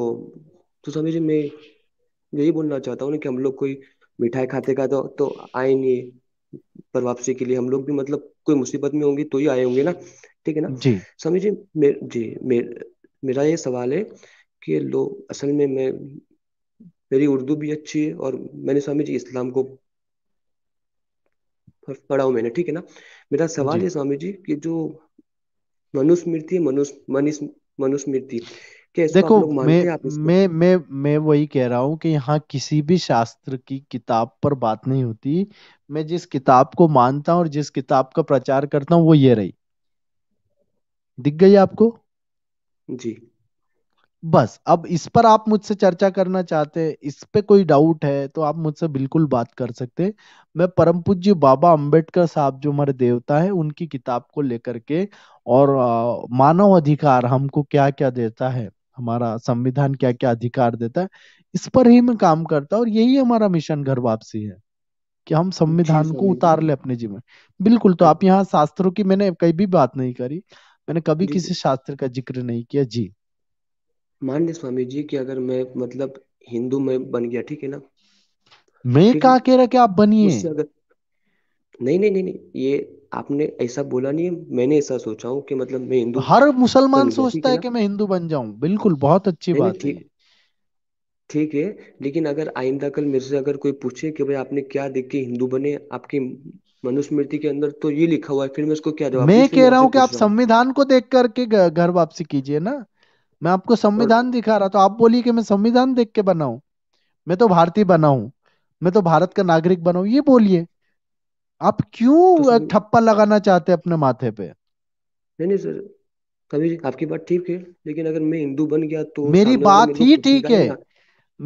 तो स्वामी जी मैं यही बोलना चाहता हूँ ना कि हम लोग कोई मिठाई खाते खाते तो, तो आए नहीं पर वापसी के लिए हम लोग भी मतलब कोई मुसीबत में होंगे तो ही आए होंगे ना ठीक है ना जी स्वामी जी मे, जी मे, मेरा ये सवाल है कि लोग असल में मैं मेरी उर्दू भी अच्छी है और मैंने स्वामी जी इस्लाम को पढ़ा हूँ मैंने ठीक है ना मेरा सवाल है स्वामी जी कि जो मनुस्मृति मनुस्मृति मनुस्मृति देखो मैं मैं मैं मैं वही कह रहा हूँ कि यहाँ किसी भी शास्त्र की किताब पर बात नहीं होती मैं जिस किताब को मानता हूँ और जिस किताब का प्रचार करता हूँ वो ये रही दिख गई आपको जी बस अब इस पर आप मुझसे चर्चा करना चाहते हैं इस पे कोई डाउट है तो आप मुझसे बिल्कुल बात कर सकते मैं परम पूज्य बाबा अंबेडकर साहब जो हमारे देवता है उनकी किताब को लेकर के और मानव अधिकार हमको क्या क्या देता है हमारा संविधान क्या क्या अधिकार देता है इस पर ही मैं काम करता हूँ और यही हमारा मिशन घर वापसी है कि हम संविधान को उतार ले अपने जीवन बिल्कुल तो आप यहाँ शास्त्रों की मैंने कभी भी बात नहीं करी मैंने कभी किसी शास्त्र का जिक्र नहीं किया जी मान्य स्वामी जी कि अगर मैं मतलब हिंदू में बन गया ठीक है ना मैं कहा कह रहा कि आप बनिए नहीं नहीं नहीं नहीं ये आपने ऐसा बोला नहीं मैंने ऐसा सोचा हूँ कि मतलब मैं हिंदू हर मुसलमान सोचता है कि मैं हिंदू बन जाऊं बिल्कुल बहुत अच्छी बात है ठीक है लेकिन अगर आइंदा कल मेरे से अगर कोई पूछे कि भाई आपने क्या देख के हिंदू बने आपकी मनुस्मृति के अंदर तो ये लिखा हुआ है फिर मैं उसको क्या जवाब मैं कह रहा हूँ कि आप संविधान को देख करके घर वापसी कीजिए ना मैं आपको संविधान दिखा रहा तो आप बोलिए कि मैं संविधान देख के बनाऊ मैं तो भारतीय बनाऊ मैं तो भारत का नागरिक बनाऊ ये बोलिए आप क्यों तो थप्पा लगाना चाहते हैं अपने माथे पे नहीं नहीं सर कभी आपकी बात ठीक है लेकिन अगर मैं हिंदू बन गया तो मेरी बात ही ठीक है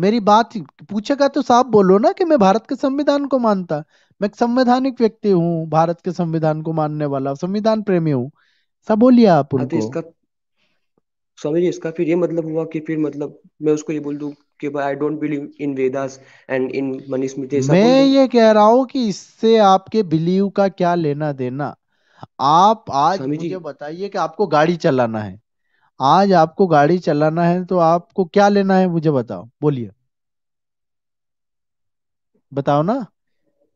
मेरी बात पूछेगा तो साफ बोलो ना कि मैं भारत के संविधान को मानता मैं संवैधानिक व्यक्ति हूँ भारत के संविधान को मानने वाला संविधान प्रेमी हूँ सब बोलिए आप हाँ, तो उनको इसका स्वामी जी इसका फिर ये मतलब हुआ कि फिर मतलब मैं उसको ये बोल दू कि I don't believe in Vedas and in Manish Mitesh मैं ये कह रहा हूँ कि इससे आपके बिलीव का क्या लेना देना आप आज मुझे बताइए कि आपको गाड़ी चलाना है आज आपको गाड़ी चलाना है तो आपको क्या लेना है मुझे बताओ बोलिए बताओ ना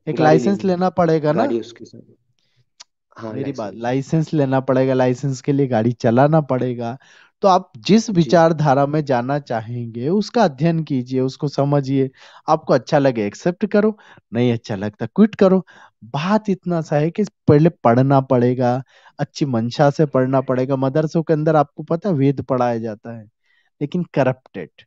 एक लाइसेंस लेना पड़ेगा ना उसके हाँ मेरी बात लाइसेंस लेना पड़ेगा लाइसेंस के लिए गाड़ी चलाना पड़ेगा तो आप जिस विचारधारा में जाना चाहेंगे उसका अध्ययन कीजिए उसको समझिए आपको अच्छा लगे एक्सेप्ट करो नहीं अच्छा लगता क्विट करो बात इतना सा है कि पहले पढ़ना पड़ेगा अच्छी मंशा से पढ़ना पड़ेगा मदरसों के अंदर आपको पता वेद पढ़ाया जाता है लेकिन करप्टेड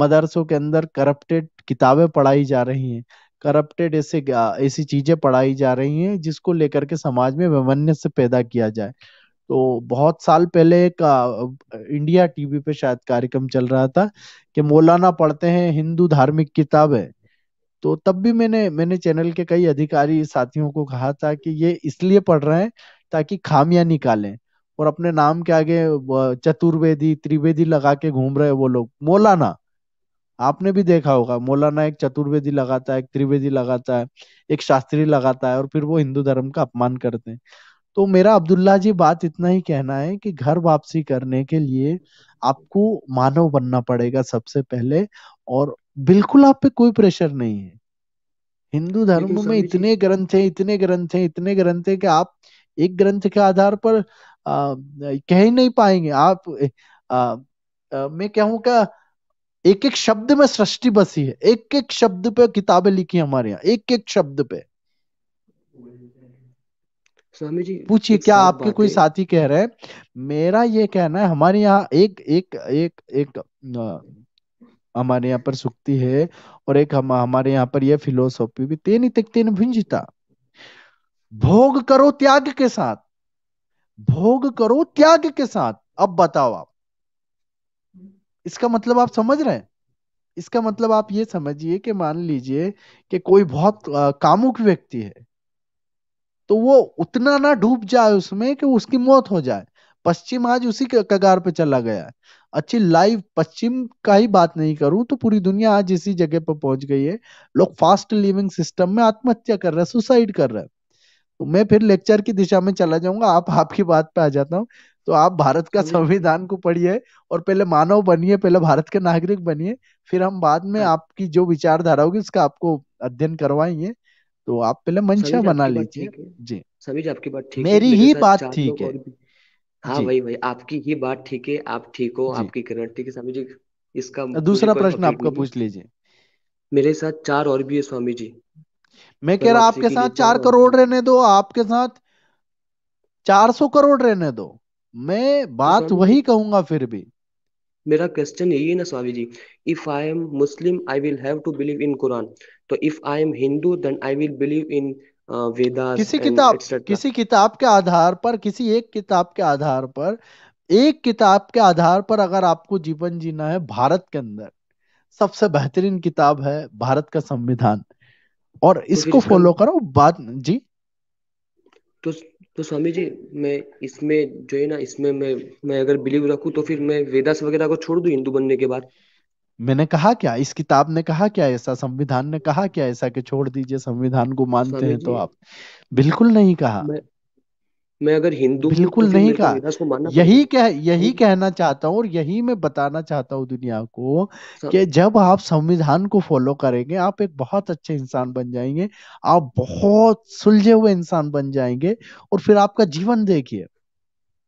मदरसों के अंदर करप्टेड किताबें पढ़ाई जा रही हैं करप्टेड ऐसे ऐसी चीजें पढ़ाई जा रही हैं जिसको लेकर के समाज में वैमन्य से पैदा किया जाए तो बहुत साल पहले एक इंडिया टीवी पे शायद कार्यक्रम चल रहा था कि मौलाना पढ़ते हैं हिंदू धार्मिक किताबें तो तब भी मैंने मैंने चैनल के कई अधिकारी साथियों को कहा था कि ये इसलिए पढ़ रहे हैं ताकि खामियां निकालें और अपने नाम के आगे चतुर्वेदी त्रिवेदी लगा के घूम रहे वो लोग मौलाना आपने भी देखा होगा मौलाना एक चतुर्वेदी लगाता है एक त्रिवेदी लगाता है एक शास्त्री लगाता है और फिर वो हिंदू धर्म का अपमान करते हैं तो मेरा अब्दुल्ला जी बात इतना ही कहना है कि घर वापसी करने के लिए आपको मानव बनना पड़ेगा सबसे पहले और बिल्कुल आप पे कोई प्रेशर नहीं है हिंदू धर्म में इतने ग्रंथ हैं इतने ग्रंथ हैं इतने ग्रंथ हैं कि आप एक ग्रंथ के आधार पर कह ही नहीं पाएंगे आप आ, आ, मैं कहूँ का एक एक शब्द में सृष्टि बसी है एक एक शब्द पे किताबें लिखी हमारे यहाँ एक एक शब्द पे स्वामी जी पूछिए क्या आपके कोई साथी कह रहे हैं मेरा ये कहना है हमारे यहाँ एक एक एक एक हमारे यहाँ पर सुक्ति है और एक हम हमारे यहाँ पर यह फिलोसॉफी भी तेन तक तेन भुंजिता भोग करो त्याग के साथ भोग करो त्याग के साथ अब बताओ आप इसका मतलब आप समझ रहे हैं इसका मतलब आप ये समझिए कि मान लीजिए कि कोई बहुत कामुक व्यक्ति है तो वो उतना ना डूब जाए उसमें कि उसकी मौत हो जाए पश्चिम आज उसी कगार पे चला गया है अच्छी लाइव पश्चिम का ही बात नहीं करूं तो पूरी दुनिया आज इसी जगह पर पहुंच गई है लोग फास्ट लिविंग सिस्टम में आत्महत्या कर रहे हैं सुसाइड कर रहे हैं तो मैं फिर लेक्चर की दिशा में चला जाऊंगा आप आपकी बात पे आ जाता हूँ तो आप भारत का संविधान को पढ़िए और पहले मानव बनिए पहले भारत के नागरिक बनिए फिर हम बाद में हाँ। आपकी जो विचारधारा होगी उसका आपको अध्ययन करवाएंगे तो आप पहले मंशा बना लीजिए जी समीर आपकी बात ठीक है मेरी ही बात ठीक है हाँ भाई भाई आपकी ही बात ठीक है आप ठीक हो आपकी किरण ठीक है स्वामी जी इसका दूसरा प्रश्न आपका पूछ लीजिए मेरे साथ चार और भी है स्वामी जी मैं कह रहा आपके साथ चार करोड़ रहने दो आपके साथ चार सौ करोड़ रहने दो मैं हाँ बात वही कहूंगा फिर भी मेरा क्वेश्चन यही है ना swami ji if I am Muslim I will have to believe in Quran तो if I am Hindu then I will believe in Vedas किसी किताब किसी किताब के आधार पर किसी एक किताब के आधार पर एक किताब के आधार पर अगर आपको जीवन जीना है भारत के अंदर सबसे बेहतरीन किताब है भारत का संविधान और तो इसको फॉलो करो बाद जी तो तो स्वामी जी मैं इसमें जो है ना इसमें मैं मैं अगर बिलीव रखूं तो फिर मैं वेदास वगैरह को छोड़ दूं हिंदू बनने के बाद मैंने कहा क्या इस किताब ने कहा क्या ऐसा संविधान ने कहा क्या ऐसा कि छोड़ दीजिए संविधान को मानते हैं तो आप बिल्कुल नहीं कहा मैं, मैं अगर हिंदू बिल्कुल तो नहीं कहा यही कह यही हम्म। कहना चाहता हूँ और यही मैं बताना चाहता हूँ दुनिया को कि जब आप संविधान को फॉलो करेंगे आप एक बहुत अच्छे इंसान बन जाएंगे आप बहुत सुलझे हुए इंसान बन जाएंगे और फिर आपका जीवन देखिए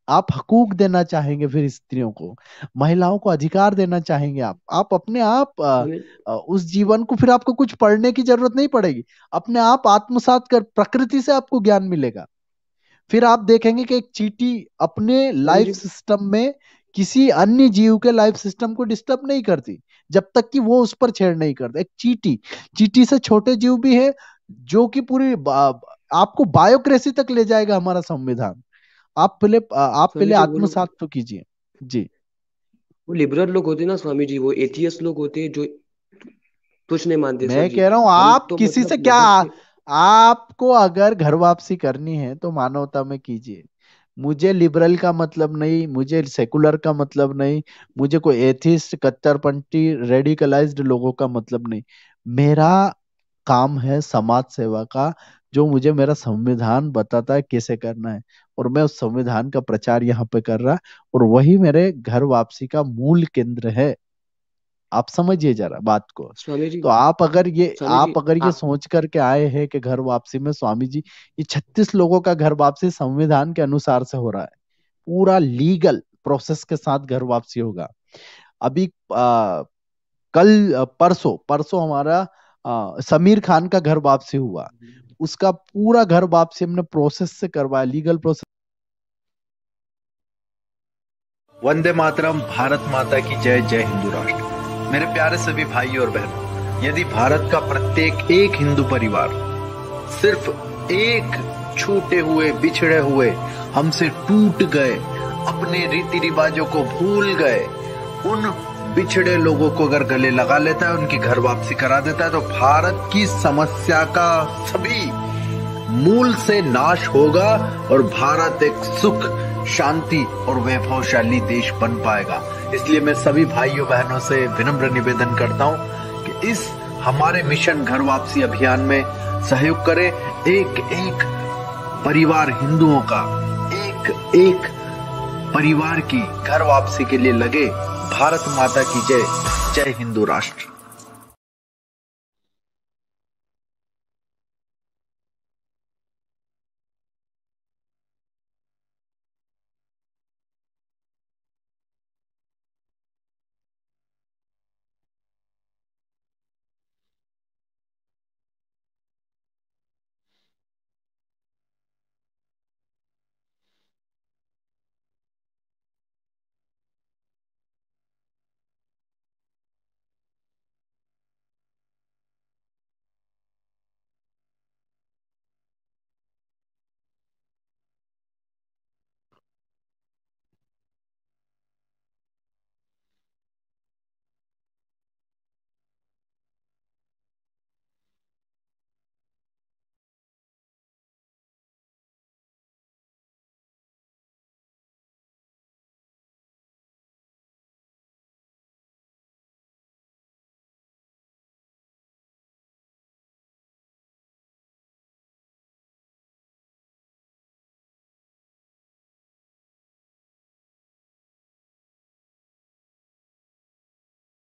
आप हकूक देना चाहेंगे फिर स्त्रियों को महिलाओं को अधिकार देना चाहेंगे आप आप अपने आप आ, उस जीवन को फिर आपको कुछ पढ़ने की जरूरत नहीं पड़ेगी अपने आप आत्मसात कर प्रकृति से आपको ज्ञान मिलेगा फिर आप देखेंगे कि एक चीटी अपने लाइफ सिस्टम में किसी अन्य जीव के लाइफ सिस्टम को डिस्टर्ब नहीं करती जब तक कि वो उस पर छेड़ नहीं करते एक चीटी चीटी से छोटे जीव भी है जो कि पूरी आपको बायोक्रेसी तक ले जाएगा हमारा संविधान आप पहले आप पहले आत्मसात तो कीजिए जी वो लिबरल लोग होते ना स्वामी जी वो एथियस लोग होते जो कुछ नहीं मानते मैं कह रहा हूँ आप तो किसी मतलब से क्या आपको अगर घर वापसी करनी है तो मानवता में कीजिए मुझे लिबरल का मतलब नहीं मुझे सेकुलर का मतलब नहीं मुझे कोई एथिस्ट कट्टरपंथी रेडिकलाइज्ड लोगों का मतलब नहीं मेरा काम है समाज सेवा का जो मुझे मेरा संविधान बताता है कैसे करना है और मैं उस संविधान का प्रचार यहाँ पे कर रहा और वही मेरे घर वापसी का मूल केंद्र है आप समझिए जरा बात को तो आप अगर ये आप अगर ये सोच करके आए हैं कि घर वापसी में स्वामी जी ये छत्तीस लोगों का घर वापसी संविधान के अनुसार से हो रहा है पूरा लीगल प्रोसेस के साथ घर वापसी होगा अभी आ, कल परसों परसों हमारा आ, समीर खान का घर वापसी हुआ उसका पूरा घर वापसी हमने प्रोसेस से करवाया लीगल प्रोसेस वंदे मातरम भारत माता की जय जय हिंदू राष्ट्र मेरे प्यारे सभी भाई और बहनों यदि भारत का प्रत्येक एक हिंदू परिवार सिर्फ एक छूटे हुए बिछड़े हुए हमसे टूट गए अपने रीति रिवाजों को भूल गए उन बिछड़े लोगों को अगर गले लगा लेता है उनकी घर वापसी करा देता है तो भारत की समस्या का सभी मूल से नाश होगा और भारत एक सुख शांति और वैभवशाली देश बन पाएगा इसलिए मैं सभी भाइयों बहनों से विनम्र निवेदन करता हूँ कि इस हमारे मिशन घर वापसी अभियान में सहयोग करें एक एक परिवार हिंदुओं का एक एक परिवार की घर वापसी के लिए लगे भारत माता की जय जय हिंदू राष्ट्र